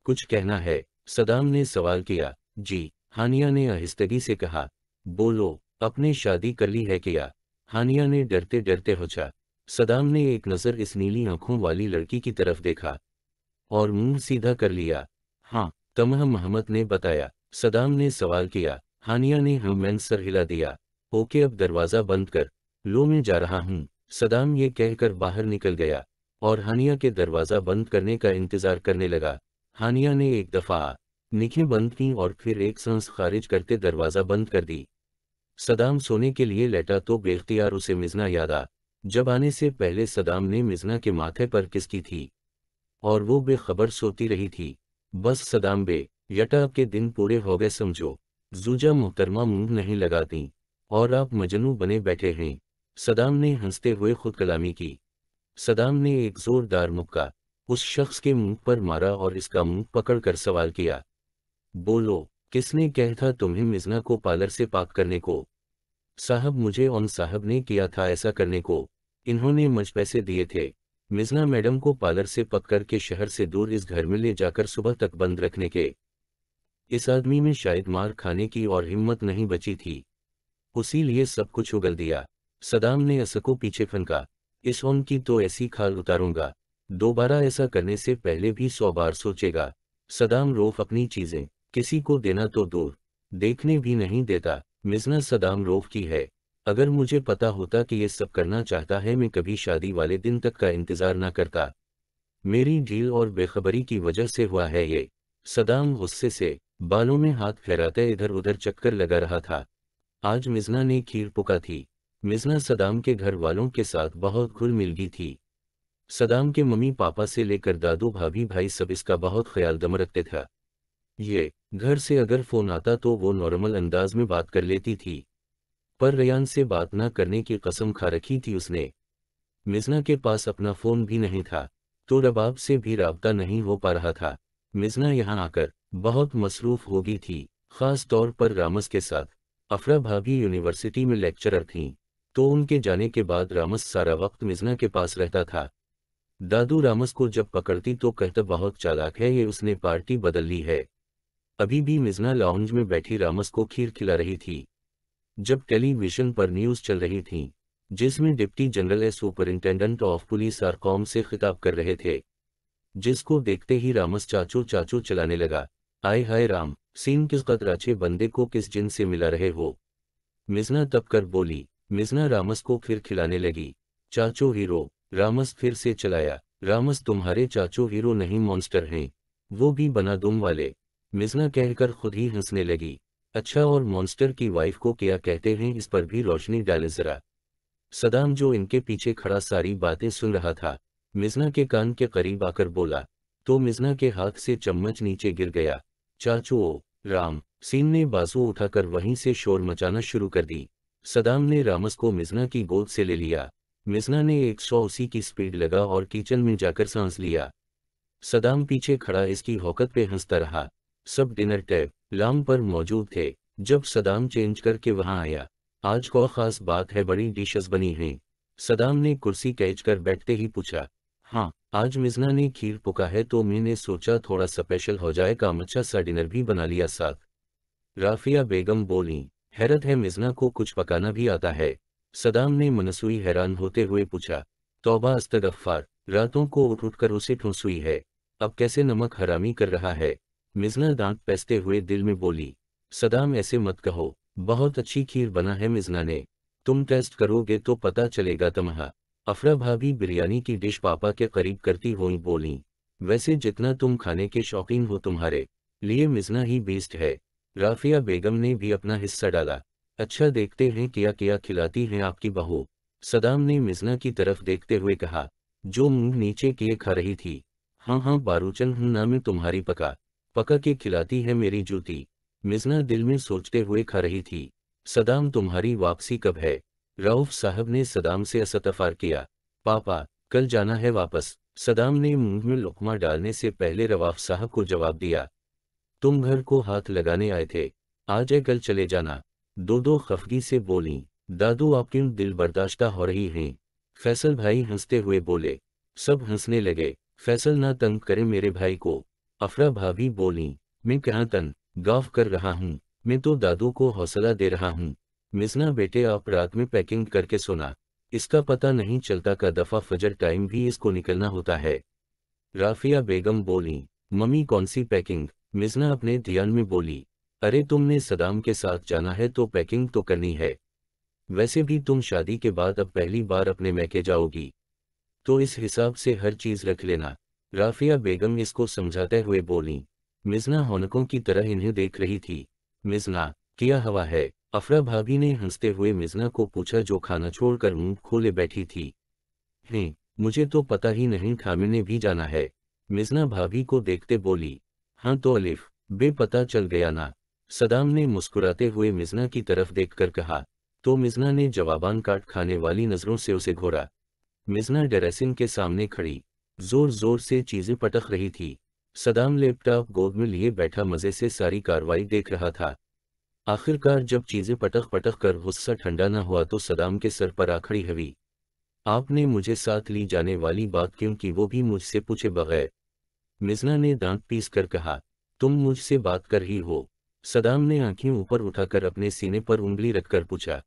कुछ कहना है सदाम ने सवाल किया जी हानिया ने अहिस्तगी से कहा बोलो अपने शादी कर ली है क्या हानिया ने डरते डरते होचा सदाम ने एक नज़र इस नीली आंखों वाली लड़की की तरफ देखा और मुंह सीधा कर लिया हाँ तमह मोहम्मद ने बताया सदाम ने सवाल किया हानिया ने हमें सर हिला दिया ओके अब दरवाज़ा बंद कर लो मैं जा रहा हूँ सदाम ये कहकर बाहर निकल गया और हानिया के दरवाज़ा बंद करने का इंतज़ार करने लगा हानिया ने एक दफ़ा निखे बंद की और फिर एक सांस खारिज करते दरवाज़ा बंद कर दी सदाम सोने के लिए लेटा तो बेख्तियार उसे मिजना याद आ जब आने से पहले सदाम ने मिजना के माथे पर किसकी थी और वो बेखबर सोती रही थी बस सदाम बे यटा के दिन पूरे हो गए समझो जूजा मुहतरमा मुंह नहीं लगाती और आप मजनू बने बैठे हैं सदाम ने हंसते हुए खुद कलामी की सदाम ने एक जोरदार मुक्का उस शख्स के मुंह पर मारा और इसका मुंह पकड़कर सवाल किया बोलो किसने कह था तुम्हें मिजना को पार्लर से पाक करने को साहब मुझे उन साहब ने किया था ऐसा करने को इन्होंने मुझ पैसे दिए थे मिजना मैडम को पार्लर से कर के शहर से दूर इस घर में ले जाकर सुबह तक बंद रखने के इस आदमी में शायद मार खाने की और हिम्मत नहीं बची थी उसी लिए सब कुछ उगल दिया सदाम ने असको को पीछे फनका इस ओन की तो ऐसी खाल उतारूंगा दोबारा ऐसा करने से पहले भी सौ बार सोचेगा सदाम रोफ अपनी चीजें किसी को देना तो दूर देखने भी नहीं देता मिजना सदाम रोफ की है अगर मुझे पता होता कि ये सब करना चाहता है मैं कभी शादी वाले दिन तक का इंतजार ना करता मेरी ढील और बेखबरी की वजह से हुआ है ये सदाम गुस्से से बालों में हाथ फहराते इधर उधर चक्कर लगा रहा था आज मिजना ने खीर पुका थी मिजना सदाम के घर वालों के साथ बहुत घुल मिल गई थी सदाम के मम्मी पापा से लेकर दादू भाभी भाई सब इसका बहुत ख्याल दम रखते था ये घर से अगर फ़ोन आता तो वो नॉर्मल अंदाज में बात कर लेती थी पर रयान से बात ना करने की कसम खा रखी थी उसने मिजना के पास अपना फ़ोन भी नहीं था तो रबाब से भी रबता नहीं हो पा रहा था मिजना यहाँ आकर बहुत मसरूफ़ हो गई थी ख़ास तौर पर रामस के साथ अफरा भाभी यूनिवर्सिटी में लेक्चरर थीं तो उनके जाने के बाद रामस सारा वक्त मिजना के पास रहता था दादू रामस को जब पकड़ती तो कहता बहुत चालाक है ये उसने पार्टी बदल ली है अभी भी मिजना लॉन्ज में बैठी रामस को खीर खिला रही थी जब टेलीविजन पर न्यूज चल रही थी जिसमें deputy general superintendent of police आरकॉम से खिताब कर रहे थे जिसको देखते ही रामस चाचो चाचो चलाने लगा आय हाय राम सीन किस कदर अच्छे बंदे को किस जिन से मिला रहे हो मिजना तब कर बोली मिजना रामस को फिर खिलाने लगी चाचो हीरो रामस फिर से चलाया रामस तुम्हारे चाचो हीरो नहीं मॉन्स्टर हैं वो भी बना दुम वाले मिजना कहकर खुद ही हंसने लगी अच्छा और मॉन्स्टर की वाइफ को क्या कहते हैं इस पर भी रोशनी डाले जरा सदाम जो इनके पीछे खड़ा सारी बातें सुन रहा था मिजना के कान के करीब आकर बोला तो मिजना के हाथ से चम्मच नीचे गिर गया चाचू ओ राम सीन ने बाजू उठाकर वहीं से शोर मचाना शुरू कर दी सदाम ने रामस को मिजना की गोद से ले लिया मिजना ने एक सौ उसी की स्पीड लगा और किचन में जाकर सांस लिया सदाम पीछे खड़ा इसकी हौकत पे हंसता रहा सब डिनर टैब लाम पर मौजूद थे जब सदाम चेंज करके वहां आया आज को खास बात है बड़ी डिशेस बनी हैं सदाम ने कुर्सी कैच कर बैठते ही पूछा हाँ आज मिजना ने खीर पुका है तो मैंने सोचा थोड़ा स्पेशल हो जाए काम अच्छा सा डिनर भी बना लिया साथ राफिया बेगम बोली हैरत है मिजना को कुछ पकाना भी आता है सदाम ने मनसुई हैरान होते हुए पूछा तोबा अस्तगफार रातों को उठ उठकर उसे ठूंसुई है अब कैसे नमक हरामी कर रहा है मिजना दांत पैसते हुए दिल में बोली सदाम ऐसे मत कहो बहुत अच्छी खीर बना है मिजना ने तुम टेस्ट करोगे तो पता चलेगा तमहा अफरा भाभी बिरयानी की डिश पापा के करीब करती हुई बोली वैसे जितना तुम खाने के शौकीन हो तुम्हारे लिए मिजना ही बेस्ट है राफिया बेगम ने भी अपना हिस्सा डाला अच्छा देखते हैं क्या क्या खिलाती हैं आपकी बहू सदाम ने मिजना की तरफ देखते हुए कहा जो मुंह नीचे किए खा रही थी हाँ हाँ बारूचन हूँ ना मैं तुम्हारी पका पका के खिलाती है मेरी जूती मिजना दिल में सोचते हुए खा रही थी सदाम तुम्हारी वापसी कब है राउफ साहब ने सदाम से असतफार किया पापा कल जाना है वापस सदाम ने मुंह में लुकमा डालने से पहले रवाफ साहब को जवाब दिया तुम घर को हाथ लगाने आए थे आज है कल चले जाना दो दो खफगी से बोली दादू आपकी दिल बर्दाश्ता हो रही हैं फैसल भाई हंसते हुए बोले सब हंसने लगे फैसल ना तंग करे मेरे भाई को अफरा भाभी बोली मैं कहाँ तन गाफ कर रहा हूँ मैं तो दादू को हौसला दे रहा हूँ मिसना बेटे आप रात में पैकिंग करके सोना इसका पता नहीं चलता का दफा फजर टाइम भी इसको निकलना होता है राफिया बेगम बोली मम्मी कौन सी पैकिंग मिसना अपने ध्यान में बोली अरे तुमने सदाम के साथ जाना है तो पैकिंग तो करनी है वैसे भी तुम शादी के बाद अब पहली बार अपने मैके जाओगी तो इस हिसाब से हर चीज रख लेना राफिया बेगम इसको समझाते हुए बोली मिजना होनकों की तरह इन्हें देख रही थी मिजना किया हवा है अफरा भाभी ने हंसते हुए मिजना को पूछा जो खाना छोड़कर मुंह खोले बैठी थी हैं मुझे तो पता ही नहीं था मैंने भी जाना है मिजना भाभी को देखते बोली हाँ तो अलिफ बेपता चल गया ना सदाम ने मुस्कुराते हुए मिजना की तरफ देखकर कहा तो मिजना ने जवाबान काट खाने वाली नजरों से उसे घोरा मिजना डेरेसिन के सामने खड़ी जोर जोर से चीजें पटक रही थी सदाम लैपटॉप गोद में लिए बैठा मजे से सारी कार्रवाई देख रहा था आखिरकार जब चीजें पटक पटक कर गुस्सा ठंडा न हुआ तो सदाम के सर पर आखड़ी हवी आपने मुझे साथ ली जाने वाली बात क्योंकि वो भी मुझसे पूछे बगैर मिजना ने दांत पीस कर कहा तुम मुझसे बात कर ही हो सदाम ने आंखें ऊपर उठाकर अपने सीने पर उंगली रखकर पूछा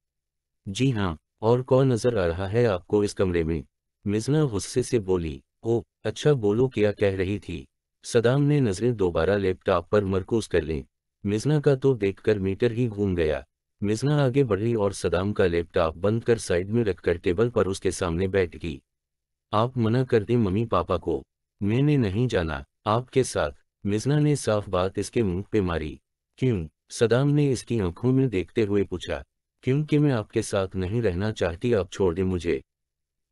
जी हाँ और कौन नजर आ रहा है आपको इस कमरे में मिजना गुस्से से बोली ओ अच्छा बोलो क्या कह रही थी सदाम ने नजरें दोबारा लैपटॉप पर मरकूज कर ली मिजना का तो देखकर मीटर ही घूम गया मिजना आगे बढ़ी और सदाम का लैपटॉप बंद कर साइड में रखकर टेबल पर उसके सामने बैठ गई आप मना कर दें मम्मी पापा को मैंने नहीं जाना आपके साथ मिजना ने साफ बात इसके मुंह पे मारी क्यों सदाम ने इसकी आंखों में देखते हुए पूछा क्योंकि मैं आपके साथ नहीं रहना चाहती आप छोड़ दें मुझे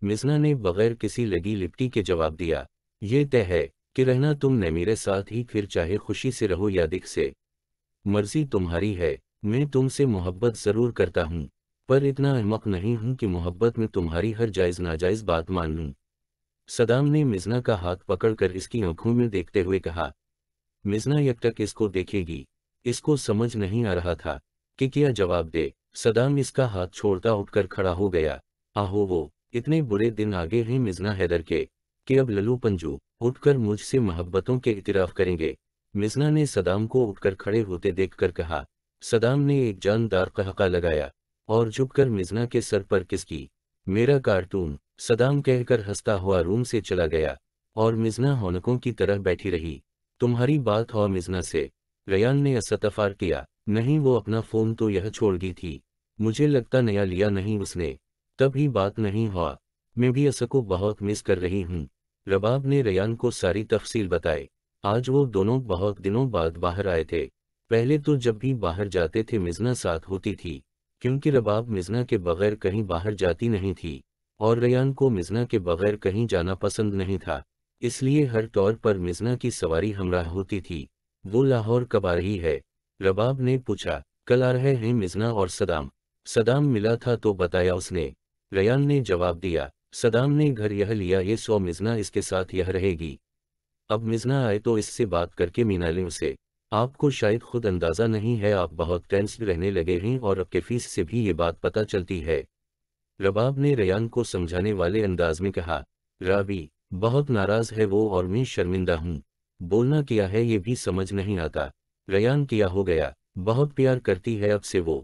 मिसना ने बगैर किसी लगी लिपटी के जवाब दिया ये तय है कि रहना तुमने मेरे साथ ही फिर चाहे खुशी से रहो या दिख से मर्जी तुम्हारी है मैं तुमसे मोहब्बत ज़रूर करता हूँ पर इतना अहमक नहीं हूँ कि मोहब्बत में तुम्हारी हर जायज़ नाजायज़ बात मान लू सदाम ने मिजना का हाथ पकड़कर इसकी आंखों में देखते हुए कहा मिजना यकटक इसको देखेगी इसको समझ नहीं आ रहा था कि क्या जवाब दे सदाम इसका हाथ छोड़ता उठकर खड़ा हो गया आहो वो इतने बुरे दिन आगे हैं मिजना हैदर के कि अब लल्लू पंजू उठकर मुझसे मोहब्बतों के इतराफ करेंगे मिजना ने सदाम को उठकर खड़े होते देखकर कहा सदाम ने एक जानदार कहका लगाया और झुककर मिजना के सर पर किसकी मेरा कार्टून सदाम कहकर हंसता हुआ रूम से चला गया और मिजना होनकों की तरह बैठी रही तुम्हारी बात हो मिजना से रयान ने असतफार किया नहीं वो अपना फ़ोन तो यह छोड़ दी थी मुझे लगता नया लिया नहीं उसने तब ही बात नहीं हुआ मैं भी अस को बहुत मिस कर रही हूँ रबाब ने रयान को सारी तफसील बताई आज वो दोनों बहुत दिनों बाद बाहर आए थे पहले तो जब भी बाहर जाते थे मिजना साथ होती थी क्योंकि रबाब मिजना के बगैर कहीं बाहर जाती नहीं थी और रयान को मिजना के बगैर कहीं जाना पसंद नहीं था इसलिए हर तौर पर मिजना की सवारी हमराह होती थी वो लाहौर कब आ रही है रबाब ने पूछा कल आ रहे हैं मिजना और सदाम सदाम मिला था तो बताया उसने रयान ने जवाब दिया सदाम ने घर यह लिया ये सौ मिजना इसके साथ यह रहेगी अब मिजना आए तो इससे बात करके मीना लें उसे आपको शायद खुद अंदाज़ा नहीं है आप बहुत टेंस रहने लगे हैं और आपके फीस से भी ये बात पता चलती है रबाब ने रयान को समझाने वाले अंदाज में कहा रावी बहुत नाराज़ है वो और मैं शर्मिंदा हूँ बोलना क्या है ये भी समझ नहीं आता रयान किया हो गया बहुत प्यार करती है अब से वो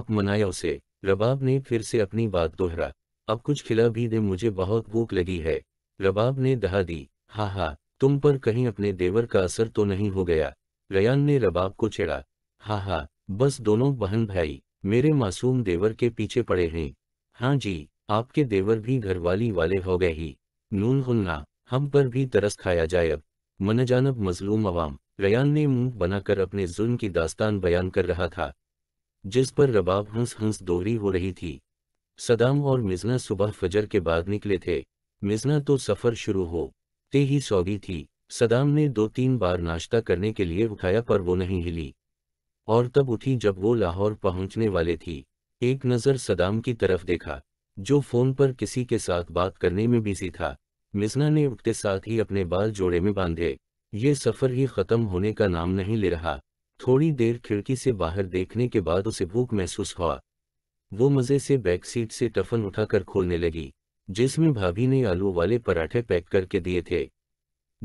अब मनाया उसे रबाब ने फिर से अपनी बात दोहरा अब कुछ खिला भी दे मुझे बहुत भूख लगी है रबाब ने दहा दी हा हा तुम पर कहीं अपने देवर का असर तो नहीं हो गया रयान ने रबाब को छेड़ा हा हा बस दोनों बहन भाई मेरे मासूम देवर के पीछे पड़े हैं हाँ जी आपके देवर भी घरवाली वाले हो गए ही नून हुन्ना हम पर भी तरस खाया जाए अब जानब मजलूम अवाम रयान ने मुंह बनाकर अपने जुल्म की दास्तान बयान कर रहा था जिस पर रबाब हंस हंस दोहरी हो रही थी सदाम और मिजना सुबह फजर के बाद निकले थे मिजना तो सफ़र शुरू हो ते ही सौगी थी सदाम ने दो तीन बार नाश्ता करने के लिए उठाया पर वो नहीं हिली और तब उठी जब वो लाहौर पहुंचने वाले थी एक नज़र सदाम की तरफ देखा जो फ़ोन पर किसी के साथ बात करने में बिजी था मिजना ने उठते साथ ही अपने बाल जोड़े में बांधे ये सफ़र ही ख़त्म होने का नाम नहीं ले रहा थोड़ी देर खिड़की से बाहर देखने के बाद उसे भूख महसूस हुआ वो मज़े से बैक सीट से टफन उठाकर खोलने लगी जिसमें भाभी ने आलू वाले पराठे पैक करके दिए थे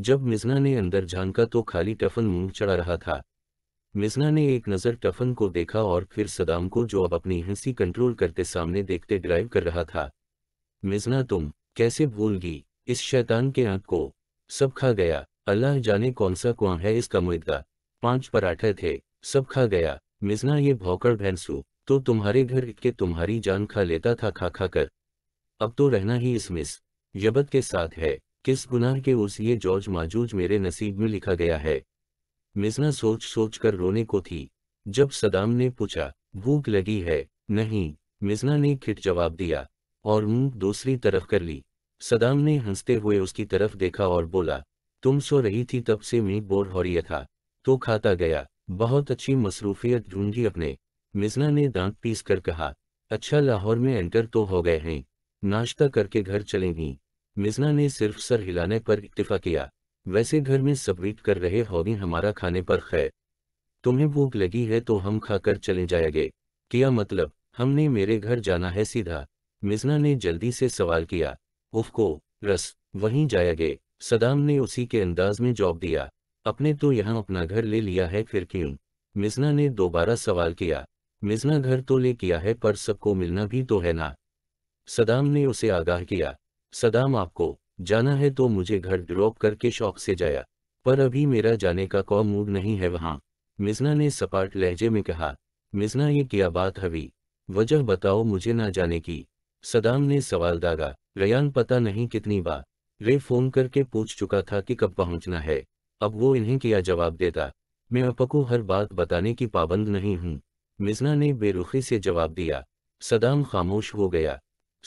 जब मिजना ने अंदर झांका तो खाली टफन मुंह चढ़ा रहा था मिजना ने एक नज़र टफन को देखा और फिर सदाम को जो अब अपनी हंसी कंट्रोल करते सामने देखते ड्राइव कर रहा था मिजना तुम कैसे भूलगी इस शैतान के आँख को सब खा गया अल्लाह जाने कौन सा कुआं है इसका मुद्दा पांच पराठे थे सब खा गया मिजना ये भौकर भैंसू तो तुम्हारे घर के तुम्हारी जान खा लेता था खा खा कर अब तो रहना ही इस मिस यबत के साथ है किस गुनाह के उस ये जॉर्ज माजूज मेरे नसीब में लिखा गया है मिजना सोच सोच कर रोने को थी जब सदाम ने पूछा भूख लगी है नहीं मिजना ने खिट जवाब दिया और मुंह दूसरी तरफ कर ली सदाम ने हंसते हुए उसकी तरफ देखा और बोला तुम सो रही थी तब से मैं बोर हो रही था तो खाता गया बहुत अच्छी मसरूफियत ढूंढी अपने मिजना ने दांत पीस कर कहा अच्छा लाहौर में एंटर तो हो गए हैं नाश्ता करके घर चलेंगी मिजना ने सिर्फ सर हिलाने पर इतफा किया वैसे घर में सब कर रहे होगी हमारा खाने पर खैर तुम्हें भूख लगी है तो हम खाकर चले जाएंगे क्या मतलब हमने मेरे घर जाना है सीधा मिजना ने जल्दी से सवाल किया उफ को रस वहीं जाएंगे सदाम ने उसी के अंदाज में जवाब दिया अपने तो यहाँ अपना घर ले लिया है फिर क्यों मिजना ने दोबारा सवाल किया मिजना घर तो ले किया है पर सबको मिलना भी तो है ना सदाम ने उसे आगाह किया सदाम आपको जाना है तो मुझे घर ड्रॉप करके शौक से जाया पर अभी मेरा जाने का कौ मूड नहीं है वहाँ मिजना ने सपाट लहजे में कहा मिजना ये किया बात हवी वजह बताओ मुझे ना जाने की सदाम ने सवाल दागा रयान पता नहीं कितनी बार रे फोन करके पूछ चुका था कि कब पहुंचना है अब वो इन्हें क्या जवाब देता मैं अपको हर बात बताने की पाबंद नहीं हूँ मिजना ने बेरुखी से जवाब दिया सदाम खामोश हो गया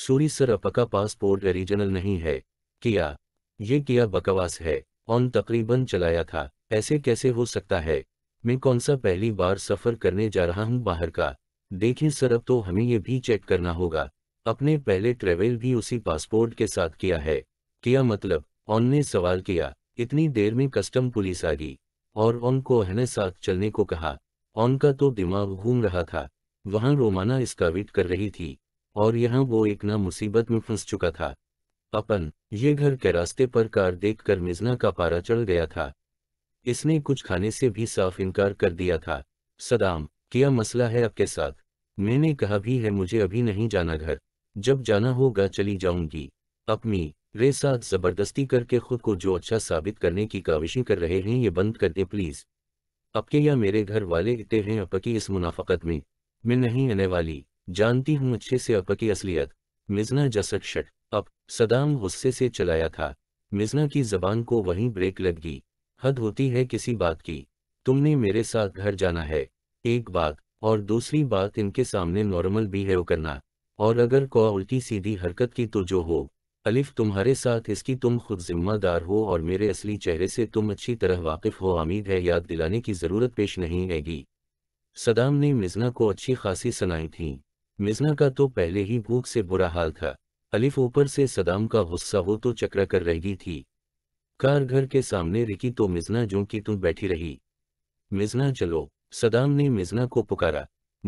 सूरी सर अपका पासपोर्ट ओरिजिनल नहीं है किया ये किया बकवास है ऑन तकरीबन चलाया था ऐसे कैसे हो सकता है मैं कौन सा पहली बार सफ़र करने जा रहा हूँ बाहर का देखें सर अब तो हमें ये भी चेक करना होगा अपने पहले ट्रेवल भी उसी पासपोर्ट के साथ किया है किया मतलब ऑन ने सवाल किया इतनी देर में कस्टम पुलिस आ गई और उनको हने साथ चलने को कहा उनका तो दिमाग घूम रहा था वहां रोमाना इसका वेट कर रही थी और यहाँ वो एक ना मुसीबत में फंस चुका था अपन ये घर के रास्ते पर कार देखकर मिजना का पारा चढ़ गया था इसने कुछ खाने से भी साफ इनकार कर दिया था सदाम क्या मसला है आपके साथ मैंने कहा भी है मुझे अभी नहीं जाना घर जब जाना होगा चली जाऊंगी अपनी रे साथ जबरदस्ती करके खुद को जो अच्छा साबित करने की काविशें कर रहे हैं ये बंद कर दें प्लीज आपके या मेरे घर वाले इतने हैं अपकी इस मुनाफकत में मैं नहीं आने वाली जानती हूँ अच्छे से अपकी असलियत मिजना जसट शट अब सदाम गुस्से से चलाया था मिजना की जबान को वहीं ब्रेक लग गई हद होती है किसी बात की तुमने मेरे साथ घर जाना है एक बात और दूसरी बात इनके सामने नॉर्मल भी है वो करना और अगर को उल्टी सीधी हरकत की तो जो हो अलिफ तुम्हारे साथ इसकी तुम खुद जिम्मेदार हो और मेरे असली चेहरे से तुम अच्छी तरह वाकिफ हो आमीद है याद दिलाने की ज़रूरत पेश नहीं आएगी सदाम ने मिजना को अच्छी खासी सुनाई थी मिजना का तो पहले ही भूख से बुरा हाल था अलिफ ऊपर से सदाम का गुस्सा हो तो चक्रा कर रहेगी थी कार घर के सामने रिकी तो मिजना जो की तुम बैठी रही मिजना चलो सदाम ने मिजना को पुकारा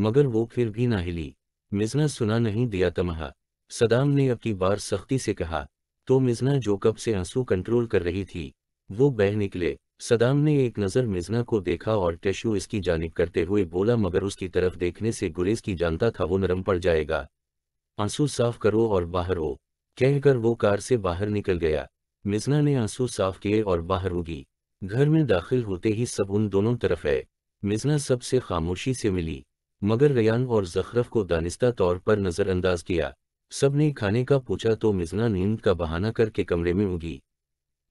मगर वो फिर भी ना हिली मिजना सुना नहीं दिया तमहा सदाम ने अब की बार सख्ती से कहा तो मिजना जो कब से आंसू कंट्रोल कर रही थी वो बह निकले सदाम ने एक नज़र मिजना को देखा और टेशू इसकी जानब करते हुए बोला मगर उसकी तरफ देखने से गुरेज की जानता था वो नरम पड़ जाएगा आंसू साफ करो और बाहर हो कहकर वो कार से बाहर निकल गया मिजना ने आंसू साफ किए और बाहर उगी घर में दाखिल होते ही सब उन दोनों तरफ है मिजना सबसे खामोशी से मिली मगर रयान और जखरफ को दानिस्ता तौर पर नज़रअंदाज किया सबने खाने का पूछा तो मिजना नींद का बहाना करके कमरे में उगी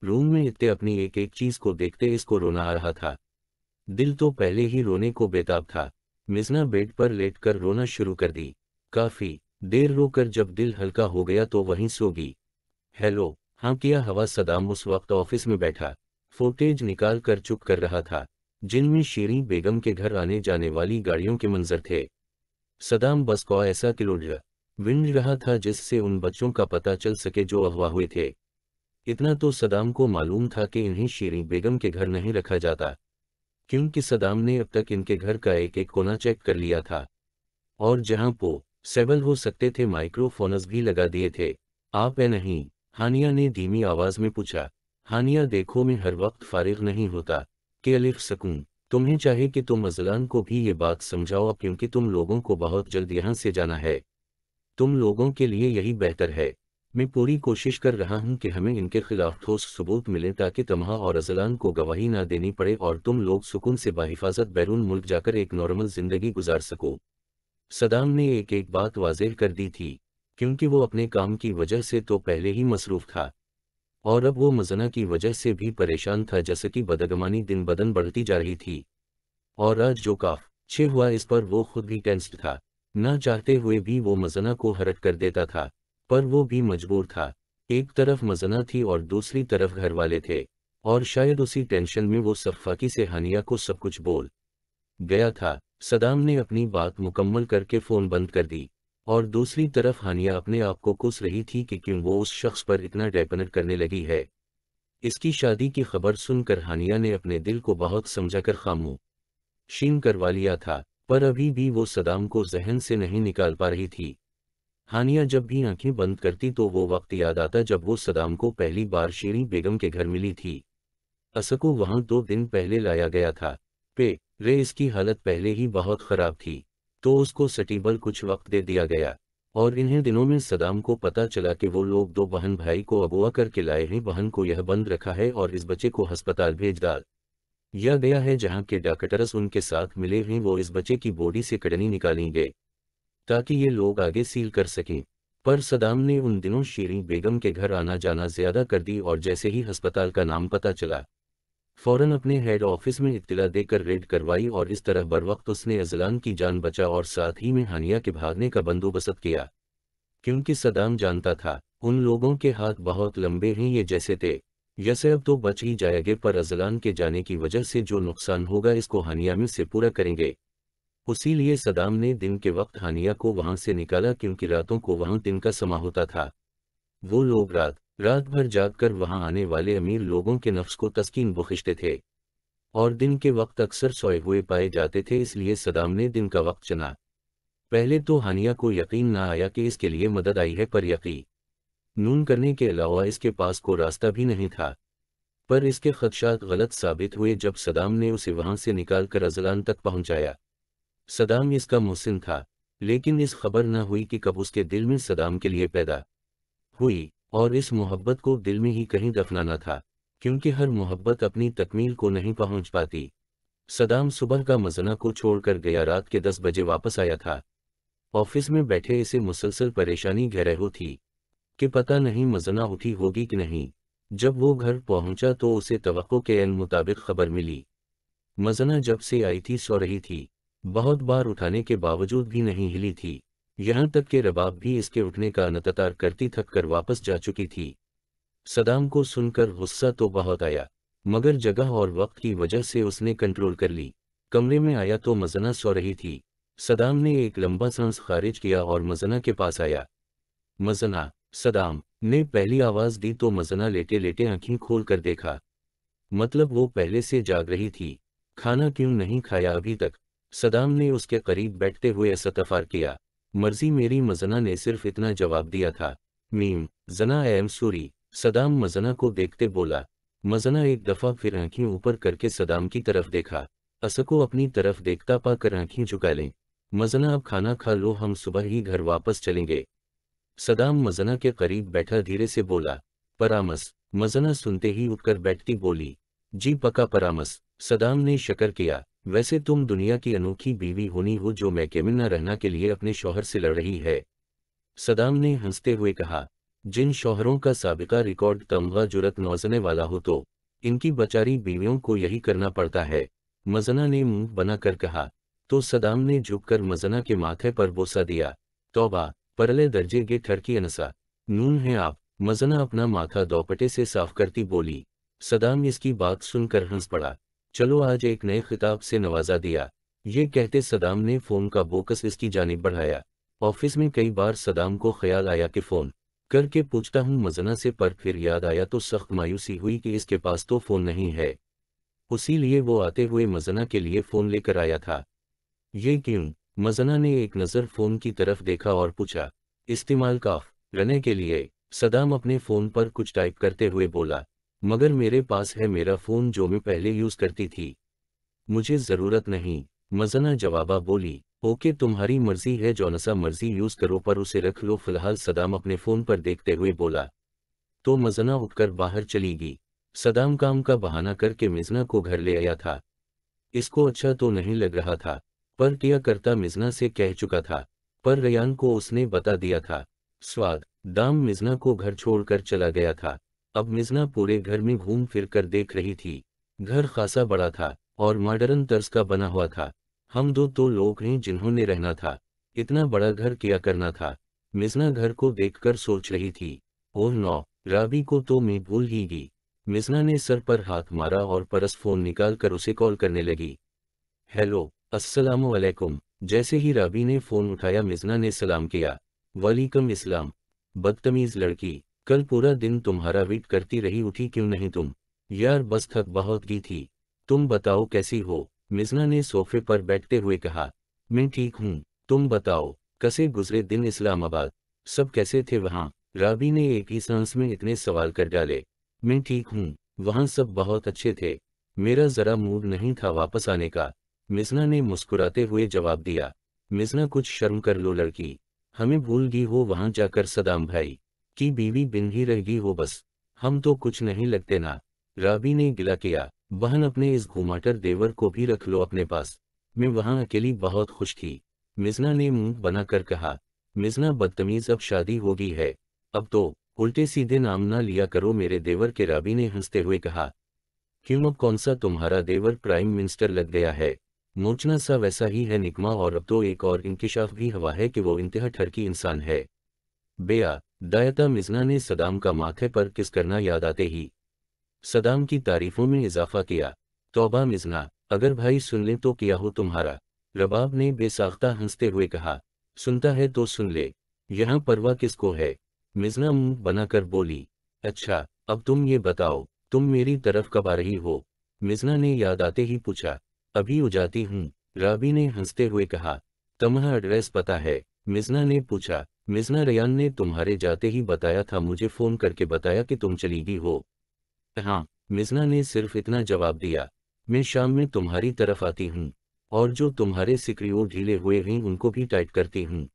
रूम में इतने अपनी एक एक चीज को देखते इसको रोना आ रहा था दिल तो पहले ही रोने को बेताब था मिजना बेड पर लेट कर रोना शुरू कर दी काफी देर रोकर जब दिल हल्का हो गया तो वहीं सो गई हेलो हाँ किया हवा सदाम उस वक्त ऑफिस में बैठा फोटेज निकाल कर चुप कर रहा था जिनमें शेरी बेगम के घर आने जाने वाली गाड़ियों के मंजर थे सदाम बस को ऐसा किलोड़ विन रहा था जिससे उन बच्चों का पता चल सके जो अगवा हुए थे इतना तो सदाम को मालूम था कि इन्हें शेरी बेगम के घर नहीं रखा जाता क्योंकि सदाम ने अब तक इनके घर का एक एक कोना चेक कर लिया था और जहां पो सेबल हो सकते थे माइक्रोफोनस भी लगा दिए थे आप है नहीं हानिया ने धीमी आवाज में पूछा हानिया देखो मैं हर वक्त फारिग नहीं होता कि अलिफ सकूं तुम्हें चाहे कि तुम अजलान को भी ये बात समझाओ क्योंकि तुम लोगों को बहुत जल्द यहां से जाना है तुम लोगों के लिए यही बेहतर है मैं पूरी कोशिश कर रहा हूं कि हमें इनके खिलाफ ठोस सबूत मिले ताकि तमहा और अजलान को गवाही ना देनी पड़े और तुम लोग सुकून से बाहिफाजत बैरून मुल्क जाकर एक नॉर्मल जिंदगी गुजार सको सदाम ने एक एक बात वाजेह कर दी थी क्योंकि वो अपने काम की वजह से तो पहले ही मसरूफ था और अब वो मजना की वजह से भी परेशान था जैसे कि बदगमानी दिन बदन बढ़ती जा रही थी और आज जो काफ छे हुआ इस पर वो खुद भी टेंस्ड था न चाहते हुए भी वो मजना को हरट कर देता था पर वो भी मजबूर था एक तरफ मजना थी और दूसरी तरफ घर वाले थे और शायद उसी टेंशन में वो सफाकी से हानिया को सब कुछ बोल गया था सदाम ने अपनी बात मुकम्मल करके फ़ोन बंद कर दी और दूसरी तरफ हानिया अपने आप को कुस रही थी कि क्यों वो उस शख्स पर इतना डेपनट करने लगी है इसकी शादी की खबर सुनकर हानिया ने अपने दिल को बहुत समझा कर खामो शीन करवा लिया था पर अभी भी वो सदाम को जहन से नहीं निकाल पा रही थी हानिया जब भी आंखें बंद करती तो वो वक्त याद आता जब वो सदाम को पहली बार शेरी बेगम के घर मिली थी असको वहां दो दिन पहले लाया गया था पे रे इसकी हालत पहले ही बहुत खराब थी तो उसको सटीबल कुछ वक्त दे दिया गया और इन्हें दिनों में सदाम को पता चला कि वो लोग दो बहन भाई को अगवा करके लाए हैं बहन को यह बंद रखा है और इस बच्चे को अस्पताल भेज डाल यह गया है जहां के डॉक्टर्स उनके साथ मिले हुए वो इस बच्चे की बॉडी से कड़नी निकालेंगे ताकि ये लोग आगे सील कर सकें पर सदाम ने उन दिनों शेरी बेगम के घर आना जाना ज्यादा कर दी और जैसे ही अस्पताल का नाम पता चला फौरन अपने हेड ऑफिस में इतला देकर रेड करवाई और इस तरह बर वक्त उसने अजलान की जान बचा और साथ ही में हानिया के भागने का बंदोबस्त किया क्योंकि सदाम जानता था उन लोगों के हाथ बहुत लंबे हैं ये जैसे थे यसे अब तो बच ही जाएंगे पर अजलान के जाने की वजह से जो नुकसान होगा इसको हानिया में से पूरा करेंगे उसी लिए सदाम ने दिन के वक्त हानिया को वहां से निकाला क्योंकि रातों को वहां दिन का समा होता था वो लोग रात रात भर जागकर वहां आने वाले अमीर लोगों के नफ्स को तस्कीन बखिशते थे और दिन के वक्त अक्सर सोए हुए पाए जाते थे इसलिए सदाम ने दिन का वक्त चुना पहले तो हानिया को यकीन न आया कि इसके लिए मदद आई है पर यकीन नून करने के अलावा इसके पास को रास्ता भी नहीं था पर इसके खदशात गलत साबित हुए जब सदाम ने उसे वहां से निकाल कर अजलान तक पहुंचाया सदाम इसका मोहसिन था लेकिन इस खबर न हुई कि कब उसके दिल में सदाम के लिए पैदा हुई और इस मोहब्बत को दिल में ही कहीं दफनाना था क्योंकि हर मोहब्बत अपनी तकमील को नहीं पहुंच पाती सदाम सुबह का मजना को छोड़कर गया रात के दस बजे वापस आया था ऑफिस में बैठे इसे मुसलसल परेशानी गहरे हो थी कि पता नहीं मजना उठी होगी कि नहीं जब वो घर पहुंचा तो उसे तो के मुताबिक खबर मिली मजना जब से आई थी सो रही थी बहुत बार उठाने के बावजूद भी नहीं हिली थी यहां तक के रबाब भी इसके उठने का नतार करती थक कर वापस जा चुकी थी सदाम को सुनकर गुस्सा तो बहुत आया मगर जगह और वक्त की वजह से उसने कंट्रोल कर ली कमरे में आया तो मजना सो रही थी सदाम ने एक लंबा सांस खारिज किया और मजना के पास आया मजना सदाम ने पहली आवाज दी तो मजना लेटे लेटे आंखें खोल कर देखा मतलब वो पहले से जाग रही थी खाना क्यों नहीं खाया अभी तक सदाम ने उसके करीब बैठते हुए असतफार किया मर्जी मेरी मजना ने सिर्फ इतना जवाब दिया था मीम जना एम सूरी सदाम मजना को देखते बोला मजना एक दफा फिर आंखें ऊपर करके सदाम की तरफ देखा असको अपनी तरफ देखता पा कर आंखें झुका लें मजना अब खाना खा लो हम सुबह ही घर वापस चलेंगे सदाम मजना के करीब बैठा धीरे से बोला परामस मजना सुनते ही उठकर बैठती बोली जी पका परामस सदाम ने शकर किया वैसे तुम दुनिया की अनोखी बीवी होनी हो जो मैकेमिना रहना के लिए अपने शौहर से लड़ रही है सदाम ने हंसते हुए कहा जिन शौहरों का सबका रिकॉर्ड तमगा जुरत नौजने वाला हो तो इनकी बचारी बीवियों को यही करना पड़ता है मजना ने मुंह बनाकर कहा तो सदाम ने झुककर मजना के माथे पर बोसा दिया तोबा परले दर्जे के ठर की अनसा नून है आप मजना अपना माथा दोपटे से साफ करती बोली सदाम इसकी बात सुनकर हंस पड़ा चलो आज एक नए खिताब से नवाजा दिया ये कहते सदाम ने फ़ोन का बोकस इसकी जानब बढ़ाया ऑफिस में कई बार सदाम को ख्याल आया कि फ़ोन करके पूछता हूँ मजना से पर फिर याद आया तो सख्त मायूसी हुई कि इसके पास तो फ़ोन नहीं है उसी लिए वो आते हुए मजना के लिए फ़ोन लेकर आया था ये क्यों मजना ने एक नज़र फ़ोन की तरफ देखा और पूछा इस्तेमाल काफ रहने के लिए सदाम अपने फ़ोन पर कुछ टाइप करते हुए बोला मगर मेरे पास है मेरा फ़ोन जो मैं पहले यूज़ करती थी मुझे ज़रूरत नहीं मजना जवाबा बोली ओके तुम्हारी मर्जी है जौनसा मर्जी यूज़ करो पर उसे रख लो फिलहाल सदाम अपने फ़ोन पर देखते हुए बोला तो मजना उठकर बाहर चली गई सदाम काम का बहाना करके मिजना को घर ले आया था इसको अच्छा तो नहीं लग रहा था पर किया करता मिजना से कह चुका था पर रयान को उसने बता दिया था स्वाद दाम मिजना को घर छोड़कर चला गया था अब मिजना पूरे घर में घूम फिर कर देख रही थी घर खासा बड़ा था और मॉडर्न तर्ज का बना हुआ था हम दो तो लोग हैं जिन्होंने रहना था इतना बड़ा घर किया करना था मिजना घर को देखकर सोच रही थी ओह नौ राबी को तो मैं भूल ही गई मिजना ने सर पर हाथ मारा और परस फोन निकाल उसे कॉल करने लगी हेलो असलकुम जैसे ही राबी ने फ़ोन उठाया मिजना ने सलाम किया वालेकम इस्लाम बदतमीज़ लड़की कल पूरा दिन तुम्हारा वेट करती रही उठी क्यों नहीं तुम यार बस थक बहुत की थी तुम बताओ कैसी हो मिजना ने सोफे पर बैठते हुए कहा मैं ठीक हूँ तुम बताओ कैसे गुजरे दिन इस्लामाबाद सब कैसे थे वहाँ राबी ने एक ही सांस में इतने सवाल कर डाले मैं ठीक हूँ वहाँ सब बहुत अच्छे थे मेरा ज़रा मूड नहीं था वापस आने का मिसना ने मुस्कुराते हुए जवाब दिया मिसना कुछ शर्म कर लो लड़की हमें भूल गई वो वहां जाकर सदाम भाई की बीवी बिन ही रह गई वो बस हम तो कुछ नहीं लगते ना राबी ने गिला किया बहन अपने इस घुमाटर देवर को भी रख लो अपने पास मैं वहां अकेली बहुत खुश थी मिसना ने मुंह बनाकर कहा मिसना बदतमीज अब शादी हो गई है अब तो उल्टे सीधे नाम ना लिया करो मेरे देवर के राबी ने हंसते हुए कहा क्यों अब कौन सा तुम्हारा देवर प्राइम मिनिस्टर लग गया है नोचना सा वैसा ही है निगमा और अब तो एक और इंकशाफ भी हवा है कि वो इंतहा ठरकी इंसान है बेया दायता मिजना ने सदाम का माथे पर किस करना याद आते ही सदाम की तारीफों में इजाफा किया तोबा मिजना अगर भाई सुन ले तो किया हो तुम्हारा रबाब ने बेसाख्ता हंसते हुए कहा सुनता है तो सुन ले यहाँ परवा किसको है मिजना मुंह बनाकर बोली अच्छा अब तुम ये बताओ तुम मेरी तरफ कब आ रही हो मिजना ने याद आते ही पूछा अभी उजाती हूँ राबी ने हंसते हुए कहा तुम्हारा एड्रेस पता है मिजना ने पूछा मिजना रयान ने तुम्हारे जाते ही बताया था मुझे फ़ोन करके बताया कि तुम चली गई हो हाँ मिजना ने सिर्फ इतना जवाब दिया मैं शाम में तुम्हारी तरफ आती हूँ और जो तुम्हारे सिक्रियो ढीले हुए हैं उनको भी टाइट करती हूँ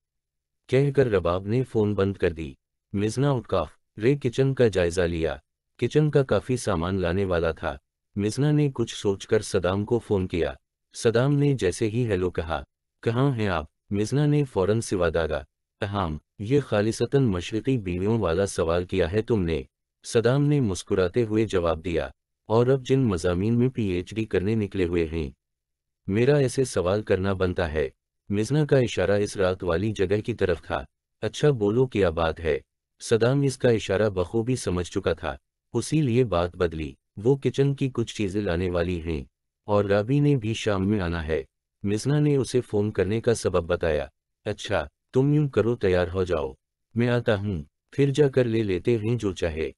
कहकर रबाब ने फ़ोन बंद कर दी मिजना उठकाफ रे किचन का जायज़ा लिया किचन का काफ़ी सामान लाने वाला था मिजना ने कुछ सोचकर सदाम को फोन किया सदाम ने जैसे ही हेलो कहा कहाँ हैं आप मिजना ने फौरन सिवा दागा हाम ये खालिसतन मशरकी बीवियों वाला सवाल किया है तुमने सदाम ने मुस्कुराते हुए जवाब दिया और अब जिन मजामी में पीएचडी करने निकले हुए हैं मेरा ऐसे सवाल करना बनता है मिजना का इशारा इस रात वाली जगह की तरफ था अच्छा बोलो क्या बात है सदाम इसका इशारा बखूबी समझ चुका था उसी लिए बात बदली वो किचन की कुछ चीज़ें लाने वाली हैं और रबी ने भी शाम में आना है मिसना ने उसे फ़ोन करने का सबब बताया अच्छा तुम यूं करो तैयार हो जाओ मैं आता हूँ फिर जाकर ले लेते हैं जो चाहे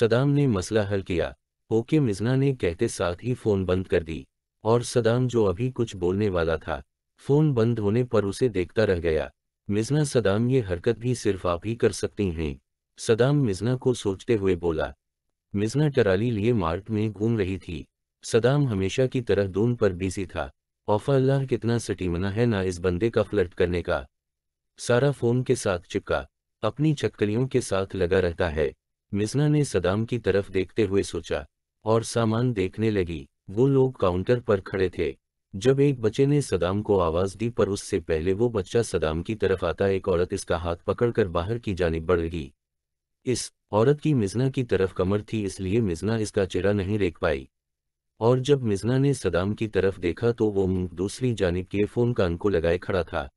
सदाम ने मसला हल किया ओके मिजना ने कहते साथ ही फ़ोन बंद कर दी और सदाम जो अभी कुछ बोलने वाला था फ़ोन बंद होने पर उसे देखता रह गया मिजना सदाम ये हरकत भी सिर्फ आप ही कर सकती हैं सदाम मिजना को सोचते हुए बोला मिजना टराली लिए मार्ट में घूम रही थी सदाम हमेशा की तरह दून पर बिजी था ऑफर अल्लाह कितना सटीमना है ना इस बंदे का फ्लर्ट करने का सारा फोन के साथ चिपका अपनी छक्कलियों के साथ लगा रहता है मिजना ने सदाम की तरफ देखते हुए सोचा और सामान देखने लगी वो लोग काउंटर पर खड़े थे जब एक बच्चे ने सदाम को आवाज दी पर उससे पहले वो बच्चा सदाम की तरफ आता एक औरत इसका हाथ पकड़कर बाहर की जानी बढ़ गई इस औरत की मिजना की तरफ कमर थी इसलिए मिजना इसका चेहरा नहीं देख पाई और जब मिजना ने सदाम की तरफ देखा तो वो मुंह दूसरी जानब के फोन कान को लगाए खड़ा था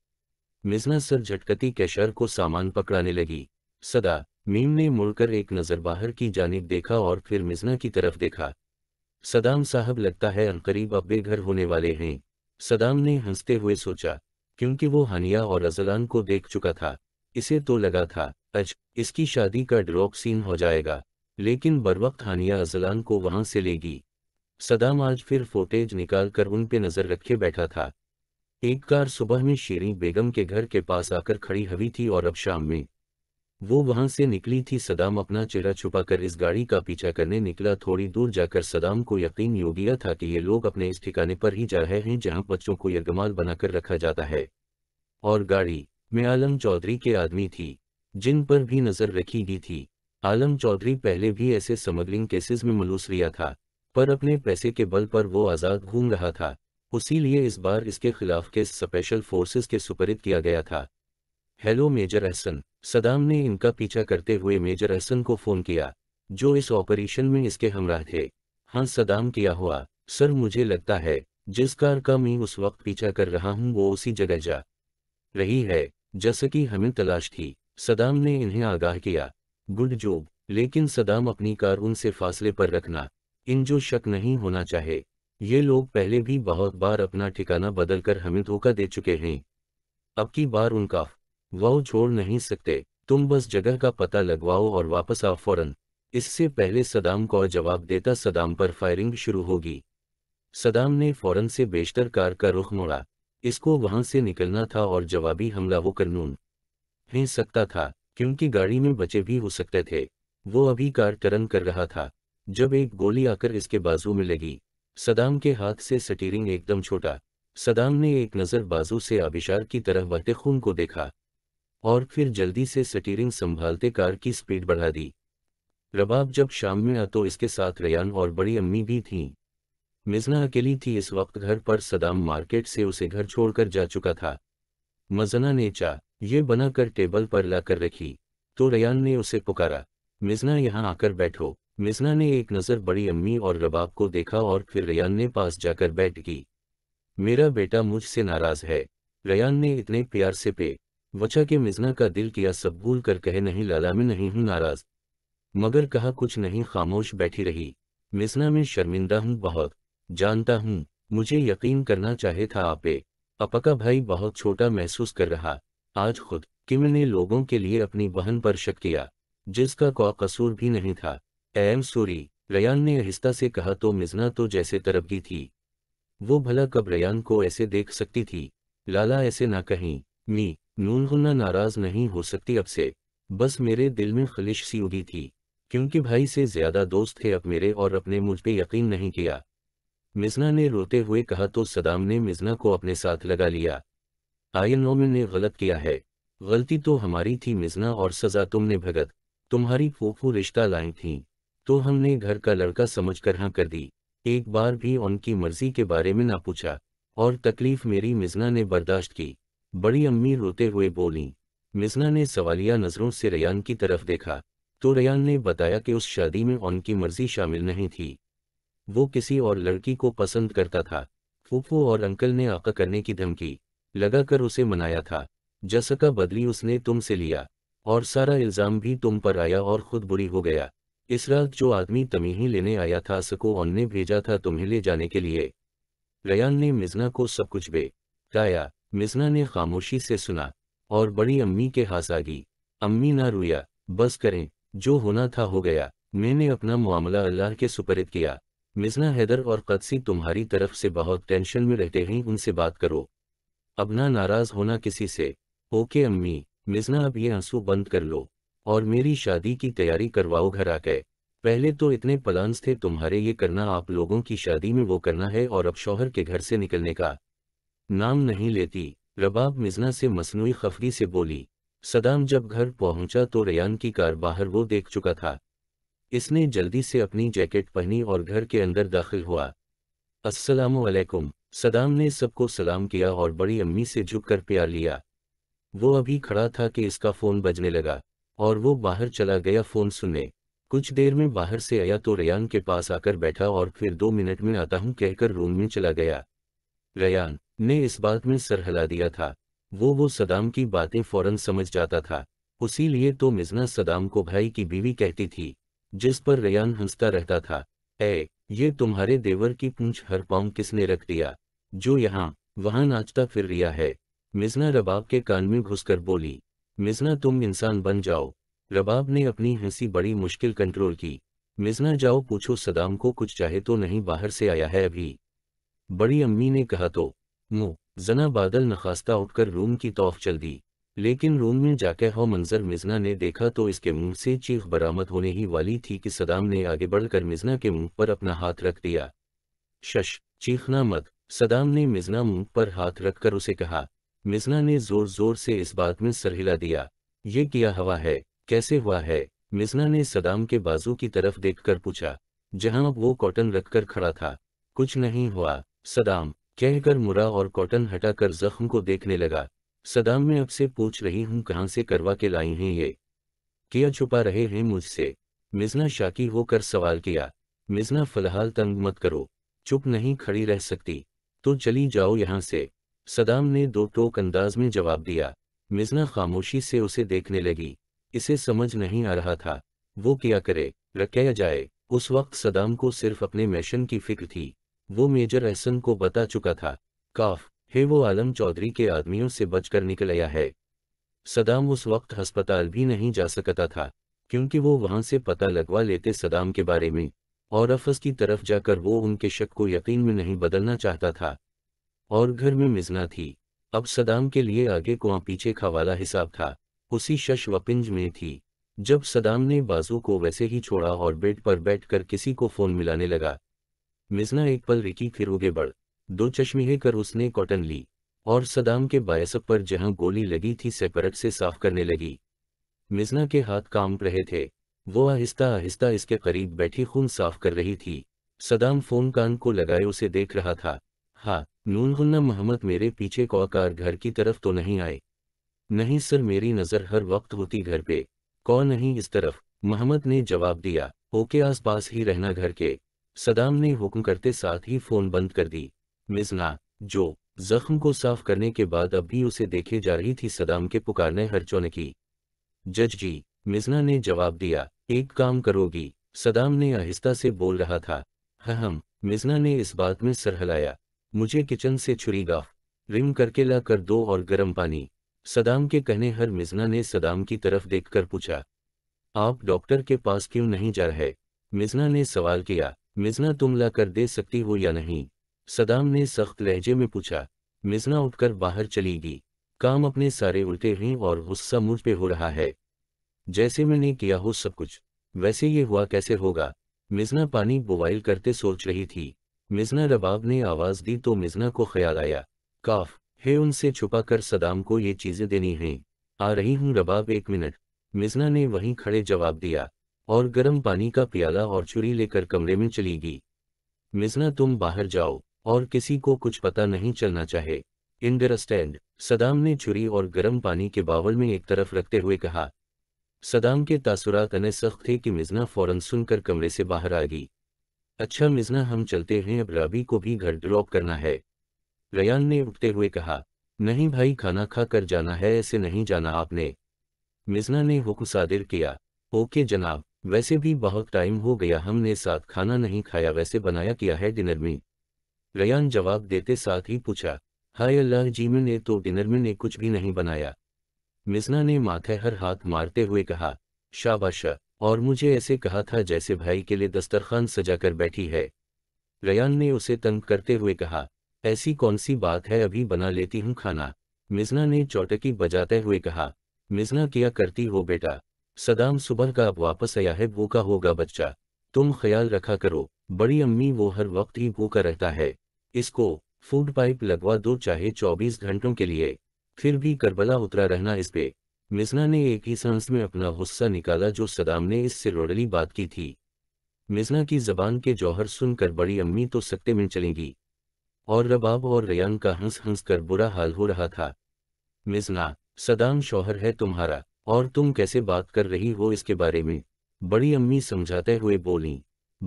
मिजना सर झटकती कैशर को सामान पकड़ाने लगी सदा मीम ने मुड़कर एक नज़र बाहर की जानब देखा और फिर मिजना की तरफ देखा सदाम साहब लगता है अनकरीब अब बेघर होने वाले हैं सदाम ने हंसते हुए सोचा क्योंकि वो हानिया और अजलान को देख चुका था इसे तो लगा था अज इसकी शादी का ड्रॉप सीन हो जाएगा लेकिन बरवक्त हानिया अजलान को वहां से लेगी सदाम आज फिर फोटेज निकालकर उन पे नजर रखे बैठा था एक कार सुबह में शेरी बेगम के घर के पास आकर खड़ी हुई थी और अब शाम में वो वहां से निकली थी सदाम अपना चेहरा छुपाकर इस गाड़ी का पीछा करने निकला थोड़ी दूर जाकर सदाम को यकीन हो गया था कि ये लोग अपने इस ठिकाने पर ही जा रहे हैं जहां बच्चों को यगमाल बनाकर रखा जाता है और गाड़ी में आलम चौधरी के आदमी थी जिन पर भी नज़र रखी गई थी आलम चौधरी पहले भी ऐसे स्मगलिंग केसेस में मलूस लिया था पर अपने पैसे के बल पर वो आज़ाद घूम रहा था उसीलिए इस बार इसके खिलाफ केस स्पेशल फोर्सेस के सुपरित किया गया था हेलो मेजर अहसन सदाम ने इनका पीछा करते हुए मेजर अहसन को फ़ोन किया जो इस ऑपरेशन में इसके हमराह थे हाँ सदाम किया हुआ सर मुझे लगता है जिस कार का मैं उस वक्त पीछा कर रहा हूँ वो उसी जगह जा रही है जैसे कि हमें तलाश थी सदाम ने इन्हें आगाह किया गुड जॉब लेकिन सदाम अपनी कार उनसे फासले पर रखना इन जो शक नहीं होना चाहे ये लोग पहले भी बहुत बार अपना ठिकाना बदलकर हमें धोखा दे चुके हैं अब की बार उनका वह छोड़ नहीं सकते तुम बस जगह का पता लगवाओ और वापस आओ फौरन इससे पहले सदाम को जवाब देता सदाम पर फायरिंग शुरू होगी सदाम ने फौरन से बेशतर कार का रुख मोड़ा इसको वहां से निकलना था और जवाबी हमला वो कानून हिं सकता था क्योंकि गाड़ी में बचे भी हो सकते थे वो अभी कार टर्न कर रहा था जब एक गोली आकर इसके बाजू में लगी सदाम के हाथ से स्टीरिंग एकदम छोटा सदाम ने एक नज़र बाजू से आबिशार की तरह बहते खून को देखा और फिर जल्दी से सटीरिंग संभालते कार की स्पीड बढ़ा दी रबाब जब शाम में आ तो इसके साथ रयान और बड़ी अम्मी भी थीं मिजना अकेली थी इस वक्त घर पर सदाम मार्केट से उसे घर छोड़कर जा चुका था मजना ने चा ये बनाकर टेबल पर लाकर रखी तो रयान ने उसे पुकारा मिजना यहाँ आकर बैठो मिजना ने एक नज़र बड़ी अम्मी और रबाब को देखा और फिर रयान ने पास जाकर बैठ गई मेरा बेटा मुझसे नाराज़ है रयान ने इतने प्यार से पे वचा के मिजना का दिल किया सब भूल कर कहे नहीं लाला में नहीं हूँ नाराज़ मगर कहा कुछ नहीं खामोश बैठी रही मिजना में शर्मिंदा हूँ बहुत जानता हूँ मुझे यकीन करना चाहे था आपे अपका भाई बहुत छोटा महसूस कर रहा आज खुद किम ने लोगों के लिए अपनी बहन पर शक किया जिसका कोई कसूर भी नहीं था एम सूरी रयान ने हिस्ता से कहा तो मिजना तो जैसे तरबगी थी वो भला कब रयान को ऐसे देख सकती थी लाला ऐसे ना कहीं मी नून हुना नाराज नहीं हो सकती अब से बस मेरे दिल में खलिश सी उगी थी क्योंकि भाई से ज्यादा दोस्त थे अब मेरे और अपने मुझ पर यकीन नहीं किया मिजना ने रोते हुए कहा तो सदाम ने मिजना को अपने साथ लगा लिया आयन नोमिन ने गलत किया है गलती तो हमारी थी मिजना और सजा तुमने भगत तुम्हारी फूफू रिश्ता लाई थी तो हमने घर का लड़का समझ कर हाँ कर दी एक बार भी उनकी मर्जी के बारे में ना पूछा और तकलीफ मेरी मिजना ने बर्दाश्त की बड़ी अम्मी रोते हुए बोली मिजना ने सवालिया नज़रों से रयान की तरफ देखा तो रयान ने बताया कि उस शादी में उनकी मर्जी शामिल नहीं थी वो किसी और लड़की को पसंद करता था फूफो और अंकल ने आका करने की धमकी लगाकर उसे मनाया था जसका बदली उसने तुमसे लिया और सारा इल्ज़ाम भी तुम पर आया और खुद बुरी हो गया इस रात जो आदमी तमीही लेने आया था सको उनने भेजा था तुम्हें ले जाने के लिए रयान ने मिजना को सब कुछ गाया मिजना ने खामोशी से सुना और बड़ी अम्मी के हाथ आ गई अम्मी ना रुया बस करें जो होना था हो गया मैंने अपना मामला अल्लाह के सुपरित किया मिजना हैदर और कदसी तुम्हारी तरफ से बहुत टेंशन में रहते हैं उनसे बात करो अब ना नाराज होना किसी से ओके अम्मी मिजना अब ये आंसू बंद कर लो और मेरी शादी की तैयारी करवाओ घर आ गए पहले तो इतने प्लान्स थे तुम्हारे ये करना आप लोगों की शादी में वो करना है और अब शौहर के घर से निकलने का नाम नहीं लेती रबाब मिजना से मसनू खफरी से बोली सदाम जब घर पहुंचा तो रयान की कार बाहर वो देख चुका था इसने जल्दी से अपनी जैकेट पहनी और घर के अंदर दाखिल हुआ अस्सलाम सदाम ने सबको सलाम किया और बड़ी अम्मी से झुककर प्यार लिया वो अभी खड़ा था कि इसका फ़ोन बजने लगा और वो बाहर चला गया फ़ोन सुनने कुछ देर में बाहर से आया तो रयान के पास आकर बैठा और फिर दो मिनट में आता हूँ कहकर रूम में चला गया रयान ने इस बात में सर हिला दिया था वो वो सदाम की बातें फौरन समझ जाता था उसी लिए तो मिजना सदाम को भाई की बीवी कहती थी जिस पर रेयान हंसता रहता था ए ये तुम्हारे देवर की पूंछ हर पाँव किसने रख दिया जो यहाँ वहां नाचता फिर रिया है मिजना रबाब के कान में घुसकर बोली मिजना तुम इंसान बन जाओ रबाब ने अपनी हंसी बड़ी मुश्किल कंट्रोल की मिजना जाओ पूछो सदाम को कुछ चाहे तो नहीं बाहर से आया है अभी बड़ी अम्मी ने कहा तो मुँह जना बादल नखास्ता उठकर रूम की तोफ चल दी लेकिन रूम में जाकर हो मंजर मिजना ने देखा तो इसके मुंह से चीख बरामद होने ही वाली थी कि सदाम ने आगे बढ़कर मिजना के मुंह पर अपना हाथ रख दिया शश चीखना मत सदाम ने मिजना मुंह पर हाथ रखकर उसे कहा मिजना ने जोर जोर से इस बात में सर हिला दिया ये किया हवा है कैसे हुआ है मिजना ने सदाम के बाजू की तरफ देखकर पूछा जहां वो कॉटन रखकर खड़ा था कुछ नहीं हुआ सदाम कहकर मुरा और कॉटन हटाकर जख्म को देखने लगा सदा मैं आपसे पूछ रही हूँ कहाँ से करवा के लाई हैं ये किया छुपा रहे हैं मुझसे मिजना शाकी होकर सवाल किया मिजना फिलहाल तंग मत करो चुप नहीं खड़ी रह सकती तो चली जाओ यहाँ से सदाम ने दो टोक अंदाज में जवाब दिया मिजना खामोशी से उसे देखने लगी इसे समझ नहीं आ रहा था वो क्या करे रखा जाए उस वक्त सदाम को सिर्फ अपने मैशन की फिक्र थी वो मेजर एहसन को बता चुका था काफ हे वो आलम चौधरी के आदमियों से बचकर निकल आया है सदाम उस वक्त अस्पताल भी नहीं जा सकता था क्योंकि वो वहां से पता लगवा लेते सदाम के बारे में और अफस की तरफ जाकर वो उनके शक को यकीन में नहीं बदलना चाहता था और घर में मिजना थी अब सदाम के लिए आगे कुआ पीछे का वाला हिसाब था उसी शश वपिंज में थी जब सदाम ने बाजू को वैसे ही छोड़ा और बेड पर बैठकर किसी को फोन मिलाने लगा मिजना एक पल रिकी फिर उगे बढ़ दो चश्मे कर उसने कॉटन ली और सदाम के बायसप पर जहां गोली लगी थी सेपरट से साफ करने लगी मिजना के हाथ कांप रहे थे वो आहिस्ता आहिस्ता इसके करीब बैठी खून साफ कर रही थी सदाम फोन कान को लगाए उसे देख रहा था हाँ नून मोहम्मद मेरे पीछे कौकार घर की तरफ तो नहीं आए नहीं सर मेरी नज़र हर वक्त होती घर पे कौ नहीं इस तरफ मोहम्मद ने जवाब दिया ओके आसपास ही रहना घर के सदाम ने हुक्म करते साथ ही फोन बंद कर दी मिजला जो जख्म को साफ करने के बाद अब भी उसे देखे जा रही थी सदाम के पुकारने हर ने की जज जी मिजला ने जवाब दिया एक काम करोगी सदाम ने आहिस्ता से बोल रहा था हाँ, हम मिजना ने इस बात में सर हिलाया मुझे किचन से छुरी गाफ रिम करके ला कर दो और गर्म पानी सदाम के कहने हर मिजना ने सदाम की तरफ देखकर पूछा आप डॉक्टर के पास क्यों नहीं जा रहे मिजना ने सवाल किया मिजना तुम ला कर दे सकती हो या नहीं सदाम ने सख्त लहजे में पूछा मिजना उठकर बाहर चली गई काम अपने सारे उल्टे हैं और गुस्सा मुझ पे हो रहा है जैसे मैंने किया हो सब कुछ वैसे ये हुआ कैसे होगा मिजना पानी बोवाइल करते सोच रही थी मिजना रबाब ने आवाज़ दी तो मिजना को ख्याल आया काफ है उनसे छुपा कर सदाम को ये चीज़ें देनी हैं आ रही हूँ रबाब एक मिनट मिजना ने वहीं खड़े जवाब दिया और गर्म पानी का प्याला और छुरी लेकर कमरे में चली गई मिजना तुम बाहर जाओ और किसी को कुछ पता नहीं चलना चाहे इंडरस्टैंड सदाम ने छुरी और गर्म पानी के बावल में एक तरफ रखते हुए कहा सदाम के तासुरात अने सख्त थे कि मिजना फौरन सुनकर कमरे से बाहर आ गई अच्छा मिजना हम चलते हैं अब राबी को भी घर ड्रॉप करना है रयान ने उठते हुए कहा नहीं भाई खाना खा कर जाना है ऐसे नहीं जाना आपने मिजना ने हुक्म सादिर किया ओके जनाब वैसे भी बहुत टाइम हो गया हमने साथ खाना नहीं खाया वैसे बनाया किया है डिनर में रयान जवाब देते साथ ही पूछा हाय अल्लाह जी मैंने तो डिनर में ने कुछ भी नहीं बनाया मिसना ने माथे हर हाथ मारते हुए कहा शाबाश और मुझे ऐसे कहा था जैसे भाई के लिए दस्तरखान सजाकर बैठी है रयान ने उसे तंग करते हुए कहा ऐसी कौन सी बात है अभी बना लेती हूँ खाना मिजना ने चौटकी बजाते हुए कहा मिजना क्या करती हो बेटा सदाम सुबह का अब वापस आया है भूखा होगा बच्चा तुम ख्याल रखा करो बड़ी अम्मी वो हर वक्त ही भूखा रहता है इसको फूड पाइप लगवा दो चाहे 24 घंटों के लिए फिर भी करबला उतरा रहना इस पे मिसना ने एक ही सांस में अपना गुस्सा निकाला जो सदाम ने इससे रोडली बात की थी मिसना की जबान के जौहर सुनकर बड़ी अम्मी तो सकते में चलेंगी और रबाब और रयान का हंस हंस कर बुरा हाल हो रहा था मिसना सदाम शौहर है तुम्हारा और तुम कैसे बात कर रही हो इसके बारे में बड़ी अम्मी समझाते हुए बोली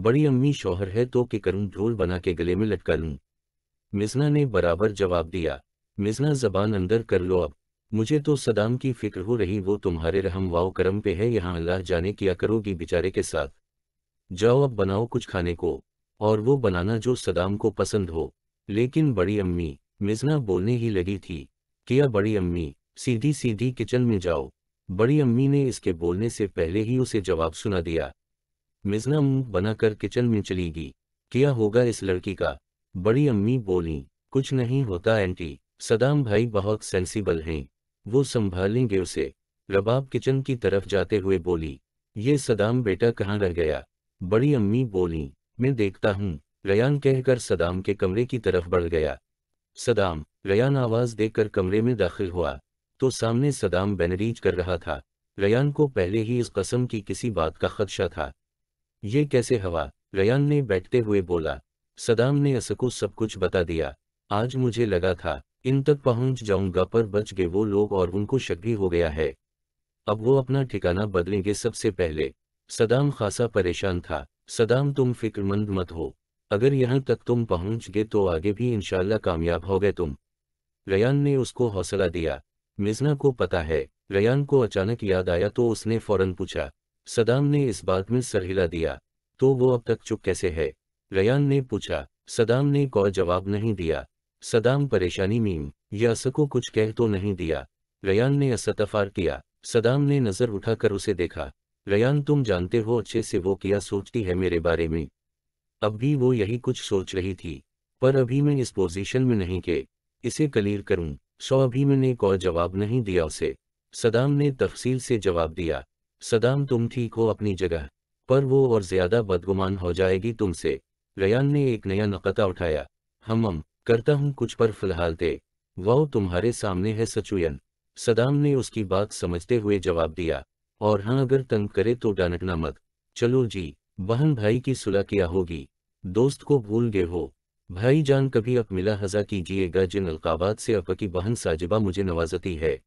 बड़ी अम्मी शौहर है तो कि करूं ढोल बना के गले में लटका लूं मिजना ने बराबर जवाब दिया मिजना जबान अंदर कर लो अब मुझे तो सदाम की फिक्र हो रही वो तुम्हारे रहम वाव करम पे है यहाँ अल्लाह जाने किया करोगी बेचारे के साथ जाओ अब बनाओ कुछ खाने को और वो बनाना जो सदाम को पसंद हो लेकिन बड़ी अम्मी मिजना बोलने ही लगी थी किया बड़ी अम्मी सीधी सीधी किचन में जाओ बड़ी अम्मी ने इसके बोलने से पहले ही उसे जवाब सुना दिया मिजना मुंह बनाकर किचन में चली गई किया होगा इस लड़की का बड़ी अम्मी बोली कुछ नहीं होता एंटी सदाम भाई बहुत सेंसिबल हैं वो संभालेंगे उसे रबाब किचन की तरफ जाते हुए बोली ये सदाम बेटा कहाँ रह गया बड़ी अम्मी बोली मैं देखता हूँ रयान कहकर सदाम के कमरे की तरफ बढ़ गया सदाम रयान आवाज देकर कमरे में दाखिल हुआ तो सामने सदाम बैनरीज कर रहा था रयान को पहले ही इस कसम की किसी बात का खदशा था ये कैसे हवा रयान ने बैठते हुए बोला सदाम ने असको सब कुछ बता दिया आज मुझे लगा था इन तक पहुंच जाऊंगा पर बच गए वो लोग और उनको भी हो गया है अब वो अपना ठिकाना बदलेंगे सबसे पहले सदाम खासा परेशान था सदाम तुम फिक्रमंद मत हो अगर यहाँ तक तुम पहुंच गए तो आगे भी इनशाला कामयाब हो गए तुम रयान ने उसको हौसला दिया मिजना को पता है रयान को अचानक याद आया तो उसने फौरन पूछा सदाम ने इस बात में सरहिला दिया तो वो अब तक चुप कैसे है रयान ने पूछा सदाम ने कोई जवाब नहीं दिया सदाम परेशानी मीम या अस को कुछ कह तो नहीं दिया रयान ने असतफार किया सदाम ने नज़र उठाकर उसे देखा रयान तुम जानते हो अच्छे से वो क्या सोचती है मेरे बारे में अब भी वो यही कुछ सोच रही थी पर अभी मैं इस पोजीशन में नहीं के इसे कलीर करूं सो अभी मैंने कोई जवाब नहीं दिया उसे सदाम ने तफसील से जवाब दिया सदाम तुम ठीक हो अपनी जगह पर वो और ज्यादा बदगुमान हो जाएगी तुमसे रयान ने एक नया नकता उठाया हमम करता हूँ कुछ पर फिलहाल दे वह तुम्हारे सामने है सचुयन सदाम ने उसकी बात समझते हुए जवाब दिया और हाँ अगर तंग करे तो डानकना मत चलो जी बहन भाई की सुलह किया होगी दोस्त को भूल गए हो भाई जान कभी अब मिला हजा कीजिएगा जिन अलकाबाद से अप की बहन साजिबा मुझे नवाजती है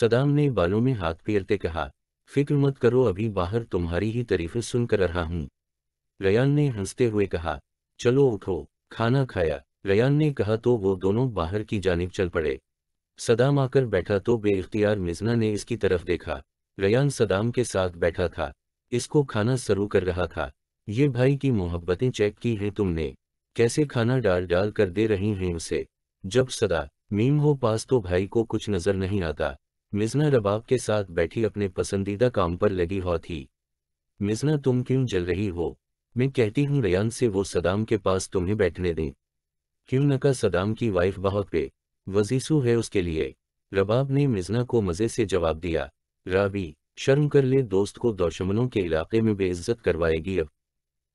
सदाम ने बालों में हाथ फेरते कहा फिक्र मत करो अभी बाहर तुम्हारी ही तरीफे सुन कर रहा हूँ रयान ने हंसते हुए कहा चलो उठो खाना खाया रयान ने कहा तो वो दोनों बाहर की जानब चल पड़े सदाम आकर बैठा तो बेअ्तियार मिजना ने इसकी तरफ देखा रयान सदाम के साथ बैठा था इसको खाना शुरू कर रहा था ये भाई की मोहब्बतें चेक की हैं तुमने कैसे खाना डाल डाल कर दे रही हैं उसे जब सदा मीम हो पास तो भाई को कुछ नजर नहीं आता मिजना रबाब के साथ बैठी अपने पसंदीदा काम पर लगी हो थी मिजना तुम क्यों जल रही हो मैं कहती हूँ रेयान से वो सदाम के पास तुम्हें बैठने दें क्यों न का सदाम की वाइफ बहुत पे वजीसू है उसके लिए रबाब ने मिजना को मज़े से जवाब दिया राबी शर्म कर ले दोस्त को दोशमनों के इलाके में बेइज्जत करवाएगी अब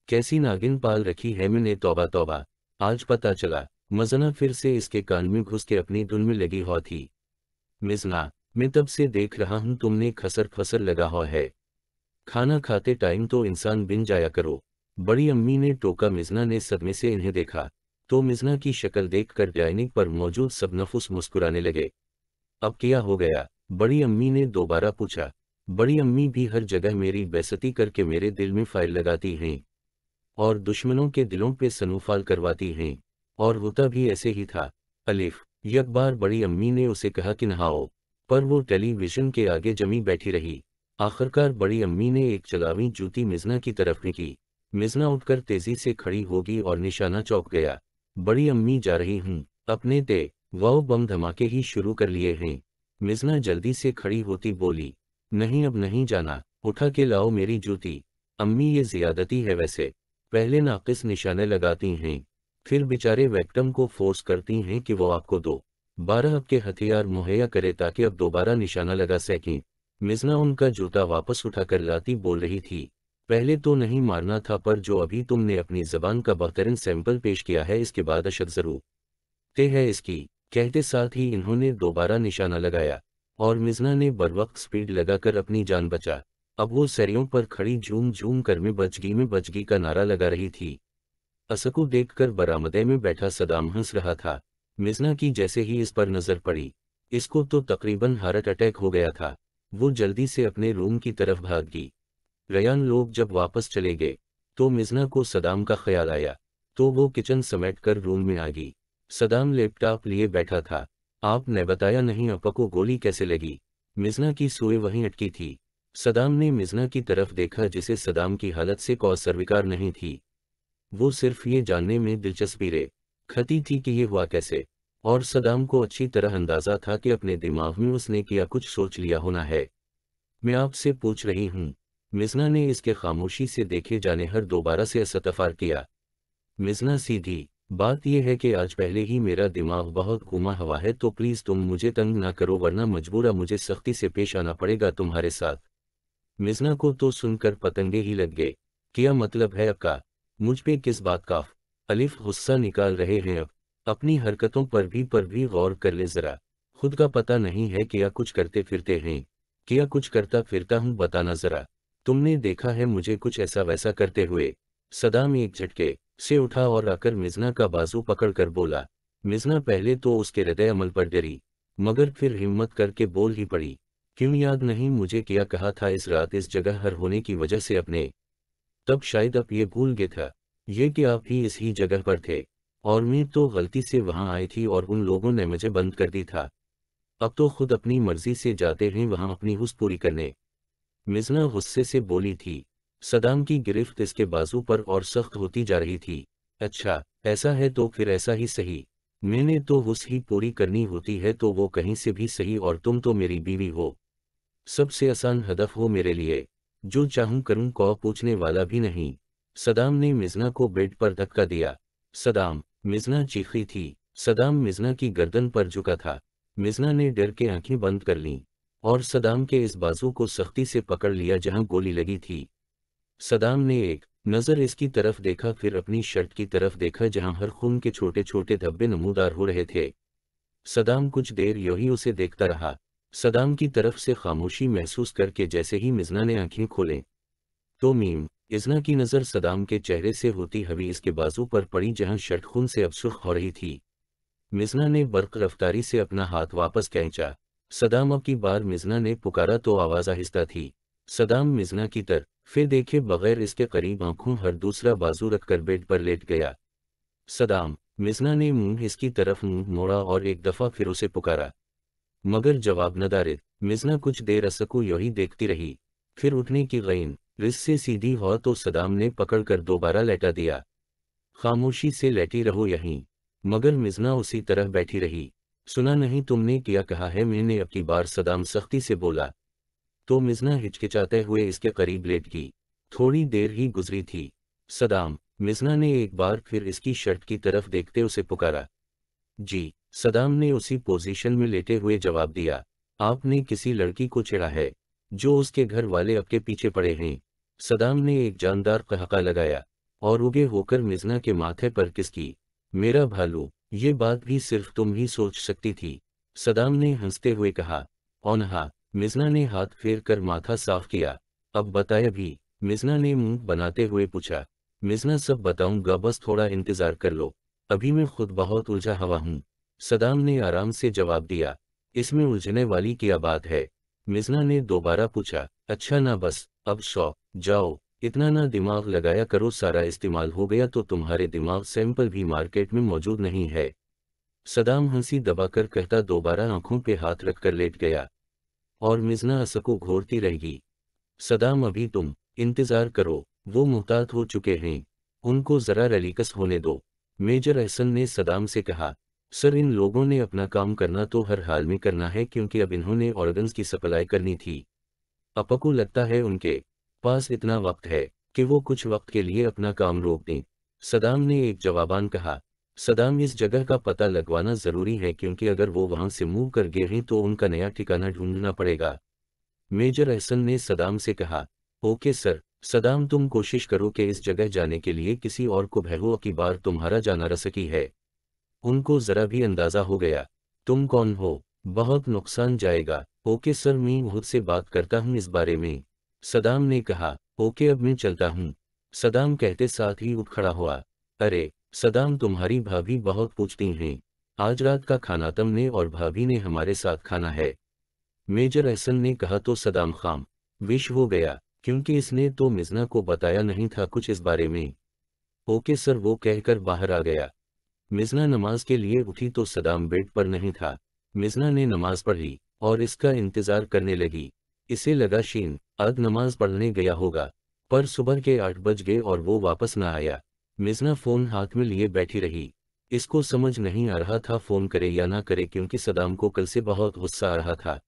कैसी नागिन पाल रखी है मैंने तोबा तोबा आज पता चला मजना फिर से इसके कान में घुस के अपनी धुन में लगी हो थी मिजना मैं तब से देख रहा हूँ तुमने खसर फसर लगा हो है खाना खाते टाइम तो इंसान बिन जाया करो बड़ी अम्मी ने टोका मिजना ने सदमे से इन्हें देखा तो मिजना की शक्ल देखकर डाइनिंग पर मौजूद सब नफुस मुस्कुराने लगे अब क्या हो गया बड़ी अम्मी ने दोबारा पूछा बड़ी अम्मी भी हर जगह मेरी बेसती करके मेरे दिल में फाइल लगाती हैं और दुश्मनों के दिलों पे सनूफाल करवाती हैं और होता भी ऐसे ही था अलिफ यकबार बार बड़ी अम्मी ने उसे कहा कि नहाओ पर वो टेलीविजन के आगे जमी बैठी रही आखिरकार बड़ी अम्मी ने एक चलावी जूती मिजना की तरफ निकी मिजना उठकर तेजी से खड़ी होगी और निशाना चौक गया बड़ी अम्मी जा रही हूँ अपने दे वह बम धमाके ही शुरू कर लिए हैं मिजना जल्दी से खड़ी होती बोली नहीं अब नहीं जाना उठा के लाओ मेरी जूती अम्मी ये ज्यादती है वैसे पहले नाकिस निशाने लगाती हैं फिर बेचारे वैक्टम को फोर्स करती हैं कि वो आपको दो बारह आपके हथियार मुहैया करे ताकि अब दोबारा निशाना लगा सकें मिजना उनका जूता वापस उठाकर लाती बोल रही थी पहले तो नहीं मारना था पर जो अभी तुमने अपनी जबान का बेहतरीन सैंपल पेश किया है इसके बाद अशद जरूर ते है इसकी कहते साथ ही इन्होंने दोबारा निशाना लगाया और मिजना ने बरवक स्पीड लगाकर अपनी जान बचा अब वो सरियों पर खड़ी झूम झूम कर में बचगी में बचगी का नारा लगा रही थी असकू देखकर बरामदे में बैठा सदाम हंस रहा था मिजना की जैसे ही इस पर नजर पड़ी इसको तो तकरीबन हार्ट अटैक हो गया था वो जल्दी से अपने रूम की तरफ भाग गई रयान लोग जब वापस चले गए तो मिजना को सदाम का ख्याल आया तो वो किचन समेट कर रूम में आ गई सदाम लैपटॉप लिए बैठा था आपने बताया नहीं अपा को गोली कैसे लगी मिजना की सुए वहीं अटकी थी सदाम ने मिजना की तरफ देखा जिसे सदाम की हालत से कौ सर्विकार नहीं थी वो सिर्फ ये जानने में दिलचस्पी रहे खती थी कि ये हुआ कैसे और सदाम को अच्छी तरह अंदाजा था कि अपने दिमाग में उसने किया कुछ सोच लिया होना है मैं आपसे पूछ रही हूँ मिजना ने इसके खामोशी से देखे जाने हर दोबारा से असतफार किया मिजना सीधी बात यह है कि आज पहले ही मेरा दिमाग बहुत घुमा हुआ है तो प्लीज़ तुम मुझे तंग ना करो वरना मजबूरा मुझे सख्ती से पेश आना पड़ेगा तुम्हारे साथ मिजना को तो सुनकर पतंगे ही लग गए क्या मतलब है अक्का मुझ पे किस बात का अलिफ गुस्सा निकाल रहे हैं अब अपनी हरकतों पर भी पर भी गौर कर ले ज़रा खुद का पता नहीं है क्या कुछ करते फिरते हैं क्या कुछ करता फिरता हूँ बताना ज़रा तुमने देखा है मुझे कुछ ऐसा वैसा करते हुए सदाम एक झटके से उठा और आकर मिजना का बाजू पकड़कर बोला मिजना पहले तो उसके हृदय अमल पर डरी मगर फिर हिम्मत करके बोल ही पड़ी क्यों याद नहीं मुझे क्या कहा था इस रात इस जगह हर होने की वजह से अपने तब शायद आप ये भूल गए था ये कि आप ही इस ही जगह पर थे और मैं तो गलती से वहां आई थी और उन लोगों ने मुझे बंद कर दी था अब तो खुद अपनी मर्जी से जाते हैं वहां अपनी हुस पूरी करने मिजना गुस्से से बोली थी सदाम की गिरफ्त इसके बाजू पर और सख्त होती जा रही थी अच्छा ऐसा है तो फिर ऐसा ही सही मैंने तो उस ही पूरी करनी होती है तो वो कहीं से भी सही और तुम तो मेरी बीवी हो सबसे आसान हदफ हो मेरे लिए जो चाहूं करूं कौ पूछने वाला भी नहीं सदाम ने मिजना को बेड पर धक्का दिया सदाम मिजना चीखी थी सदाम मिजना की गर्दन पर झुका था मिजना ने डर के आंखें बंद कर लीं और सदाम के इस बाजू को सख्ती से पकड़ लिया जहां गोली लगी थी सदाम ने एक नज़र इसकी तरफ देखा फिर अपनी शर्ट की तरफ देखा जहां हर खून के छोटे छोटे धब्बे नमूदार हो रहे थे सदाम कुछ देर यो ही उसे देखता रहा सदाम की तरफ से खामोशी महसूस करके जैसे ही मिजना ने आंखें खोले तो मीम इजना की नज़र सदाम के चेहरे से होती हवी इसके बाजू पर पड़ी जहां शर्ट खून से अब हो रही थी मिजना ने बर्क रफ्तारी से अपना हाथ वापस खींचा सदाम की बार मिजना ने पुकारा तो आवाज आहिस्ता थी सदाम मिजना की तर फिर देखे बगैर इसके करीब आंखों हर दूसरा बाजू रखकर बेड पर लेट गया सदाम मिजना ने मुंह इसकी तरफ मुंह मोड़ा और एक दफा फिर उसे पुकारा मगर जवाब न मिजना कुछ देर असको यही देखती रही फिर उठने की गईन रिस से सीधी हो तो सदाम ने पकड़कर दोबारा लेटा दिया खामोशी से लेटी रहो यहीं मगर मिजना उसी तरह बैठी रही सुना नहीं तुमने क्या कहा है मैंने अब की बार सदाम सख्ती से बोला तो मिजना हिचकिचाते हुए इसके करीब लेट गई थोड़ी देर ही गुजरी थी सदाम मिजना ने एक बार फिर इसकी शर्ट की तरफ देखते उसे पुकारा जी सदाम ने उसी पोजीशन में लेटे हुए जवाब दिया आपने किसी लड़की को चिड़ा है जो उसके घर वाले आपके पीछे पड़े हैं सदाम ने एक जानदार कहका लगाया और उगे होकर मिजना के माथे पर किसकी मेरा भालू ये बात भी सिर्फ तुम ही सोच सकती थी सदाम ने हंसते हुए कहा और नहा मिजना ने हाथ फेर कर माथा साफ किया अब बताया भी मिजना ने मुंह बनाते हुए पूछा मिजना सब बताऊंगा बस थोड़ा इंतजार कर लो अभी मैं खुद बहुत उलझा हुआ हूँ सदाम ने आराम से जवाब दिया इसमें उलझने वाली क्या बात है मिजना ने दोबारा पूछा अच्छा ना बस अब सौ जाओ इतना ना दिमाग लगाया करो सारा इस्तेमाल हो गया तो तुम्हारे दिमाग सैंपल भी मार्केट में मौजूद नहीं है सदाम हंसी दबाकर कहता दोबारा आंखों पे हाथ रखकर लेट गया और मिजना असको घोरती रहेगी सदाम अभी तुम इंतज़ार करो वो मुहतात हो चुके हैं उनको ज़रा रलीकस होने दो मेजर एहसन ने सदाम से कहा सर इन लोगों ने अपना काम करना तो हर हाल में करना है क्योंकि अब इन्होंने ऑर्गन्स की सप्लाई करनी थी अपको लगता है उनके पास इतना वक्त है कि वो कुछ वक्त के लिए अपना काम रोक दें सदाम ने एक जवाबान कहा सदाम इस जगह का पता लगवाना जरूरी है क्योंकि अगर वो वहां से मूव कर गए हैं तो उनका नया ठिकाना ढूंढना पड़ेगा मेजर अहसन ने सदाम से कहा ओके सर सदाम तुम कोशिश करो कि इस जगह जाने के लिए किसी और को भैगो की बार तुम्हारा जाना रह सकी है उनको जरा भी अंदाजा हो गया तुम कौन हो बहुत नुकसान जाएगा ओके सर मैं खुद से बात करता हूँ इस बारे में सदाम ने कहा ओके अब मैं चलता हूँ सदाम कहते साथ ही उठ खड़ा हुआ अरे सदाम तुम्हारी भाभी बहुत पूछती हैं आज रात का खाना तुमने और भाभी ने हमारे साथ खाना है मेजर एहसन ने कहा तो सदाम खाम विश हो गया क्योंकि इसने तो मिजना को बताया नहीं था कुछ इस बारे में ओके सर वो कहकर बाहर आ गया मिजना नमाज के लिए उठी तो सदाम बेड पर नहीं था मिजना ने नमाज पढ़ी और इसका इंतजार करने लगी इसे लगा शीन अर्ध नमाज पढ़ने गया होगा पर सुबह के आठ बज गए और वो वापस न आया मिजना फ़ोन हाथ में लिए बैठी रही इसको समझ नहीं आ रहा था फ़ोन करे या ना करे क्योंकि सदाम को कल से बहुत गुस्सा आ रहा था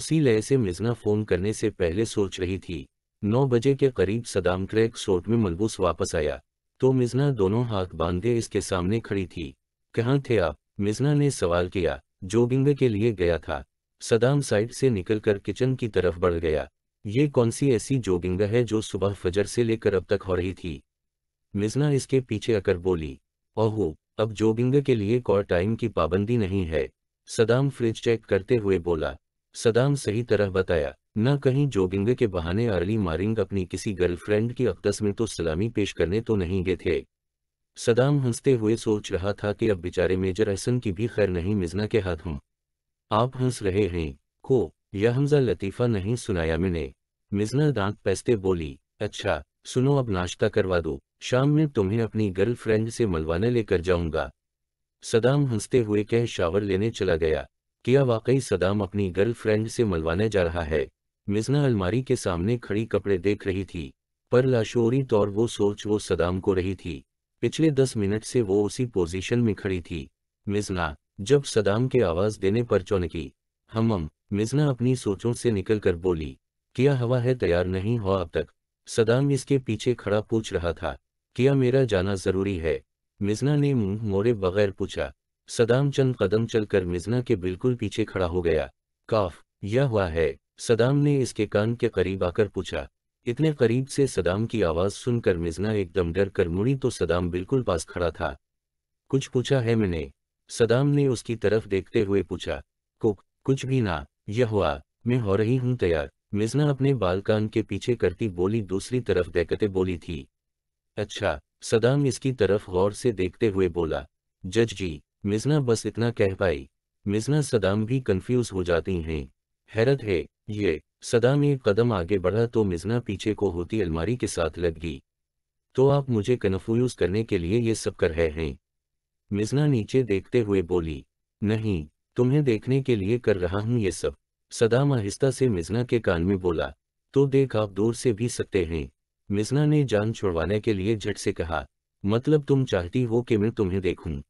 उसी लय से मिजना फ़ोन करने से पहले सोच रही थी नौ बजे के करीब सदाम क्रैक शोट में मलबूस वापस आया तो मिजना दोनों हाथ बांधे इसके सामने खड़ी थी कहाँ थे आप मिजना ने सवाल किया जोगिंग के लिए गया था सदाम साइड से निकलकर किचन की तरफ बढ़ गया ये कौन सी ऐसी जोगिंग है जो सुबह फजर से लेकर अब तक हो रही थी मिजना इसके पीछे आकर बोली ओहो अब जोगिंग के लिए कॉर टाइम की पाबंदी नहीं है सदाम फ्रिज चेक करते हुए बोला सदाम सही तरह बताया न कहीं जोगिंग के बहाने अर्ली मारिंग अपनी किसी गर्लफ्रेंड की अकदस में तो सलामी पेश करने तो नहीं गए थे सदाम हंसते हुए सोच रहा था कि अब बेचारे मेजर अहसन की भी खैर नहीं मिजना के हाथ हूँ आप हंस रहे हैं को यह हमजा लतीफ़ा नहीं सुनाया मैंने मिजनल दांत पैसते बोली अच्छा सुनो अब नाश्ता करवा दो शाम में तुम्हें अपनी गर्लफ्रेंड से मलवाने लेकर जाऊंगा सदाम हंसते हुए कह शावर लेने चला गया किया वाकई सदाम अपनी गर्लफ्रेंड से मलवाने जा रहा है मिजना अलमारी के सामने खड़ी कपड़े देख रही थी पर लाशोरी तौर वो सोच वो सदाम को रही थी पिछले दस मिनट से वो उसी पोजीशन में खड़ी थी मिजना जब सदाम के आवाज देने पर चौनकी हमम मिजना अपनी सोचों से निकलकर बोली किया हवा है तैयार नहीं हो अब तक सदाम इसके पीछे खड़ा पूछ रहा था किया मेरा जाना जरूरी है मिजना ने मुंह मोड़े बगैर पूछा सदाम चंद कदम चलकर मिजना के बिल्कुल पीछे खड़ा हो गया काफ यह हुआ है सदाम ने इसके कान के करीब आकर पूछा इतने करीब से सदाम की आवाज़ सुनकर मिजना एकदम डर कर मुड़ी तो सदाम बिल्कुल पास खड़ा था कुछ पूछा है मैंने सदाम ने उसकी तरफ देखते हुए पूछा कुक कुछ भी ना यह हुआ मैं हो रही हूँ तैयार मिजना अपने बालकान के पीछे करती बोली दूसरी तरफ देखते बोली थी अच्छा सदाम इसकी तरफ गौर से देखते हुए बोला जज जी मिजना बस इतना कह पाई मिजना सदाम भी कंफ्यूज हो जाती हैं हैरत है ये सदाम एक कदम आगे बढ़ा तो मिजना पीछे को होती अलमारी के साथ लग गई तो आप मुझे कन्फ्यूज करने के लिए ये सब कर रहे हैं मिजना नीचे देखते हुए बोली नहीं तुम्हें देखने के लिए कर रहा हूँ ये सब सदाम आहिस्ता से मिजना के कान में बोला तो देख आप दूर से भी सकते हैं मिजना ने जान छुड़वाने के लिए झट से कहा मतलब तुम चाहती हो कि मैं तुम्हें देखूं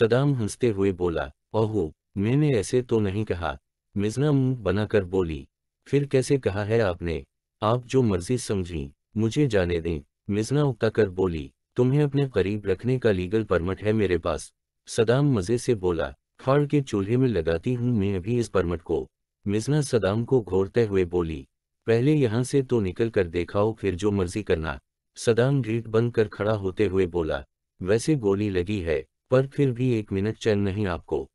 सदाम हंसते हुए बोला ओहो मैंने ऐसे तो नहीं कहा मिजना मुंह बनाकर बोली फिर कैसे कहा है आपने आप जो मर्जी समझी मुझे जाने दें मिजना उगता कर बोली तुम्हें अपने करीब रखने का लीगल परमिट है मेरे पास सदाम मज़े से बोला फाड़ के चूल्हे में लगाती हूँ मैं अभी इस परमट को मिजना सदाम को घोरते हुए बोली पहले यहाँ से तो निकल कर देखाओ फिर जो मर्जी करना सदाम गेट बंद कर खड़ा होते हुए बोला वैसे गोली लगी है पर फिर भी एक मिनट चैन नहीं आपको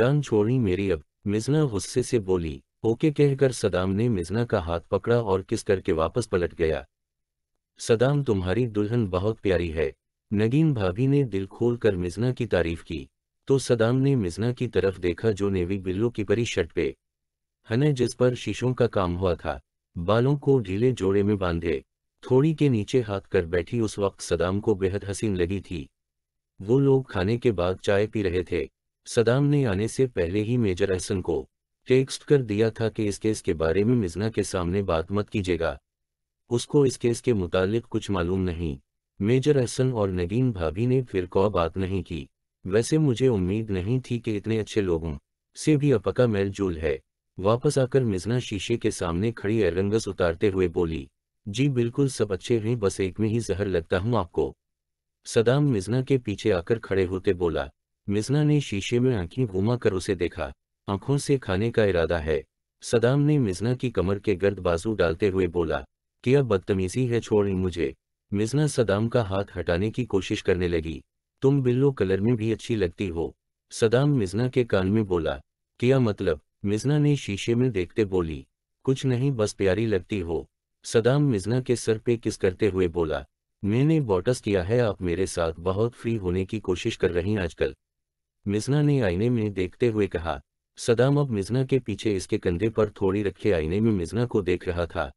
जान छोड़ी मेरी अब मिजना गुस्से से बोली ओके कहकर सदाम ने मिजना का हाथ पकड़ा और किस करके वापस पलट गया सदाम तुम्हारी दुल्हन बहुत प्यारी है नगीन भाभी ने दिल खोल कर मिजना की तारीफ की तो सदाम ने मिजना की तरफ देखा जो नेवी बिल्लो की परी शर्ट पे हने जिस पर शीशों का काम हुआ था बालों को ढीले जोड़े में बांधे थोड़ी के नीचे हाथ कर बैठी उस वक्त सदाम को बेहद हसीन लगी थी वो लोग खाने के बाद चाय पी रहे थे सदाम ने आने से पहले ही मेजर अहसन को टेक्स्ट कर दिया था कि इस केस के बारे में मिजना के सामने बात मत कीजिएगा उसको इस केस के मुतालिक कुछ मालूम नहीं मेजर अहसन और नगीन भाभी ने फिर कौ बात नहीं की वैसे मुझे उम्मीद नहीं थी कि इतने अच्छे लोगों से भी अपका मेल जोल है वापस आकर मिजना शीशे के सामने खड़ी एरंगस उतारते हुए बोली जी बिल्कुल सब अच्छे हैं बस एक में ही जहर लगता हूँ आपको सदाम मिजना के पीछे आकर खड़े होते बोला मिजना ने शीशे में आंखें घुमा कर उसे देखा आंखों से खाने का इरादा है सदाम ने मिजना की कमर के गर्द बाजू डालते हुए बोला क्या बदतमीजी है छोड़ मुझे मिजना सदाम का हाथ हटाने की कोशिश करने लगी तुम बिल्लो कलर में भी अच्छी लगती हो सदाम मिजना के कान में बोला क्या मतलब मिजना ने शीशे में देखते बोली कुछ नहीं बस प्यारी लगती हो सदाम मिजना के सर पे किस करते हुए बोला मैंने बॉटस किया है आप मेरे साथ बहुत फ्री होने की कोशिश कर रही आजकल मिजना ने आईने में देखते हुए कहा सदाम अब मिजना के पीछे इसके कंधे पर थोड़ी रखे आईने में मिजना को देख रहा था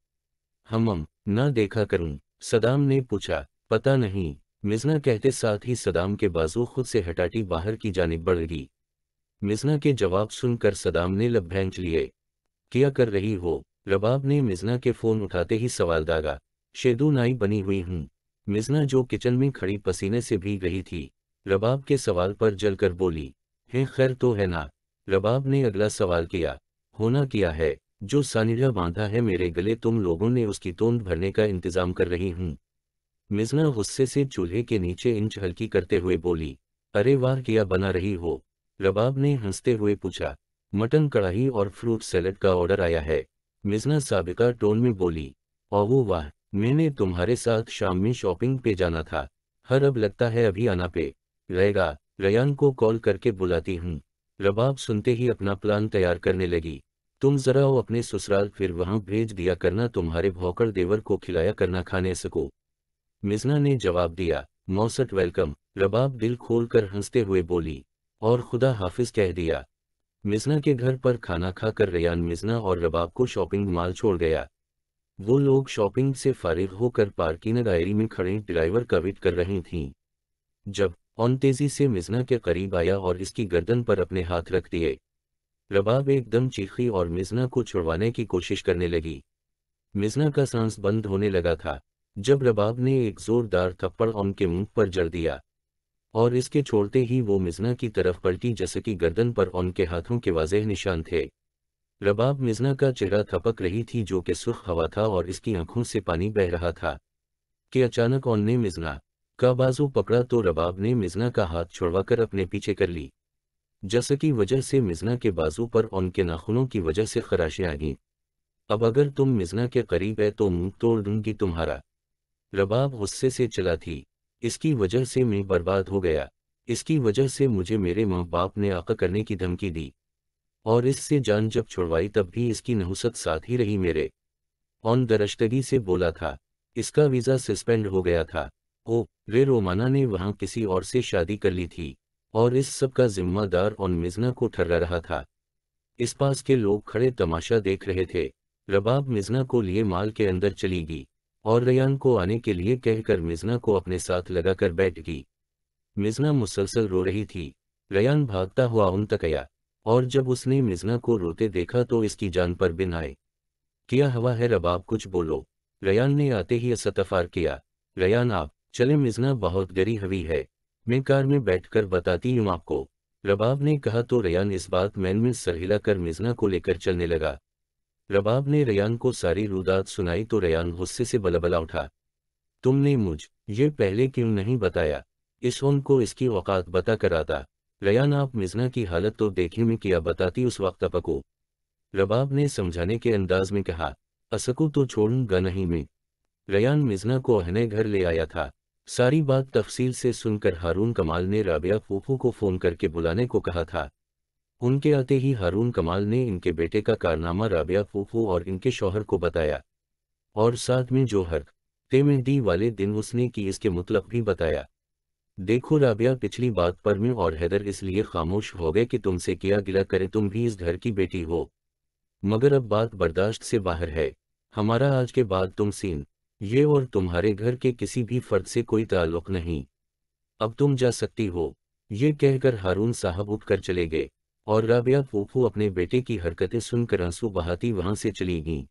हमम ना देखा करूं सदाम ने पूछा पता नहीं मिजना कहते साथ ही सदाम के बाजू खुद से हटाटी बाहर की जाने बढ़ गई मिजना के जवाब सुनकर सदाम ने लभ्यांच लिए क्या कर रही हो रबाब ने मिजना के फोन उठाते ही सवाल दागा शेदू नाई बनी हुई हूँ मिजना जो किचन में खड़ी पसीने से भीग रही थी रबाब के सवाल पर जलकर बोली है खैर तो है ना रबाब ने अगला सवाल किया होना किया है जो सानिया बांधा है मेरे गले तुम लोगों ने उसकी तोंद भरने का इंतजाम कर रही हूँ मिजना गुस्से से चूल्हे के नीचे इंच हल्की करते हुए बोली अरे वाह क्या बना रही हो रबाब ने हंसते हुए पूछा मटन कढ़ाई और फ्रूट सैलड का ऑर्डर आया है मिजना साबिका टोन में बोली वो वाह मैंने तुम्हारे साथ शाम में शॉपिंग पे जाना था हर अब लगता है अभी आना पे रहेगा रयान को कॉल करके बुलाती हूँ रबाब सुनते ही अपना प्लान तैयार करने लगी तुम जरा वो अपने ससुराल फिर वहां भेज दिया करना तुम्हारे भौकर देवर को खिलाया करना खाने सको मिजना ने जवाब दिया मौसट वेलकम रबाब दिल खोल कर हंसते हुए बोली और खुदा हाफिज कह दिया मिजना के घर पर खाना खाकर रयान मिजना और रबाब को शॉपिंग माल छोड़ गया वो लोग शॉपिंग से फारिग होकर पार्किंग डायरी में खड़े ड्राइवर का कर रही थीं जब ऑन तेजी से मिजना के करीब आया और इसकी गर्दन पर अपने हाथ रख दिए रबाब एकदम चीखी और मिजना को छुड़वाने की कोशिश करने लगी मिजना का सांस बंद होने लगा था जब रबाब ने एक जोरदार थप्पड़ उनके मुंह पर जड़ दिया और इसके छोड़ते ही वो मिजना की तरफ पलटी जैसे कि गर्दन पर उनके हाथों के वाजह निशान थे रबाब मिजना का चेहरा थपक रही थी जो कि सुर्ख हवा था और इसकी आंखों से पानी बह रहा था कि अचानक उनने मिजना का बाजू पकड़ा तो रबाब ने मिजना का हाथ छुड़वाकर अपने पीछे कर ली जस की वजह से मिजना के बाजू पर उनके नाखूनों की वजह से खराशें आ गईं अब अगर तुम मिजना के करीब है तो मुंह तोड़ दूंगी तुम्हारा रबाब गुस्से से चला थी इसकी वजह से मैं बर्बाद हो गया इसकी वजह से मुझे मेरे माँ बाप ने आका करने की धमकी दी और इससे जान जब छुड़वाई तब भी इसकी नहुसत साथ ही रही मेरे ऑन दरश्तगी से बोला था इसका वीज़ा सस्पेंड हो गया था ओ रे रोमाना ने वहाँ किसी और से शादी कर ली थी और इस सब का जिम्मेदार और मिजना को ठहरा रहा था इस पास के लोग खड़े तमाशा देख रहे थे रबाब मिजना को लिए माल के अंदर चली गई और रयान को आने के लिए कहकर मिजना को अपने साथ लगाकर बैठ गई मिजना मुसलसल रो रही थी रयान भागता हुआ उन तक आया और जब उसने मिजना को रोते देखा तो इसकी जान पर बिन आए किया हवा है रबाब कुछ बोलो रयान ने आते ही असतफार किया रयान आप चले मिजना बहुत गरी हवी है मैं कार में बैठकर बताती हूँ आपको रबाब ने कहा तो रयान इस बात मैन में सर हिलाकर मिजना को लेकर चलने लगा रबाब ने रयान को सारी रुदात सुनाई तो रयान गुस्से से बलबला उठा तुमने मुझ ये पहले क्यों नहीं बताया इस उन को इसकी औकात बता कर आता रयान आप मिजना की हालत तो देखे में किया बताती उस वक्त अपको रबाब ने समझाने के अंदाज में कहा असकू तो छोड़ूंगा नहीं मैं रयान मिजना को अहने घर ले आया था सारी बात तफसील से सुनकर हारून कमाल ने राबिया फूफू को फ़ोन करके बुलाने को कहा था उनके आते ही हारून कमाल ने इनके बेटे का कारनामा राबिया फूफू और इनके शौहर को बताया और साथ में जो हर ते में दी वाले दिन उसने की इसके मतलब भी बताया देखो राबिया पिछली बात पर मैं और हैदर इसलिए खामोश हो गए कि तुमसे किया गिला करें तुम भी इस घर की बेटी हो मगर अब बात बर्दाश्त से बाहर है हमारा आज के बाद तुम सीन ये और तुम्हारे घर के किसी भी फर्द से कोई ताल्लुक नहीं अब तुम जा सकती हो ये कहकर हारून साहब उठकर चले गए और राबिया फूफू अपने बेटे की हरकतें सुनकर आंसू बहाती वहां से चली गईं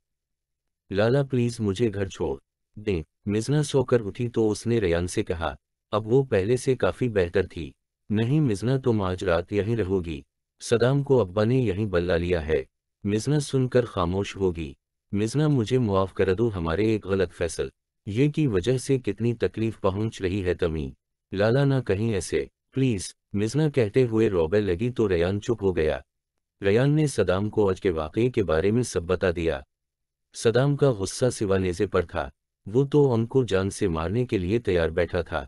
लाला प्लीज मुझे घर छोड़ दें मिजना सोकर उठी तो उसने रयान से कहा अब वो पहले से काफी बेहतर थी नहीं मिजना तुम आज रात यहीं रहोगी सदाम को अब्बा ने यहीं बल्ला लिया है मिजना सुनकर खामोश होगी मिजना मुझे मुआफ़ कर दो हमारे एक गलत फैसल ये की वजह से कितनी तकलीफ पहुंच रही है तमी लाला ना कहीं ऐसे प्लीज़ मिजना कहते हुए रोबे लगी तो रयान चुप हो गया रयान ने सदाम को आज के वाक़े के बारे में सब बता दिया सदाम का गुस्सा सिवा नेजे पर था वो तो उनको जान से मारने के लिए तैयार बैठा था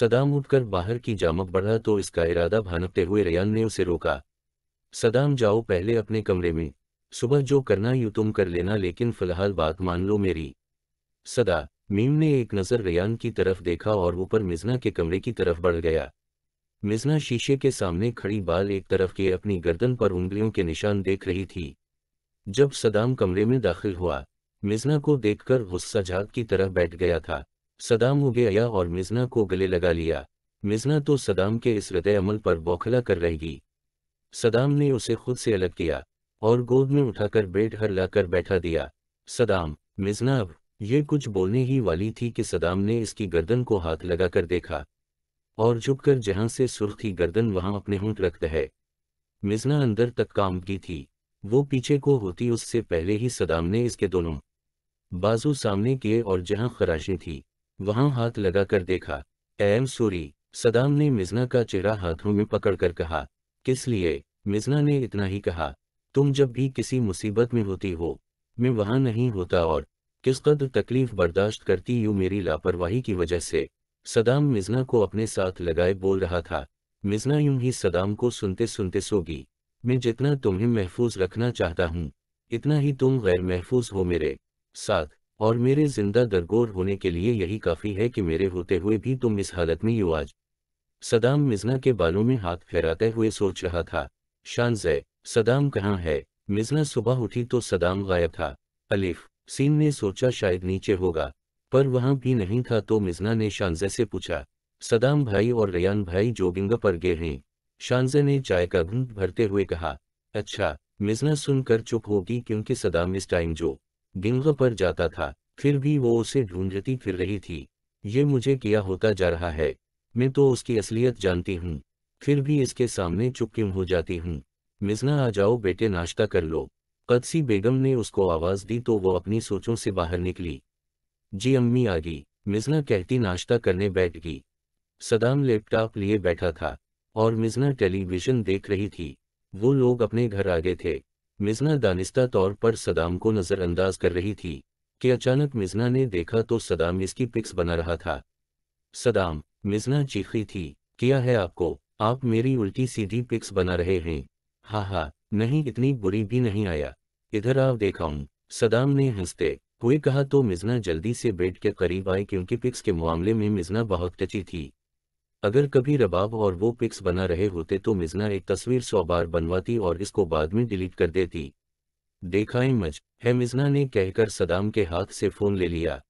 सदाम उठकर बाहर की जामक बढ़ा तो इसका इरादा भानकते हुए रयान ने उसे रोका सदाम जाओ पहले अपने कमरे में सुबह जो करना यू तुम कर लेना लेकिन फिलहाल बात मान लो मेरी सदा मीम ने एक नज़र रेयान की तरफ देखा और ऊपर मिजना के कमरे की तरफ बढ़ गया मिजना शीशे के सामने खड़ी बाल एक तरफ के अपनी गर्दन पर उंगलियों के निशान देख रही थी जब सदाम कमरे में दाखिल हुआ मिजना को देखकर गुस्सा झाग की तरफ बैठ गया था सदाम उगे आया और मिजना को गले लगा लिया मिजना तो सदाम के इस हृदय अमल पर बौखला कर रहेगी सदाम ने उसे खुद से अलग किया और गोद में उठाकर बेड हर लाकर बैठा दिया सदाम मिजनाब ये कुछ बोलने ही वाली थी कि सदाम ने इसकी गर्दन को हाथ लगाकर देखा और झुककर जहां से सुर्ख थी गर्दन वहां अपने हूं रख है मिजना अंदर तक काम की थी वो पीछे को होती उससे पहले ही सदाम ने इसके दोनों बाजू सामने किए और जहां खराशें थी वहां हाथ लगाकर देखा एम सूरी सदाम ने मिजना का चेहरा हाथों में पकड़कर कहा किस लिए मिजना ने इतना ही कहा तुम जब भी किसी मुसीबत में होती हो मैं वहां नहीं होता और किस कदर तकलीफ बर्दाश्त करती यू मेरी लापरवाही की वजह से सदाम मिजना को अपने साथ लगाए बोल रहा था मिजना यूं ही सदाम को सुनते सुनते सोगी मैं जितना तुम्हें महफूज रखना चाहता हूँ इतना ही तुम गैर महफूज हो मेरे साथ और मेरे जिंदा दरगोर होने के लिए यही काफ़ी है कि मेरे होते हुए भी तुम इस हालत में युवाज सदाम मिजना के बालों में हाथ फहराते हुए सोच रहा था शानजय सदाम कहाँ है मिजना सुबह उठी तो सदाम गायब था अलिफ सीन ने सोचा शायद नीचे होगा पर वहां भी नहीं था तो मिजना ने शानजे से पूछा सदाम भाई और रयान भाई जोगिंग पर गए हैं शानजे ने चाय का घूंट भरते हुए कहा अच्छा मिजना सुनकर चुप होगी क्योंकि सदाम इस टाइम जो गिंग पर जाता था फिर भी वो उसे ढूंढती फिर रही थी ये मुझे किया होता जा रहा है मैं तो उसकी असलियत जानती हूँ फिर भी इसके सामने चुप क्यों हो जाती हूँ मिजना आ जाओ बेटे नाश्ता कर लो कदसी बेगम ने उसको आवाज़ दी तो वो अपनी सोचों से बाहर निकली जी अम्मी आ गई मिजना कहती नाश्ता करने बैठ गई सदाम लैपटॉप लिए बैठा था और मिजना टेलीविज़न देख रही थी वो लोग अपने घर आ गए थे मिजना दानिस्ता तौर पर सदाम को नज़रअंदाज कर रही थी कि अचानक मिजना ने देखा तो सदाम इसकी पिक्स बना रहा था सदाम मिजना चीखी थी किया है आपको आप मेरी उल्टी सीधी पिक्स बना रहे हैं हा हा नहीं इतनी बुरी भी नहीं आया इधर आओ देखाऊं सदाम ने हंसते हुए कहा तो मिजना जल्दी से बेड के करीब आए क्योंकि पिक्स के मामले में मिजना बहुत टची थी अगर कभी रबाब और वो पिक्स बना रहे होते तो मिजना एक तस्वीर सौ बार बनवाती और इसको बाद में डिलीट कर देती देखाए मज है मिजना ने कहकर सदाम के हाथ से फ़ोन ले लिया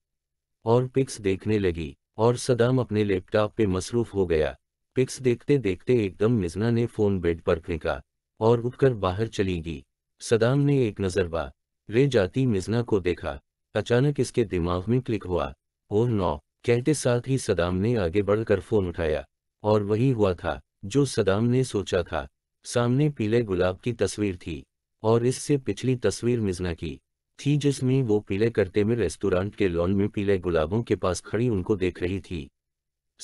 और पिक्स देखने लगी और सदाम अपने लैपटॉप पे मसरूफ हो गया पिक्स देखते देखते एकदम मिजना ने फ़ोन बेड पर फेंका और उठकर बाहर चली गई सदाम ने एक नजर बा रे जाती मिजना को देखा अचानक इसके दिमाग में क्लिक हुआ और नौ कहते साथ ही सदाम ने आगे बढ़कर फोन उठाया और वही हुआ था जो सदाम ने सोचा था सामने पीले गुलाब की तस्वीर थी और इससे पिछली तस्वीर मिजना की थी जिसमें वो पीले करते में रेस्टोरेंट के लॉन में पीले गुलाबों के पास खड़ी उनको देख रही थी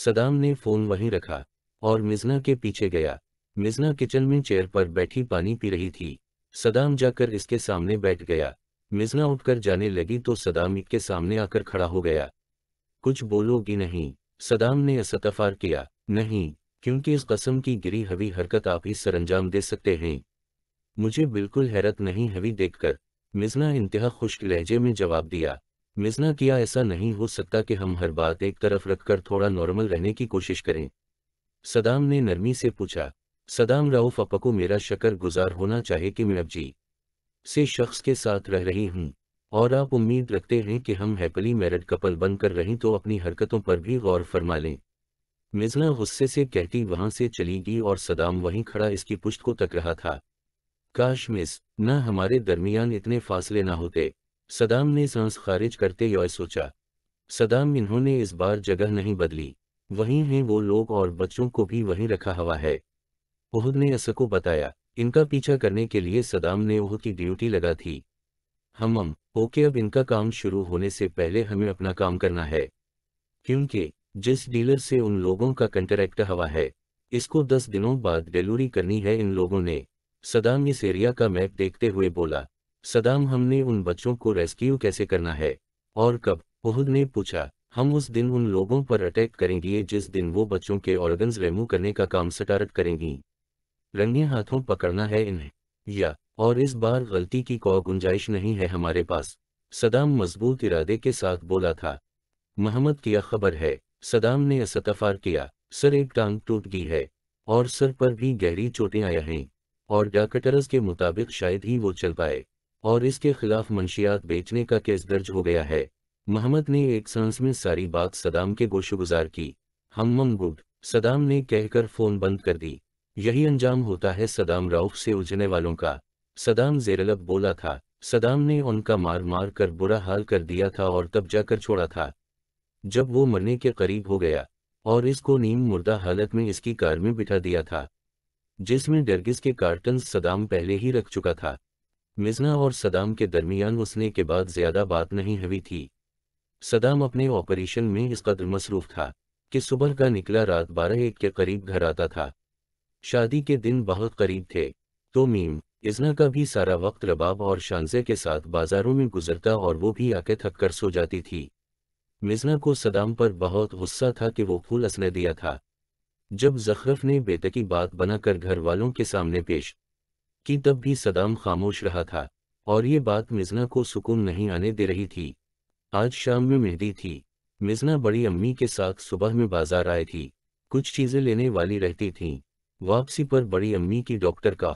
सदाम ने फोन वहीं रखा और मिजना के पीछे गया मिजना किचन में चेयर पर बैठी पानी पी रही थी सदाम जाकर इसके सामने बैठ गया मिजना उठकर जाने लगी तो सदाम के सामने आकर खड़ा हो गया कुछ बोलोगी नहीं सदाम ने असतफार किया नहीं क्योंकि इस कसम की गिरी हवी हरकत आप ही सरंजाम दे सकते हैं मुझे बिल्कुल हैरत नहीं हवी देखकर मिजना इंतहा खुश्क लहजे में जवाब दिया मिजना किया ऐसा नहीं हो सकता कि हम हर बात एक तरफ रखकर थोड़ा नॉर्मल रहने की कोशिश करें सदाम ने नरमी से पूछा सदाम रऊफ अपा को मेरा शकर गुजार होना चाहे कि मैं जी से शख्स के साथ रह रही हूँ और आप उम्मीद रखते हैं कि हम हैपली मैरिड कपल बनकर रहें तो अपनी हरकतों पर भी गौर फरमा लें मिजना गुस्से से कहती वहां से चली गई और सदाम वहीं खड़ा इसकी पुष्ट को तक रहा था काश मिस न हमारे दरमियान इतने फासले ना होते सदाम ने सांस खारिज करते यह सोचा सदाम इन्होंने इस बार जगह नहीं बदली वहीं हैं वो लोग और बच्चों को भी वहीं रखा हुआ है उहद ने असको बताया इनका पीछा करने के लिए सदाम ने उहद की ड्यूटी लगा थी हमम ओके अब इनका काम शुरू होने से पहले हमें अपना काम करना है क्योंकि जिस डीलर से उन लोगों का कंट्रैक्ट हवा है इसको दस दिनों बाद डिलीवरी करनी है इन लोगों ने सदाम इस एरिया का मैप देखते हुए बोला सदाम हमने उन बच्चों को रेस्क्यू कैसे करना है और कब उहद ने पूछा हम उस दिन उन लोगों पर अटैक करेंगे जिस दिन वो बच्चों के ऑर्गन्स रेमू करने का काम स्टार्ट करेंगी रंगे हाथों पकड़ना है इन्हें या और इस बार गलती की कोई गुंजाइश नहीं है हमारे पास सदाम मजबूत इरादे के साथ बोला था मोहम्मद की खबर है सदाम ने असतफार किया सर एक टांग टूट गई है और सर पर भी गहरी चोटें आया हैं और डाकटरस के मुताबिक शायद ही वो चल पाए और इसके खिलाफ मंशियात बेचने का केस दर्ज हो गया है महमद ने एक सांस में सारी बात सदाम के गोशगुजार की हम गुड सदाम ने कहकर फोन बंद कर दी यही अंजाम होता है सदाम राउफ से उजने वालों का सदाम जेरलब बोला था सदाम ने उनका मार मार कर बुरा हाल कर दिया था और तब जाकर छोड़ा था जब वो मरने के करीब हो गया और इसको नीम मुर्दा हालत में इसकी कार में बिठा दिया था जिसमें डरगिस के कार्टन सदाम पहले ही रख चुका था मिजना और सदाम के दरमियान उसने के बाद ज्यादा बात नहीं हुई थी सदाम अपने ऑपरेशन में इस कदर मसरूफ था कि सुबह का निकला रात बारह एक के करीब घर आता था शादी के दिन बहुत करीब थे तो मीम इजना का भी सारा वक्त रबाब और शानजे के साथ बाजारों में गुजरता और वो भी आके थक कर सो जाती थी मिजना को सदाम पर बहुत गुस्सा था कि वो फूल असने दिया था जब जखरफ ने बेतकी बात बनाकर घर वालों के सामने पेश की तब भी सदाम खामोश रहा था और ये बात मिजना को सुकून नहीं आने दे रही थी आज शाम में मेहंदी थी मिजना बड़ी अम्मी के साथ सुबह में बाजार आई थी कुछ चीज़ें लेने वाली रहती थीं वापसी पर बड़ी अम्मी की डॉक्टर का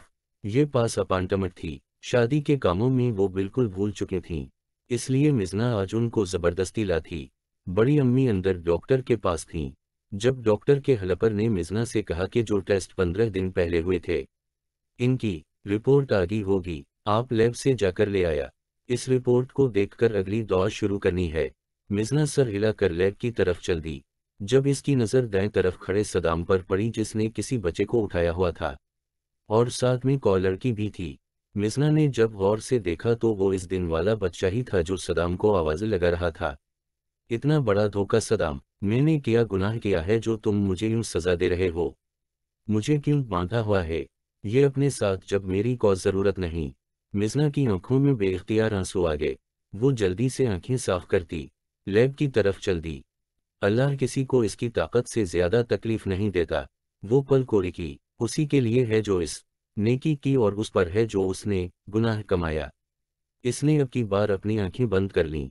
ये पास अपांटमट थी शादी के कामों में वो बिल्कुल भूल चुकी थीं इसलिए मिजना आज उनको जबरदस्ती ला थी बड़ी अम्मी अंदर डॉक्टर के पास थीं जब डॉक्टर के हलपर ने मिजना से कहा कि जो टेस्ट पंद्रह दिन पहले हुए थे इनकी रिपोर्ट आगी होगी आप लैब से जाकर ले आया इस रिपोर्ट को देखकर अगली दौड़ शुरू करनी है मिजना सर हिला कर लैब की तरफ चल दी जब इसकी नज़र दाएं तरफ खड़े सदाम पर पड़ी जिसने किसी बच्चे को उठाया हुआ था और साथ में कॉलर की भी थी मिजना ने जब गौर से देखा तो वो इस दिन वाला बच्चा ही था जो सदाम को आवाज़ें लगा रहा था इतना बड़ा धोखा सदाम मैंने किया गुनाह किया है जो तुम मुझे यूं सज़ा दे रहे हो मुझे क्यों बांधा हुआ है ये अपने साथ जब मेरी को ज़रूरत नहीं मिजना की आंखों में बेख्तियार आंसू आ गए वो जल्दी से आंखें साफ करती लैब की तरफ चल दी अल्लाह किसी को इसकी ताकत से ज्यादा तकलीफ नहीं देता वो पल को रिकी उसी के लिए है जो इस नेकी की और उस पर है जो उसने गुनाह कमाया इसने अब की बार अपनी आंखें बंद कर लीं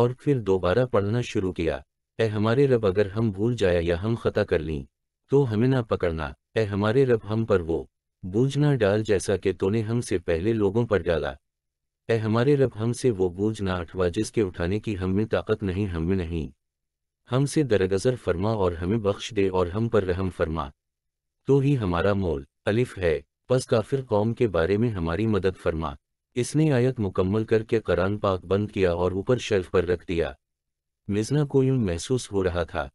और फिर दोबारा पढ़ना शुरू किया ए हमारे रब अगर हम भूल जाए या हम खता कर लीं तो हमें ना पकड़ना ए हमारे रब हम पर वो बूझना ना डाल जैसा कि तूने हमसे पहले लोगों पर डाला ए हमारे रब हमसे वो बूझना अठवा उठवा जिसके उठाने की हमें ताकत नहीं हमें नहीं हमसे दरगजर फरमा और हमें बख्श दे और हम पर रहम फरमा तो ही हमारा मोल अलिफ है बस काफिर कौम के बारे में हमारी मदद फरमा इसने आयत मुकम्मल करके करान पाक बंद किया और ऊपर शेल्फ पर रख दिया मिजना को यूं महसूस हो रहा था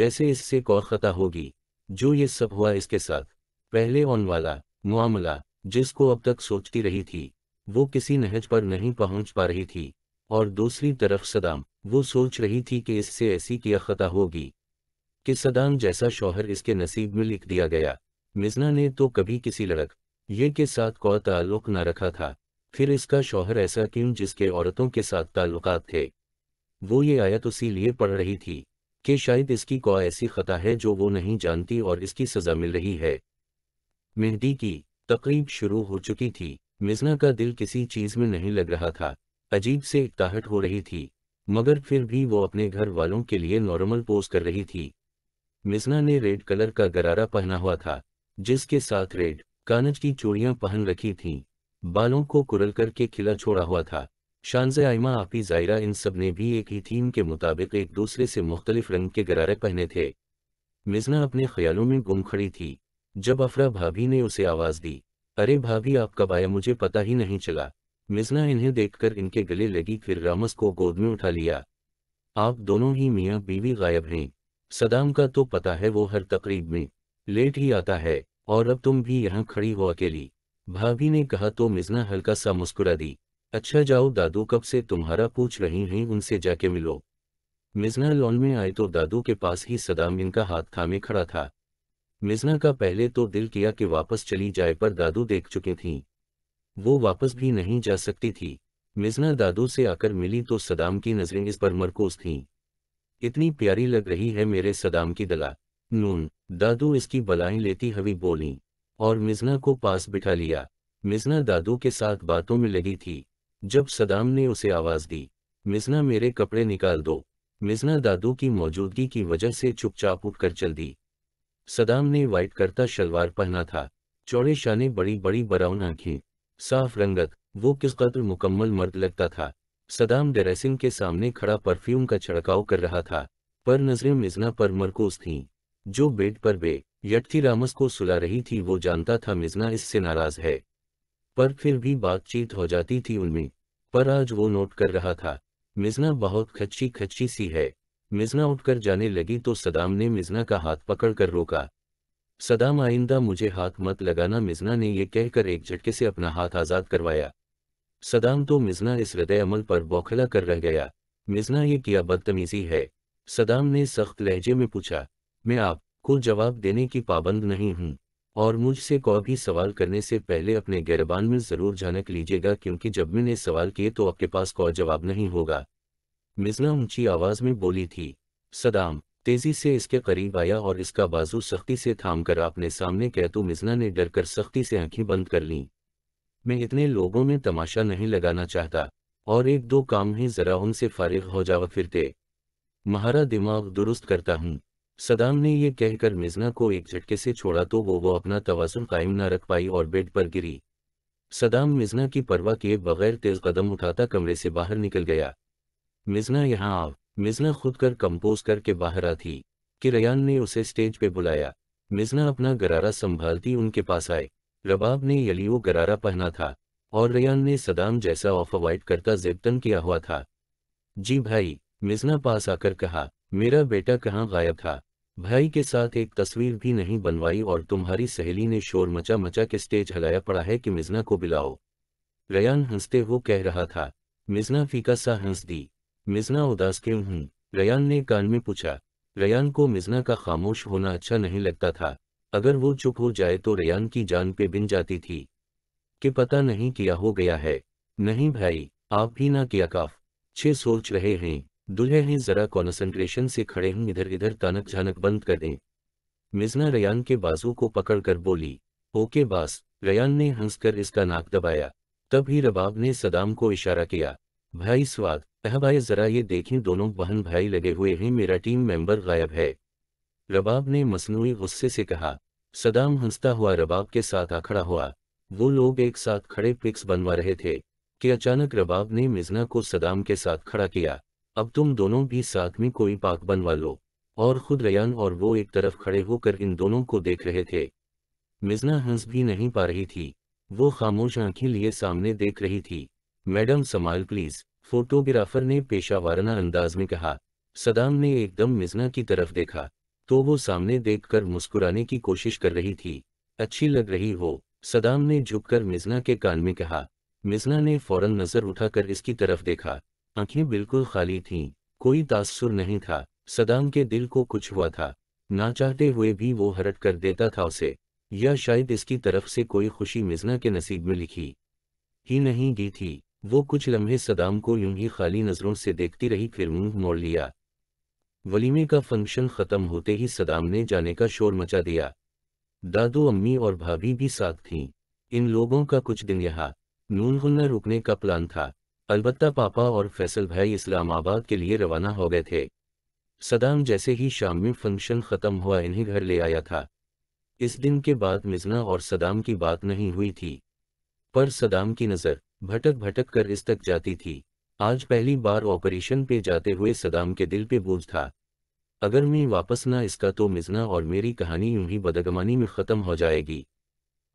जैसे इससे कौखता होगी जो ये सब हुआ इसके साथ पहले ऑन वाला मामला जिसको अब तक सोचती रही थी वो किसी नहज पर नहीं पहुंच पा रही थी और दूसरी तरफ सदाम वो सोच रही थी कि इससे ऐसी की अखता होगी कि सदाम जैसा शौहर इसके नसीब में लिख दिया गया मिजना ने तो कभी किसी लड़क ये के साथ कोई ताल्लुक न रखा था फिर इसका शौहर ऐसा क्यों जिसके औरतों के साथ ताल्लुकात थे वो ये आयत उसी लिए पढ़ रही थी कि शायद इसकी कौ ऐसी खता है जो वो नहीं जानती और इसकी सज़ा मिल रही है मेहंदी की तकरीब शुरू हो चुकी थी मिजना का दिल किसी चीज़ में नहीं लग रहा था अजीब से इकताहट हो रही थी मगर फिर भी वो अपने घर वालों के लिए नॉर्मल पोज कर रही थी मिसना ने रेड कलर का गरारा पहना हुआ था जिसके साथ रेड कानज की चूड़ियां पहन रखी थीं बालों को कुरल करके खिला छोड़ा हुआ था शानज आयमा आपी जायरा इन सब ने भी एक ही थीम के मुताबिक एक दूसरे से मुख्तलिफ रंग के गरारे पहने थे मिजना अपने ख्यालों में गुम खड़ी थी जब अफरा भाभी ने उसे आवाज़ दी अरे भाभी आप कब आया मुझे पता ही नहीं चला मिजना इन्हें देखकर इनके गले लगी फिर रामस को गोद में उठा लिया आप दोनों ही मियाँ बीवी गायब हैं सदाम का तो पता है वो हर तकरीब में लेट ही आता है और अब तुम भी यहाँ खड़ी हो अकेली भाभी ने कहा तो मिजना हल्का सा मुस्कुरा दी अच्छा जाओ दादू कब से तुम्हारा पूछ रही हैं उनसे जाके मिलो मिजना लॉन में आए तो दादू के पास ही सदाम इनका हाथ थामे खड़ा था मिजना का पहले तो दिल किया कि वापस चली जाए पर दादू देख चुकी थीं वो वापस भी नहीं जा सकती थी मिजना दादू से आकर मिली तो सदाम की नजरें इस पर मरकोज थीं इतनी प्यारी लग रही है मेरे सदाम की दला नून दादू इसकी बलाएं लेती हवी बोली और मिजना को पास बिठा लिया मिजना दादू के साथ बातों में लगी थी जब सदाम ने उसे आवाज़ दी मिजना मेरे कपड़े निकाल दो मिजना दादू की मौजूदगी की वजह से चुपचाप उठकर चल दी सदाम ने वाइट करता शलवार पहना था चौड़े शाने बड़ी बड़ी बराउन आंखें साफ रंगत वो किस कदर मुकम्मल मर्द लगता था सदाम डेरेसिन के सामने खड़ा परफ्यूम का छिड़काव कर रहा था पर नजरें मिजना पर मरकोस थीं जो बेड पर बे यटथी रामस को सुला रही थी वो जानता था मिजना इससे नाराज है पर फिर भी बातचीत हो जाती थी उनमें पर आज वो नोट कर रहा था मिजना बहुत खच्ची खच्ची सी है मिजना उठकर जाने लगी तो सदाम ने मिजना का हाथ पकड़कर रोका सदाम आइंदा मुझे हाथ मत लगाना मिजना ने यह कहकर एक झटके से अपना हाथ आज़ाद करवाया सदाम तो मिजना इस हृदय अमल पर बौखला कर रह गया मिजना ये किया बदतमीजी है सदाम ने सख्त लहजे में पूछा मैं आपको जवाब देने की पाबंद नहीं हूँ और मुझसे कोई भी सवाल करने से पहले अपने गैरबान में ज़रूर झनक लीजिएगा क्योंकि जब मैंने सवाल किए तो आपके पास कोई जवाब नहीं होगा मिजना ऊंची आवाज़ में बोली थी सदाम तेजी से इसके करीब आया और इसका बाजू सख्ती से थाम कर अपने सामने तो मिजना ने डर कर सख्ती से आंखें बंद कर लीं मैं इतने लोगों में तमाशा नहीं लगाना चाहता और एक दो काम ही जरा उनसे फारिग हो जावा फिरते महारा दिमाग दुरुस्त करता हूँ सदाम ने यह कहकर मिजना को एक झटके से छोड़ा तो वो वो अपना तवाजुन कायम न रख पाई और बेड पर गिरी सदाम मिजना की परवाह किए बगैर तेज कदम उठाता कमरे से बाहर निकल गया मिजना यहाँ आओ मिजना खुद कर कंपोज करके बाहर आती कि रयान ने उसे स्टेज पे बुलाया मिजना अपना गरारा संभालती उनके पास आए रबाब ने यलियो गरारा पहना था और रयान ने सदाम जैसा ऑफ अवॉइड करता जेबतन किया हुआ था जी भाई मिजना पास आकर कहा मेरा बेटा कहाँ गायब था भाई के साथ एक तस्वीर भी नहीं बनवाई और तुम्हारी सहेली ने शोर मचा मचा के स्टेज हलाया पड़ा है कि मिजना को बिलाओ रयान हंसते हुए कह रहा था मिजना फीका सा हंस दी मिजना उदास क्यों हूँ रयान ने कान में पूछा रयान को मिजना का खामोश होना अच्छा नहीं लगता था अगर वो चुप हो जाए तो रयान की जान पे बिन जाती थी कि पता नहीं किया हो गया है नहीं भाई आप भी ना किया काफ छे सोच रहे हैं दुल्हे हैं जरा कॉन्सेंट्रेशन से खड़े हैं इधर इधर तानक झानक बंद कर दें मिजना रयान के बाजू को पकड़कर बोली ओके बास रयान ने हंसकर इसका नाक दबाया तब ही रबाब ने सदाम को इशारा किया भाई स्वाद भाई जरा ये देखें दोनों बहन भाई लगे हुए हैं मेरा टीम मेंबर गायब है रबाब ने मसनू गुस्से से कहा सदाम हंसता हुआ रबाब के साथ आ खड़ा हुआ वो लोग एक साथ खड़े पिक्स बनवा रहे थे कि अचानक रबाब ने मिजना को सदाम के साथ खड़ा किया अब तुम दोनों भी साथ में कोई पाक बनवा लो और खुद रयान और वो एक तरफ खड़े होकर इन दोनों को देख रहे थे मिजना हंस भी नहीं पा रही थी वो खामोश आंखें लिए सामने देख रही थी मैडम समाल प्लीज फोटोग्राफर ने पेशावराना अंदाज में कहा सदाम ने एकदम मिजना की तरफ देखा तो वो सामने देखकर मुस्कुराने की कोशिश कर रही थी अच्छी लग रही हो सदाम ने झुककर मिजना के कान में कहा मिजना ने फौरन नजर उठाकर इसकी तरफ देखा आंखें बिल्कुल खाली थीं, कोई तासुर नहीं था सदाम के दिल को कुछ हुआ था ना चाहते हुए भी वो हरट कर देता था उसे या शायद इसकी तरफ से कोई खुशी मिजना के नसीब में लिखी ही नहीं दी थी वो कुछ लम्हे सदाम को यूं ही खाली नज़रों से देखती रही फिर मुंह मोड़ लिया वलीमे का फंक्शन ख़त्म होते ही सदाम ने जाने का शोर मचा दिया दादू अम्मी और भाभी भी साथ थीं इन लोगों का कुछ दिन यहाँ नूनगुन्ना रुकने का प्लान था अलबत्ता पापा और फैसल भाई इस्लामाबाद के लिए रवाना हो गए थे सदाम जैसे ही शाम में फंक्शन ख़त्म हुआ इन्हें घर ले आया था इस दिन के बाद मिजना और सदाम की बात नहीं हुई थी पर सदाम की नज़र भटक भटक कर इस तक जाती थी आज पहली बार ऑपरेशन पे जाते हुए सदाम के दिल पे बोझ था अगर मैं वापस ना इसका तो मिजना और मेरी कहानी यूं ही बदगमानी में ख़त्म हो जाएगी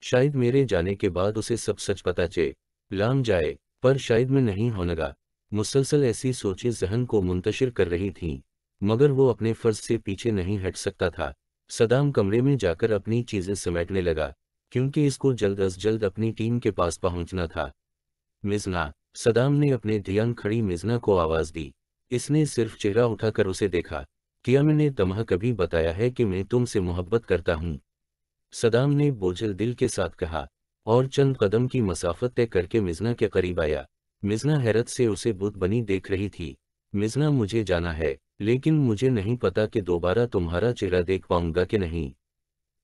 शायद मेरे जाने के बाद उसे सब सच पता चे लाम जाए पर शायद मैं नहीं लगा मुसलसल ऐसी सोचें जहन को मुंतशिर कर रही थीं मगर वो अपने फ़र्ज से पीछे नहीं हट सकता था सदाम कमरे में जाकर अपनी चीज़ें समेटने लगा क्योंकि इसको जल्द अज जल्द अपनी टीम के पास पहुंचना था मिजना सदाम ने अपने ध्यान खड़ी मिजना को आवाज दी इसने सिर्फ चेहरा उठाकर उसे देखा किया ने तमह कभी बताया है कि मैं तुमसे मोहब्बत करता हूँ सदाम ने बोझल दिल के साथ कहा और चंद कदम की मसाफत तय करके मिजना के करीब आया मिजना हैरत से उसे बुत बनी देख रही थी मिजना मुझे जाना है लेकिन मुझे नहीं पता कि दोबारा तुम्हारा चेहरा देख पाऊंगा कि नहीं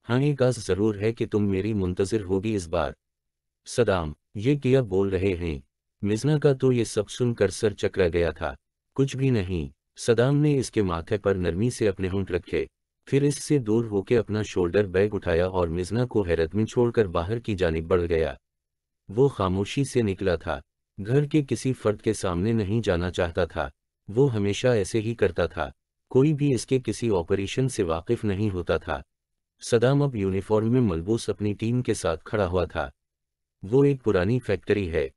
हाँ एक आस जरूर है कि तुम मेरी मुंतजर होगी इस बार सदाम ये किया बोल रहे हैं मिजना का तो ये सब सुनकर सर चकरा गया था कुछ भी नहीं सदाम ने इसके माथे पर नरमी से अपने होंठ रखे फिर इससे दूर होकर अपना शोल्डर बैग उठाया और मिजना को हैरत में छोड़कर बाहर की जानी बढ़ गया वो खामोशी से निकला था घर के किसी फर्द के सामने नहीं जाना चाहता था वो हमेशा ऐसे ही करता था कोई भी इसके किसी ऑपरेशन से वाकिफ नहीं होता था सदाम अब यूनिफॉर्म में मलबूस अपनी टीम के साथ खड़ा हुआ था वो एक पुरानी फैक्ट्री है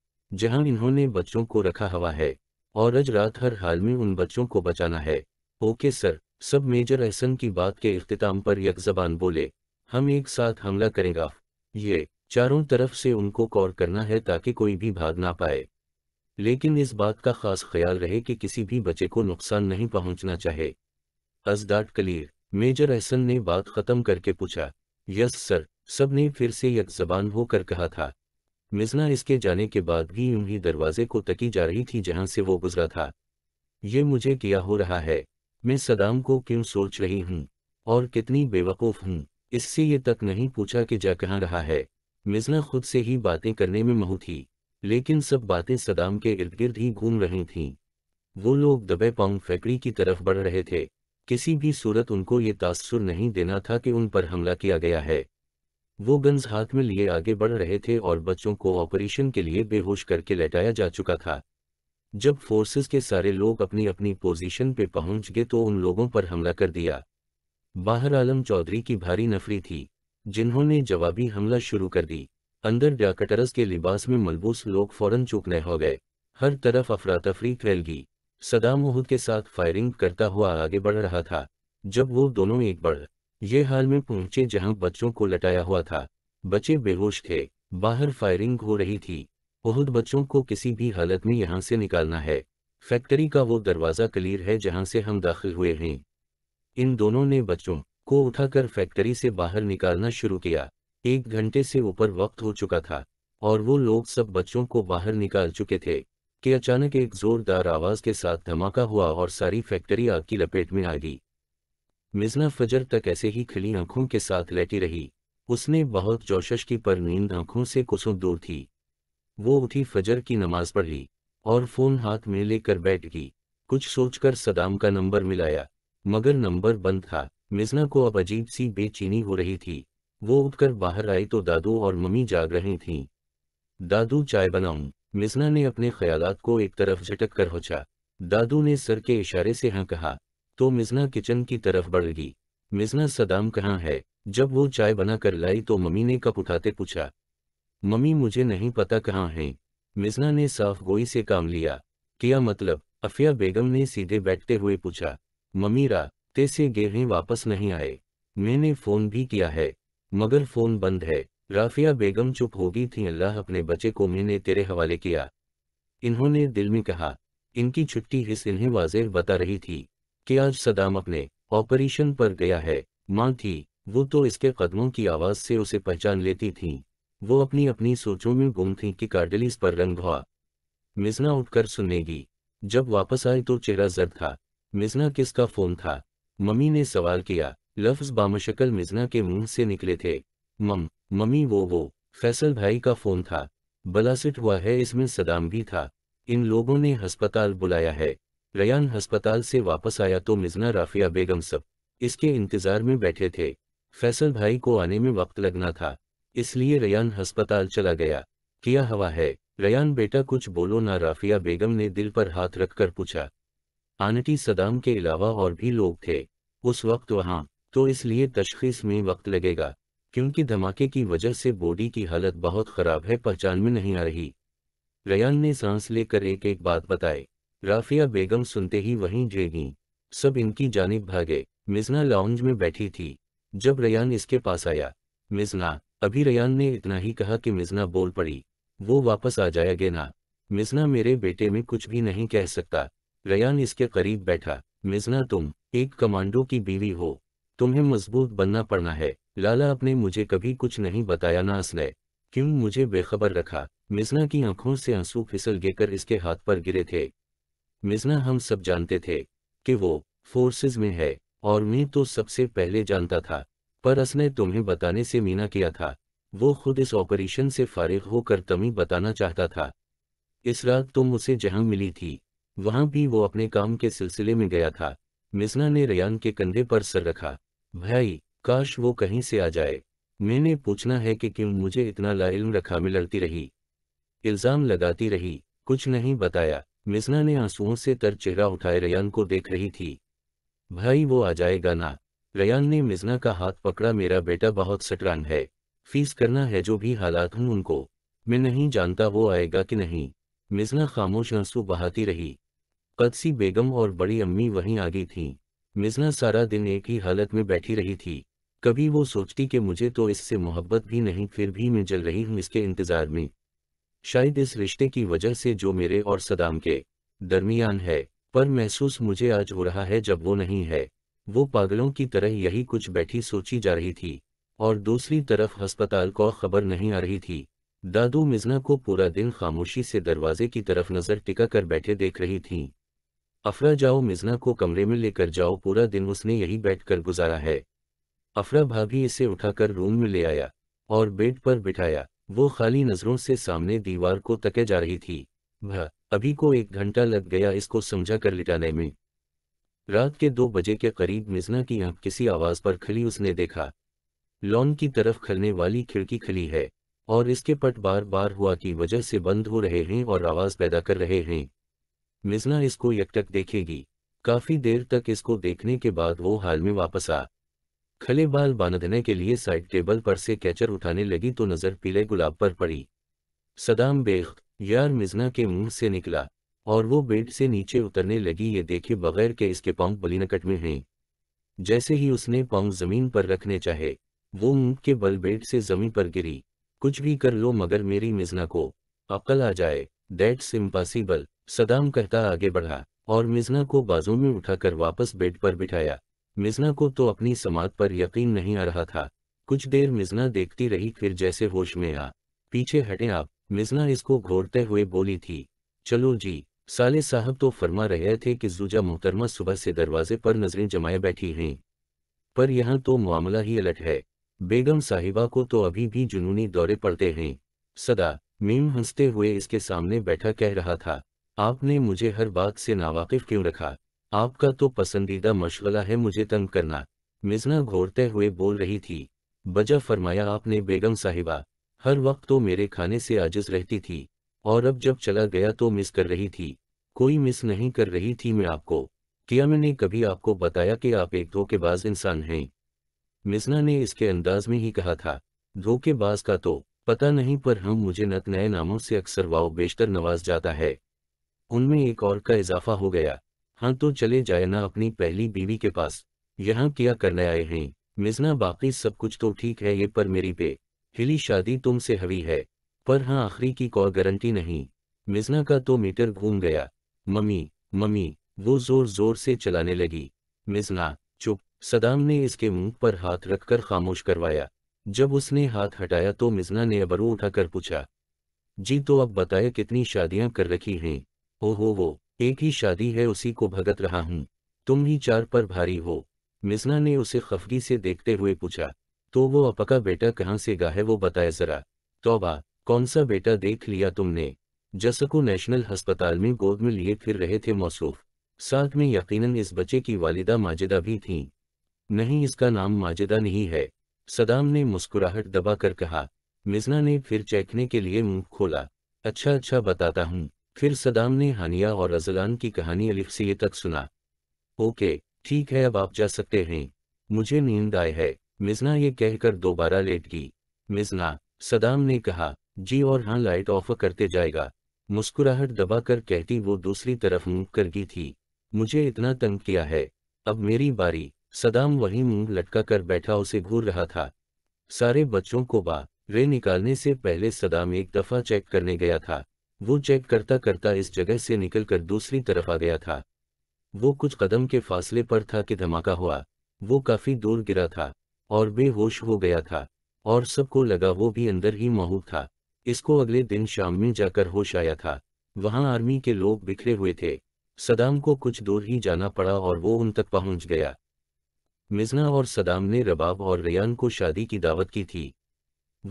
जहां इन्होंने बच्चों को रखा हुआ है और आज रात हर हाल में उन बच्चों को बचाना है ओके सर सब मेजर एहसन की बात के अख्ताम पर यकजबान बोले हम एक साथ हमला करेंगे ये चारों तरफ से उनको कौर करना है ताकि कोई भी भाग ना पाए लेकिन इस बात का खास ख्याल रहे कि किसी भी बच्चे को नुकसान नहीं पहुंचना चाहे अजदाट कलीर मेजर एहसन ने बात खत्म करके पूछा यस सर सब ने फिर से यकजबान होकर कहा था मिजना इसके जाने के बाद भी यूं ही दरवाजे को तकी जा रही थी जहां से वो गुजरा था ये मुझे किया हो रहा है मैं सदाम को क्यों सोच रही हूँ और कितनी बेवकूफ़ हूँ इससे ये तक नहीं पूछा कि जा कहाँ रहा है मिजना खुद से ही बातें करने में महू थी लेकिन सब बातें सदाम के इर्द गिर्द ही घूम रही थीं वो लोग दबे पाउ फैक्ट्री की तरफ बढ़ रहे थे किसी भी सूरत उनको ये तासुर नहीं देना था कि उन पर हमला किया गया है वो गन्स हाथ में लिए आगे बढ़ रहे थे और बच्चों को ऑपरेशन के लिए बेहोश करके लेटाया जा चुका था जब फोर्सेस के सारे लोग अपनी अपनी पोजीशन पे पहुंच गए तो उन लोगों पर हमला कर दिया बाहर आलम चौधरी की भारी नफरी थी जिन्होंने जवाबी हमला शुरू कर दी अंदर डाकटरस के लिबास में मलबूस लोग फौरन चुकने हो गए हर तरफ अफरा तफरी फैलगी सदाम के साथ फायरिंग करता हुआ आगे बढ़ रहा था जब वो दोनों एक बढ़ ये हाल में पहुंचे जहां बच्चों को लटाया हुआ था बच्चे बेहोश थे बाहर फायरिंग हो रही थी बहुत बच्चों को किसी भी हालत में यहाँ से निकालना है फैक्ट्री का वो दरवाज़ा क्लियर है जहाँ से हम दाखिल हुए हैं इन दोनों ने बच्चों को उठाकर फैक्ट्री से बाहर निकालना शुरू किया एक घंटे से ऊपर वक्त हो चुका था और वो लोग सब बच्चों को बाहर निकाल चुके थे कि अचानक एक जोरदार आवाज़ के साथ धमाका हुआ और सारी फैक्ट्री आग की लपेट में आ गई मिजना फजर तक ऐसे ही खिली आंखों के साथ लेटी रही उसने बहुत जोशश की पर नींद आंखों से कुसों दूर थी वो उठी फजर की नमाज पढ़ ली और फोन हाथ में लेकर बैठ गई कुछ सोचकर सदाम का नंबर मिलाया मगर नंबर बंद था मिजना को अब अजीब सी बेचीनी हो रही थी वो उठकर बाहर आई तो दादू और मम्मी जाग रही थीं। दादू चाय बनाऊं मिजना ने अपने ख्यालात को एक तरफ झटक कर होचा दादू ने सर के इशारे से हाँ कहा तो मिजना किचन की तरफ बढ़ गई मिजना सदाम कहाँ है जब वो चाय बना कर लाई तो मम्मी ने कप उठाते पूछा मम्मी मुझे नहीं पता कहाँ है मिजना ने साफ गोई से काम लिया किया मतलब अफिया बेगम ने सीधे बैठते हुए पूछा मम्मी रा तेसे गेहें वापस नहीं आए मैंने फ़ोन भी किया है मगर फ़ोन बंद है राफिया बेगम चुप होगी थी अल्लाह अपने बच्चे को मैंने तेरे हवाले किया इन्होंने दिल में कहा इनकी छुट्टी हिस इन्हें वाजेह बता रही थी कि आज सदाम अपने ऑपरेशन पर गया है मां थी वो तो इसके कदमों की आवाज से उसे पहचान लेती थी वो अपनी अपनी सोचों में गुम थी कि कार्डलिस पर रंग हुआ मिजना उठकर सुनेगी जब वापस आई तो चेहरा जर था मिजना किसका फोन था मम्मी ने सवाल किया लफ्ज बामशकल मिजना के मुंह से निकले थे मम मम्मी वो वो फैसल भाई का फोन था बलासिट हुआ है इसमें सदाम भी था इन लोगों ने अस्पताल बुलाया है रयान अस्पताल से वापस आया तो मिजना राफिया बेगम सब इसके इंतजार में बैठे थे फैसल भाई को आने में वक्त लगना था इसलिए रयान अस्पताल चला गया किया हवा है रयान बेटा कुछ बोलो ना राफिया बेगम ने दिल पर हाथ रखकर पूछा आनटी सदाम के अलावा और भी लोग थे उस वक्त वहां तो इसलिए तशखीस में वक्त लगेगा क्योंकि धमाके की वजह से बॉडी की हालत बहुत खराब है पहचान में नहीं आ रही रयान ने सांस लेकर एक एक बात बताई राफिया बेगम सुनते ही वहीं जेगी सब इनकी जानब भागे मिजना लाउंज में बैठी थी जब रयान इसके पास आया मिजना अभी रयान ने इतना ही कहा कि मिजना बोल पड़ी वो वापस आ जाएगे ना मिजना मेरे बेटे में कुछ भी नहीं कह सकता रयान इसके करीब बैठा मिजना तुम एक कमांडो की बीवी हो तुम्हें मजबूत बनना पड़ना है लाला अपने मुझे कभी कुछ नहीं बताया ना असने क्यों मुझे बेखबर रखा मिजना की आंखों से आंसू फिसल गिर इसके हाथ पर गिरे थे मिजना हम सब जानते थे कि वो फोर्सेस में है और मैं तो सबसे पहले जानता था पर असने तुम्हें बताने से मीना किया था वो खुद इस ऑपरेशन से फारिग होकर तमी बताना चाहता था इस रात तुम उसे जहां मिली थी वहां भी वो अपने काम के सिलसिले में गया था मिजना ने रयान के कंधे पर सर रखा भाई काश वो कहीं से आ जाए मैंने पूछना है कि क्यों मुझे इतना लाइल रखा में लड़ती रही इल्ज़ाम लगाती रही कुछ नहीं बताया मिजना ने आंसुओं से तर चेहरा उठाए रयान को देख रही थी भाई वो आ जाएगा ना रयान ने मिजना का हाथ पकड़ा मेरा बेटा बहुत सटरान है फीस करना है जो भी हालात हूँ उनको मैं नहीं जानता वो आएगा कि नहीं मिजना खामोश आंसू बहाती रही कदसी बेगम और बड़ी अम्मी वहीं आ गई थीं मिजना सारा दिन एक ही हालत में बैठी रही थी कभी वो सोचती कि मुझे तो इससे मोहब्बत भी नहीं फिर भी मैं जल रही हूँ इसके इंतज़ार में शायद इस रिश्ते की वजह से जो मेरे और सदाम के दरमियान है पर महसूस मुझे आज हो रहा है जब वो नहीं है वो पागलों की तरह यही कुछ बैठी सोची जा रही थी और दूसरी तरफ हस्पताल को खबर नहीं आ रही थी दादू मिजना को पूरा दिन खामोशी से दरवाजे की तरफ नज़र टिका कर बैठे देख रही थी अफरा जाओ मिजना को कमरे में लेकर जाओ पूरा दिन उसने यही बैठकर गुजारा है अफरा भाभी इसे उठाकर रूम में ले आया और बेड पर बिठाया वो खाली नजरों से सामने दीवार को तके जा रही थी वह अभी को एक घंटा लग गया इसको समझा कर लिटाने में रात के दो बजे के करीब मिजना की आंख किसी आवाज पर खली उसने देखा लॉन की तरफ खलने वाली खिड़की खली है और इसके पट बार बार हुआ की वजह से बंद हो रहे हैं और आवाज पैदा कर रहे हैं मिजना इसको यकटक देखेगी काफी देर तक इसको देखने के बाद वो हाल में वापस आ खले बाल बांधने के लिए साइड टेबल पर से कैचर उठाने लगी तो नजर पीले गुलाब पर पड़ी सदाम बेग यार मिजना के मुंह से निकला और वो बेड से नीचे उतरने लगी ये देखे बगैर के इसके बली बलिनकट में हैं जैसे ही उसने पांव जमीन पर रखने चाहे वो मुंह के बल बेड से जमीन पर गिरी कुछ भी कर लो मगर मेरी मिजना को अकल आ जाए दैट्स इम्पॉसिबल सदाम कहता आगे बढ़ा और मिजना को बाजू में उठाकर वापस बेड पर बिठाया मिजना को तो अपनी समाज पर यकीन नहीं आ रहा था कुछ देर मिजना देखती रही फिर जैसे होश में आ पीछे हटे आप मिजना इसको घोरते हुए बोली थी चलो जी साले साहब तो फरमा रहे थे कि जूजा मोहतरमा सुबह से दरवाजे पर नजरें जमाए बैठी हैं पर यहाँ तो मामला ही अलट है बेगम साहिबा को तो अभी भी जुनूनी दौरे पड़ते हैं सदा मीम हंसते हुए इसके सामने बैठा कह रहा था आपने मुझे हर बात से नावाकिफ क्यों रखा आपका तो पसंदीदा मशगला है मुझे तंग करना मिजना घोरते हुए बोल रही थी बजा फरमाया आपने बेगम साहिबा हर वक्त तो मेरे खाने से आजिज रहती थी और अब जब चला गया तो मिस कर रही थी कोई मिस नहीं कर रही थी मैं आपको क्या मैंने कभी आपको बताया कि आप एक धोखेबाज इंसान हैं मिसना ने इसके अंदाज में ही कहा था धोखेबाज का तो पता नहीं पर हम हाँ मुझे नत नए नामों से अक्सर वाव बेशतर नवाज जाता है उनमें एक और का इजाफा हो गया हाँ तो चले जाए ना अपनी पहली बीवी के पास यहाँ क्या करने आए हैं मिजना बाकी सब कुछ तो ठीक है ये पर मेरी पे हिली शादी तुमसे हवी है पर हाँ आखिरी की कोई गारंटी नहीं मिजना का तो मीटर घूम गया मम्मी मम्मी वो जोर जोर से चलाने लगी मिजना चुप सदाम ने इसके मुंह पर हाथ रखकर खामोश करवाया जब उसने हाथ हटाया तो मिजना ने अबरू उठाकर पूछा जी तो अब बताए कितनी शादियां कर रखी हैं ओ हो वो एक ही शादी है उसी को भगत रहा हूँ तुम ही चार पर भारी हो मिजना ने उसे खफगी से देखते हुए पूछा तो वो अपका बेटा कहाँ से गा है वो बताए जरा तोबा कौन सा बेटा देख लिया तुमने जसको नेशनल अस्पताल में गोद में लिए फिर रहे थे मौसूफ साथ में यकीनन इस बच्चे की वालिदा माजिदा भी थीं नहीं इसका नाम माजिदा नहीं है सदाम ने मुस्कुराहट दबा कर कहा मिजना ने फिर चेकने के लिए मुंह खोला अच्छा अच्छा बताता हूँ फिर सदाम ने हानिया और अजलान की कहानी अलिफ से तक सुना ओके ठीक है अब आप जा सकते हैं मुझे नींद आए है मिजना ये कहकर दोबारा लेट गई मिजना सदाम ने कहा जी और हाँ लाइट ऑफ करते जाएगा मुस्कुराहट दबाकर कहती वो दूसरी तरफ मुंह कर गई थी मुझे इतना तंग किया है अब मेरी बारी सदाम वही मुंह लटका कर बैठा उसे घूर रहा था सारे बच्चों को बा वे निकालने से पहले सदाम एक दफा चेक करने गया था वो चेक करता करता इस जगह से निकलकर दूसरी तरफ आ गया था वो कुछ कदम के फासले पर था कि धमाका हुआ वो काफी दूर गिरा था और बेहोश हो गया था और सबको लगा वो भी अंदर ही महूब था इसको अगले दिन शाम में जाकर होश आया था वहां आर्मी के लोग बिखरे हुए थे सदाम को कुछ दूर ही जाना पड़ा और वो उन तक पहुंच गया मिजना और सदाम ने रबाब और रियान को शादी की दावत की थी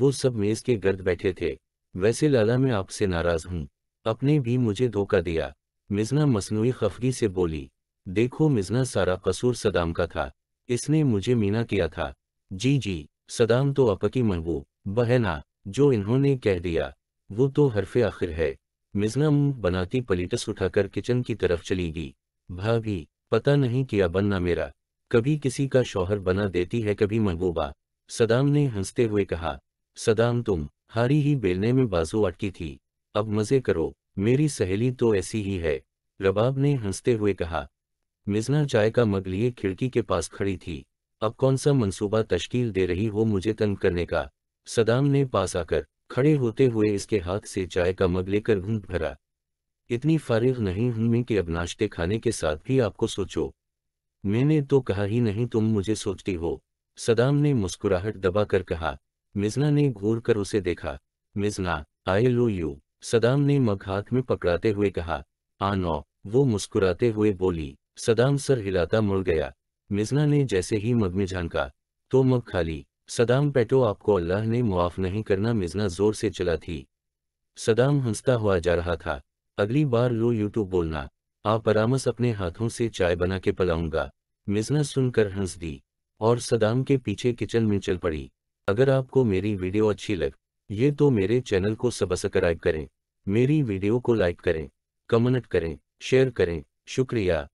वो सब मेज के गर्द बैठे थे वैसे लाला मैं आपसे नाराज हूँ अपने भी मुझे धोखा दिया मिजना मसनू खफगी से बोली देखो मिजना सारा कसूर सदाम का था इसने मुझे मीना किया था जी जी सदाम तो अपकी महबूब बहना जो इन्होंने कह दिया वो तो हरफे आखिर है मिजना मुंह बनाती पलीटस उठाकर किचन की तरफ चली गई भाभी पता नहीं किया बनना मेरा कभी किसी का शौहर बना देती है कभी महबूबा सदाम ने हंसते हुए कहा सदाम तुम हारी ही बेलने में बाजू अटकी थी अब मजे करो मेरी सहेली तो ऐसी ही है रबाब ने हंसते हुए कहा मिजना चाय का मग लिए खिड़की के पास खड़ी थी अब कौन सा मंसूबा तश्कील दे रही हो मुझे तंग करने का सदाम ने पास आकर खड़े होते हुए इसके हाथ से चाय का मग लेकर घूंट भरा इतनी फारिग नहीं हूं मैं कि अब नाश्ते खाने के साथ भी आपको सोचो मैंने तो कहा ही नहीं तुम मुझे सोचती हो सदाम ने मुस्कुराहट दबा कर कहा मिजना ने घूर कर उसे देखा मिजना आई लो यू सदाम ने मग हाथ में पकड़ाते हुए कहा आ नो वो मुस्कुराते हुए बोली सदाम सर हिलाता मुड़ गया मिजना ने जैसे ही मग में झांका तो मग खाली सदाम पेटो आपको अल्लाह ने मुआफ नहीं करना मिजना जोर से चला थी सदाम हंसता हुआ जा रहा था अगली बार लो यू तो बोलना आप आरामस अपने हाथों से चाय बना के पलाऊंगा मिजना सुनकर हंस दी और सदाम के पीछे किचन में चल पड़ी अगर आपको मेरी वीडियो अच्छी लग ये तो मेरे चैनल को सब्सक्राइब करें मेरी वीडियो को लाइक करें कमेंट करें शेयर करें शुक्रिया